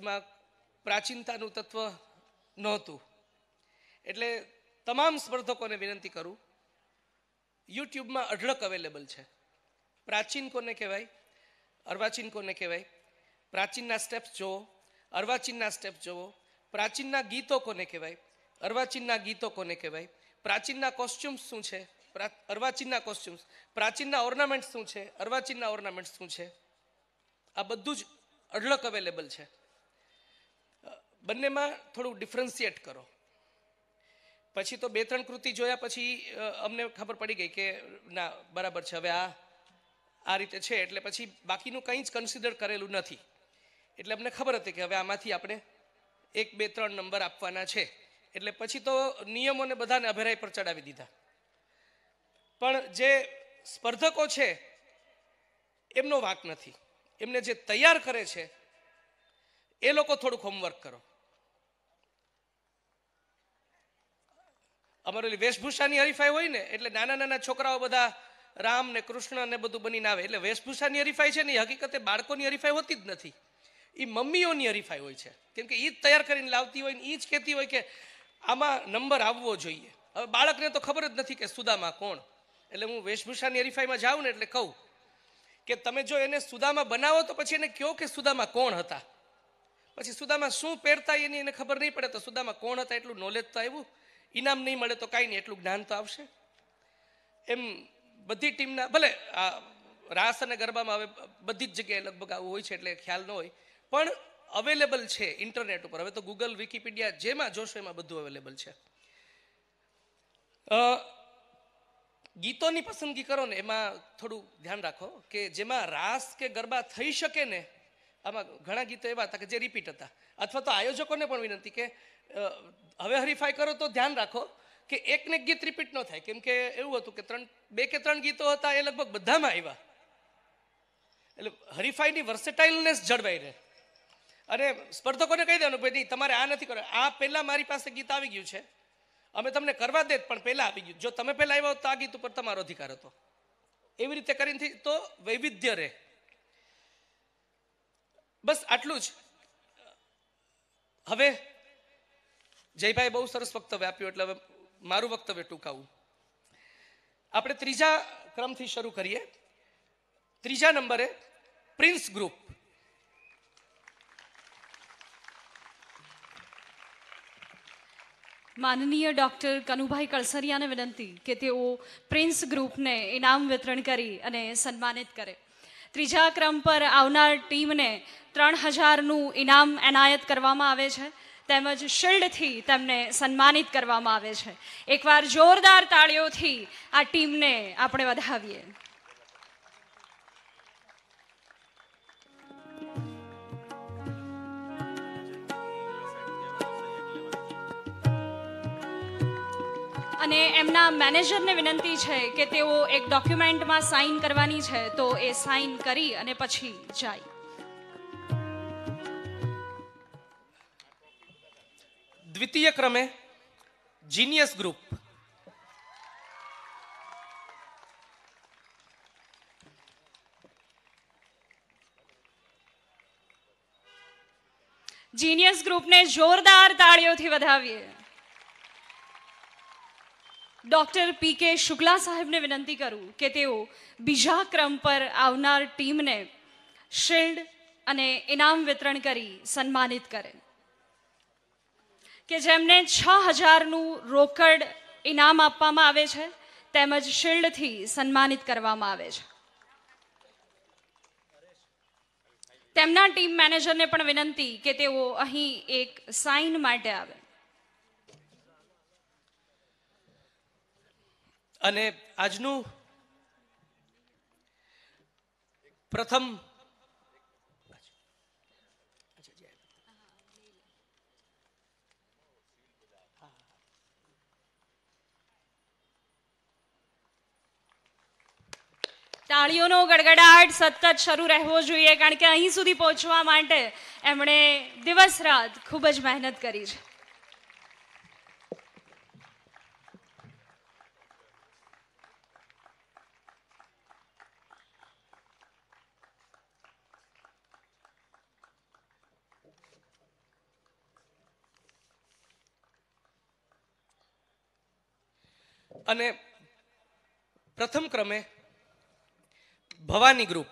એમાં પ્રાચીનતાનું તત્વ નહોતું એટલે તમામ સ્પર્ધકોને વિનંતી કરું યુટ્યુબમાં અઢળક અવેલેબલ છે પ્રાચીન કોને કહેવાય અર્વાચીન કોને કહેવાય પ્રાચીનના સ્ટેપ્સ જુઓ અર્વાચીનના સ્ટેપ જુઓ પ્રાચીનના ગીતો કોને કહેવાય અર્વાચીનના ગીતો કોને કહેવાય પ્રાચીનના કોસ્ચ્યુમ્સ શું છે અર્વાચીનના કોસ્ચ્યુમ્સ પ્રાચીનના ઓર્નામેન્ટ્સ શું છે અર્વાચીનના ઓર્નામેન્ટ શું છે આ બધું જ અઢળક અવેલેબલ છે બંનેમાં થોડું ડિફરન્સિએટ કરો પછી તો બે ત્રણ કૃતિ જોયા પછી અમને ખબર પડી ગઈ કે ના બરાબર છે હવે આ આ રીતે છે એટલે પછી બાકીનું કંઈ જ કન્સિડર કરેલું નથી એટલે અમને ખબર હતી કે હવે આમાંથી આપણે એક બે ત્રણ નંબર આપવાના છે એટલે પછી તો નિયમોને બધાને અભેરાઈ પર ચડાવી દીધા પણ જે સ્પર્ધકો છે એમનો વાંક નથી એમને જે તૈયાર કરે છે એ લોકો થોડુંક હોમવર્ક કરો અમારી વેશભૂષાની હરીફાઈ હોય ને એટલે નાના નાના છોકરાઓ બધા રામ ને કૃષ્ણ ને બધું બનીને આવે એટલે વેશભૂષાની હરીફાઈ છે ને એ હકીકતે બાળકોની હરીફાઈ હોતી જ નથી એ મમ્મીઓની હરીફાઈ હોય છે કેમ કે એ જ તૈયાર કરીને લાવતી હોય ને એ જ કહેતી હોય કે આમાં નંબર આવવો જોઈએ હવે બાળકને તો ખબર જ નથી કે સુદામા કોણ એટલે હું વેશભૂષાની હરીફાઈમાં જાઉં ને એટલે કહું કે તમે જો એને સુદામા બનાવો તો પછી એને કહો કે સુદામા કોણ હતા પછી સુદામાં શું પહેરતા એની એને ખબર નહીં પડે તો સુદામાં કોણ હતા એટલું નોલેજ તો આવ્યું ઇનામ નહીં મળે તો કાંઈ નહીં એટલું જ્ઞાન તો આવશે એમ બધી ટીમના ભલે આ રાસ અને ગરબામાં હવે બધી જ જગ્યાએ લગભગ આવું હોય છે એટલે ખ્યાલ ન હોય પણ અવેલેબલ છે ઇન્ટરનેટ ઉપર હવે તો ગૂગલ વિકીપીડિયા જેમાં જોશો એમાં બધું અવેલેબલ છે ગીતોની પસંદગી કરો ને એમાં થોડું ધ્યાન રાખો કે જેમાં રાસ કે ગરબા થઈ શકે ને આમાં ઘણા ગીતો એવા હતા કે જે રિપીટ હતા અથવા તો આયોજકોને પણ વિનંતી કે હવે હરીફાઈ કરો તો ધ્યાન રાખો કે એકને ગીત રિપીટ ન થાય કેમ કે એવું હતું કે ત્રણ બે કે ત્રણ ગીતો હતા એ લગભગ બધામાં આવ્યા એટલે હરીફાઈની વર્સેટાઇલનેસ જળવાઈ રહે અને સ્પર્ધકોને કહી દેવાનું ભાઈ નહીં તમારે આ નથી કરવું આ પહેલાં મારી પાસે ગીત આવી ગયું છે અમે તમને કરવા દેત પણ પહેલાં આવી ગયું જો તમે પહેલાં આવ્યા હોત તો આ ગીત ઉપર તમારો અધિકાર હતો એવી રીતે કરીને તો વૈવિધ્ય રહે બસ આટલું જ હવે જયભાઈ બહુ સરસ વક્તવ્ય આપ્યું એટલે હવે મારું વક્તવ્ય ટૂંકાવું આપણે ત્રીજા ક્રમથી શરૂ કરીએ ત્રીજા નંબરે પ્રિન્સ ગ્રુપ માનનીય ડૉક્ટર કનુભાઈ કળસરિયાને વિનંતી કે તેઓ પ્રિન્સ ગ્રુપને ઇનામ વિતરણ કરી અને સન્માનિત કરે ત્રીજા ક્રમ પર આવનાર ટીમને ત્રણ હજારનું ઇનામ એનાયત કરવામાં આવે છે તેમજ શિલ્ડથી તેમને સન્માનિત કરવામાં આવે છે એકવાર જોરદાર તાળીઓથી આ ટીમને આપણે વધાવીએ અને એમના મેનેજરને વિનંતી છે કે તેઓ એક ડોક્યુમેન્ટમાં સાઇન કરવાની છે તો એ સાઇન કરી અને પછી જાય દ્વિતીય ક્રમે જીનિયસ ગ્રુપ જીનિયસ ગ્રુપને જોરદાર તાળીઓથી વધાવીએ ડૉક્ટર પી કે શુક્લા સાહેબને વિનંતી કરું કે તેઓ બીજા ક્રમ પર આવનાર ટીમને શિલ્ડ અને ઇનામ વિતરણ કરી સન્માનિત કરે કે જેમને છ હજારનું રોકડ ઇનામ આપવામાં આવે છે તેમજ શિલ્ડથી સન્માનિત કરવામાં આવે છે તેમના ટીમ મેનેજરને પણ વિનંતી કે તેઓ અહીં એક સાઇન માટે આવે અને આજનું પ્રથમ તાળીઓનો ગડગડાટ સતત શરૂ રહેવો જોઈએ કારણ કે અહીં સુધી પહોંચવા માટે એમણે દિવસ રાત ખૂબ જ મહેનત કરી છે અને પ્રથમ ક્રમે ભવાની ગ્રુપ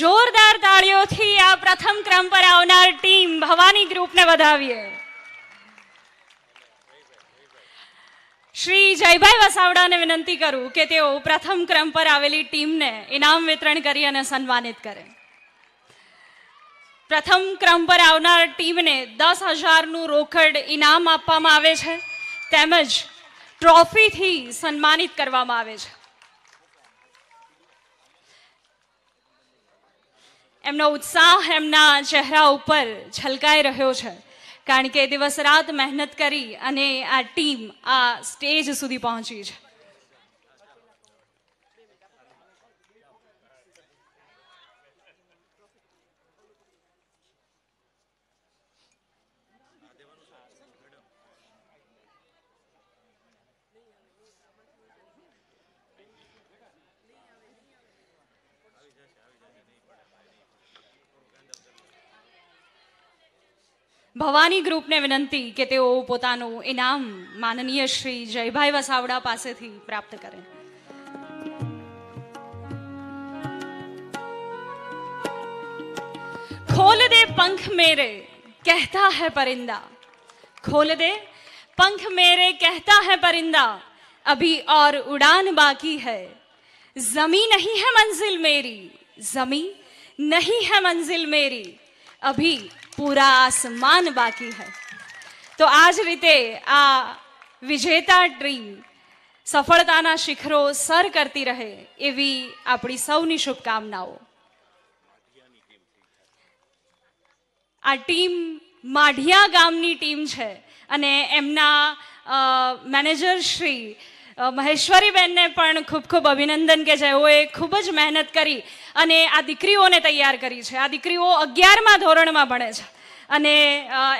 જોરદાર તાળીઓથી આ પ્રથમ ક્રમ પર આવનાર ટીમ ભવાની ગ્રુપને વધાવીએ શ્રી જયભાઈ વસાવડાને વિનંતી કરું કે તેઓ પ્રથમ ક્રમ પર આવેલી ટીમને ઇનામ વિતરણ કરી અને સન્માનિત કરે પ્રથમ ક્રમ પર આવનાર ટીમને દસ હજારનું રોકડ ઇનામ આપવામાં આવે છે તેમજ ટ્રોફીથી સન્માનિત કરવામાં આવે છે એમનો ઉત્સાહ એમના ચહેરા ઉપર છલકાઈ રહ્યો છે કારણ કે દિવસ રાત મહેનત કરી અને આ ટીમ આ સ્ટેજ સુધી પહોંચી છે भवानी ग्रुप ने विनंती की कि ते ओ પોતાનો ઇનામ માનનીય શ્રી જયભાઈ વસાવડા પાસેથી પ્રાપ્ત કરે. ખોલ દે પંખ મેરે કહેતા હૈ પરিন্দা ખોલ દે પંખ મેરે કહેતા હૈ પરিন্দা અભી ઓર ઉડાન બાકી હૈ જમીન નહીં હૈ મંઝિલ મેરી જમીન નહીં હૈ મંઝિલ મેરી અભી પૂરા આસમાન બાકી હૈ તો આ જ રીતે આ વિજેતા ડ્રીમ સફળતાના શિખરો સર કરતી રહે એવી આપણી સૌની શુભકામનાઓ આ ટીમ માઢિયા ગામની ટીમ છે અને એમના મેનેજર શ્રી મહેશ્વરીબેનને પણ ખૂબ ખૂબ અભિનંદન કે જેઓએ ખૂબ જ મહેનત કરી અને આ દીકરીઓને તૈયાર કરી છે આ દીકરીઓ અગિયારમાં ધોરણમાં ભણે છે અને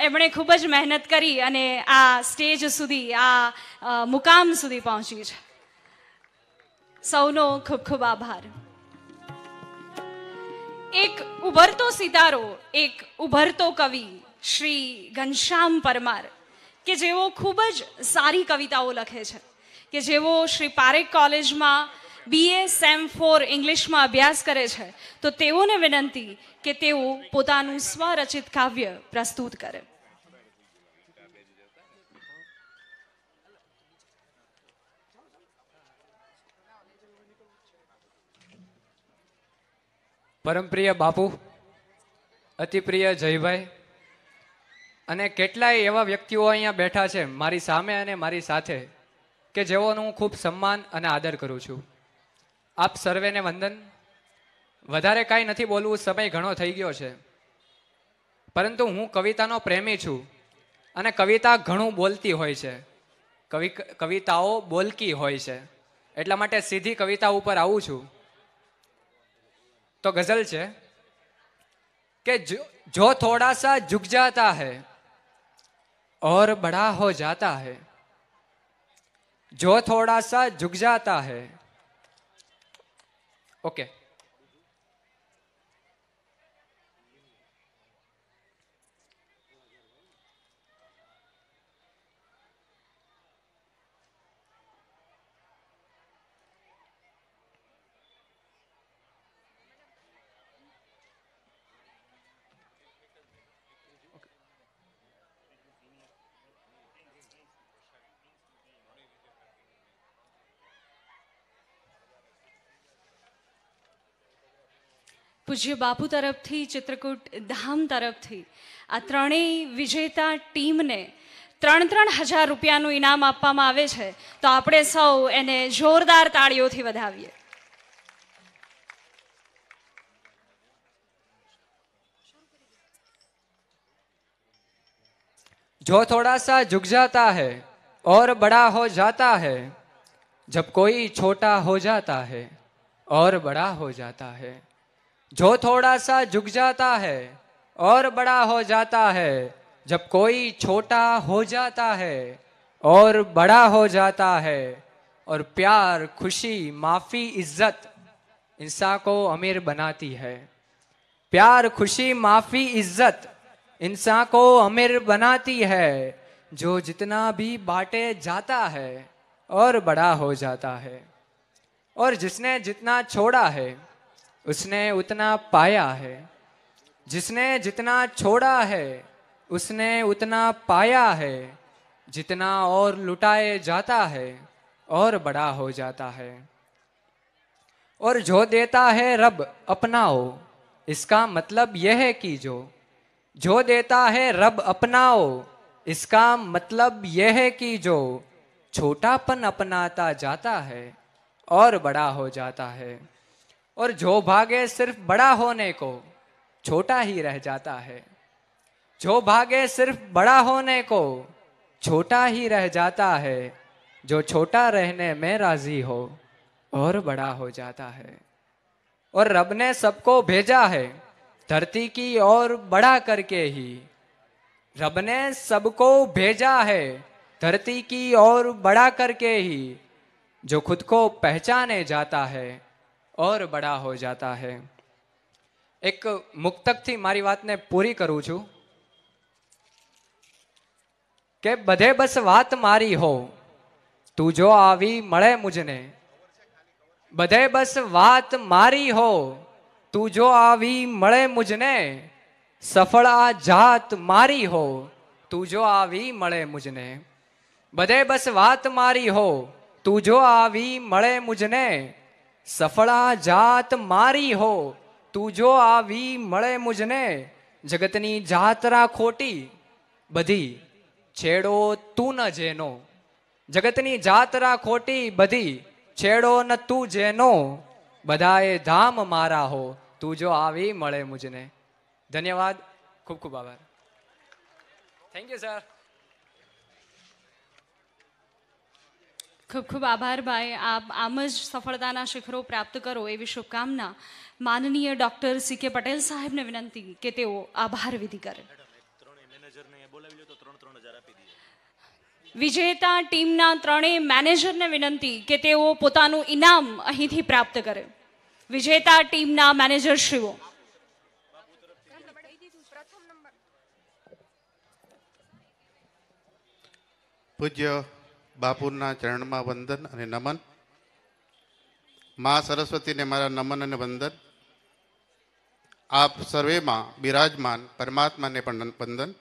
એમણે ખૂબ જ મહેનત કરી અને આ સ્ટેજ સુધી આ મુકામ સુધી પહોંચી છે સૌનો ખૂબ ખૂબ આભાર એક ઉભરતો સિતારો એક ઉભરતો કવિ શ્રી ઘનશ્યામ પરમાર કે જેઓ ખૂબ જ સારી કવિતાઓ લખે છે કે જેઓ શ્રી પારેખ કોલેજમાં બીએ સેમ ફોર ઇંગ્લિશમાં અભ્યાસ કરે છે તો તેઓને વિનંતી કે તેઓ પોતાનું સ્વરચિત કાવ્ય પ્રસ્તુત કરે પરમપ્રિય બાપુ અતિપ્રિય જયભાઈ અને કેટલાય એવા વ્યક્તિઓ અહીંયા બેઠા છે મારી સામે અને મારી સાથે કે જેઓનું હું ખૂબ સન્માન અને આદર કરું છું આપ સર્વેને વંદન વધારે કાંઈ નથી બોલવું સમય ઘણો થઈ ગયો છે પરંતુ હું કવિતાનો પ્રેમી છું અને કવિતા ઘણું બોલતી હોય છે કવિ કવિતાઓ બોલકી હોય છે એટલા માટે સીધી કવિતા ઉપર આવું છું તો ગઝલ છે કે જો થોડા સા ઝુક હૈ ઓર બડા હો જાતા હૈ जो थोड़ा सा झुक जाता है ओके okay. પૂજ્ય બાપુ તરફથી ચિત્રકૂટ ધામ તરફથી આ ત્રણેય વિજેતા ટીમને ત્રણ ત્રણ હજાર રૂપિયાનું ઇનામ આપવામાં આવે છે તો આપણે સૌ એને જોરદાર તાળીઓથી વધાવીએ જો थोड़ा सा झुक जाता है और बड़ा हो जाता है जब कोई छोटा हो जाता है और बड़ा हो जाता है जो थोड़ा सा झुक जाता है और बड़ा हो जाता है जब कोई छोटा हो जाता है और बड़ा हो जाता है और प्यार खुशी माफ़ी इज्जत इंसान को अमीर बनाती है प्यार खुशी माफ़ी इज्जत इंसान को अमीर बनाती है जो जितना भी बांटे जाता है और बड़ा हो जाता है और जिसने जितना छोड़ा है उसने उतना पाया है जिसने जितना छोड़ा है उसने उतना पाया है जितना और लुटाए जाता है और बड़ा हो जाता है और जो देता है रब अपनाओ इसका मतलब यह है कि जो जो देता है रब अपनाओ इसका मतलब यह है कि जो छोटापन अपनाता जाता है और बड़ा हो जाता है और जो भागे सिर्फ बड़ा होने को छोटा ही रह जाता है जो भागे सिर्फ बड़ा होने को छोटा ही रह जाता है जो छोटा रहने में राजी हो और बड़ा हो जाता है और रब ने सबको भेजा है धरती की ओर बड़ा करके ही रब ने सबको भेजा है धरती की ओर बड़ा करके ही जो खुद को पहचाने जाता है ઓર બડા હો જાતા હે એક મુક્તકથી મારી વાતને પૂરી કરું છું કે બધે બસ વાત મારી હો તું જો આવી મળે મુજને બધે બસ વાત મારી હો તું જો આવી મળે મુજને સફળ આ જાત મારી હો તું જો આવી મળે મુજને બધે બસ વાત મારી હો તું જો આવી મળે મુજને સફળા જાત મારી હો તું જો આવી મળે મુજને જગતની જાતરા ખોટી બધી છેડો તું ન જેનો જગતની જાતરા ખોટી બધી છેડો ન તું જેનો બધાએ ધામ મારા હો તું જો આવી મળે મુજને ધન્યવાદ ખૂબ ખૂબ આભાર થેન્ક યુ સર ખૂબ ખૂબ આભાર ભાઈ આપ આમ જ સફળતાના શિખરો પ્રાપ્ત કરો એવી શુભકામના માનનીય ડૉક્ટર સી કે પટેલ સાહેબને વિનંતી કે તેઓ આભાર વિધિ કરે વિજેતા ટીમના ત્રણેય મેનેજરને વિનંતી કે તેઓ પોતાનું ઇનામ અહીંથી પ્રાપ્ત કરે વિજેતા ટીમના મેનેજર મેનેજરશ્રીઓ પૂજ્ય બાપુના ચરણમાં વંદન અને નમન મા સરસ્વતીને મારા નમન અને વંદન આપ સર્વેમાં બિરાજમાન પરમાત્માને પણ વંદન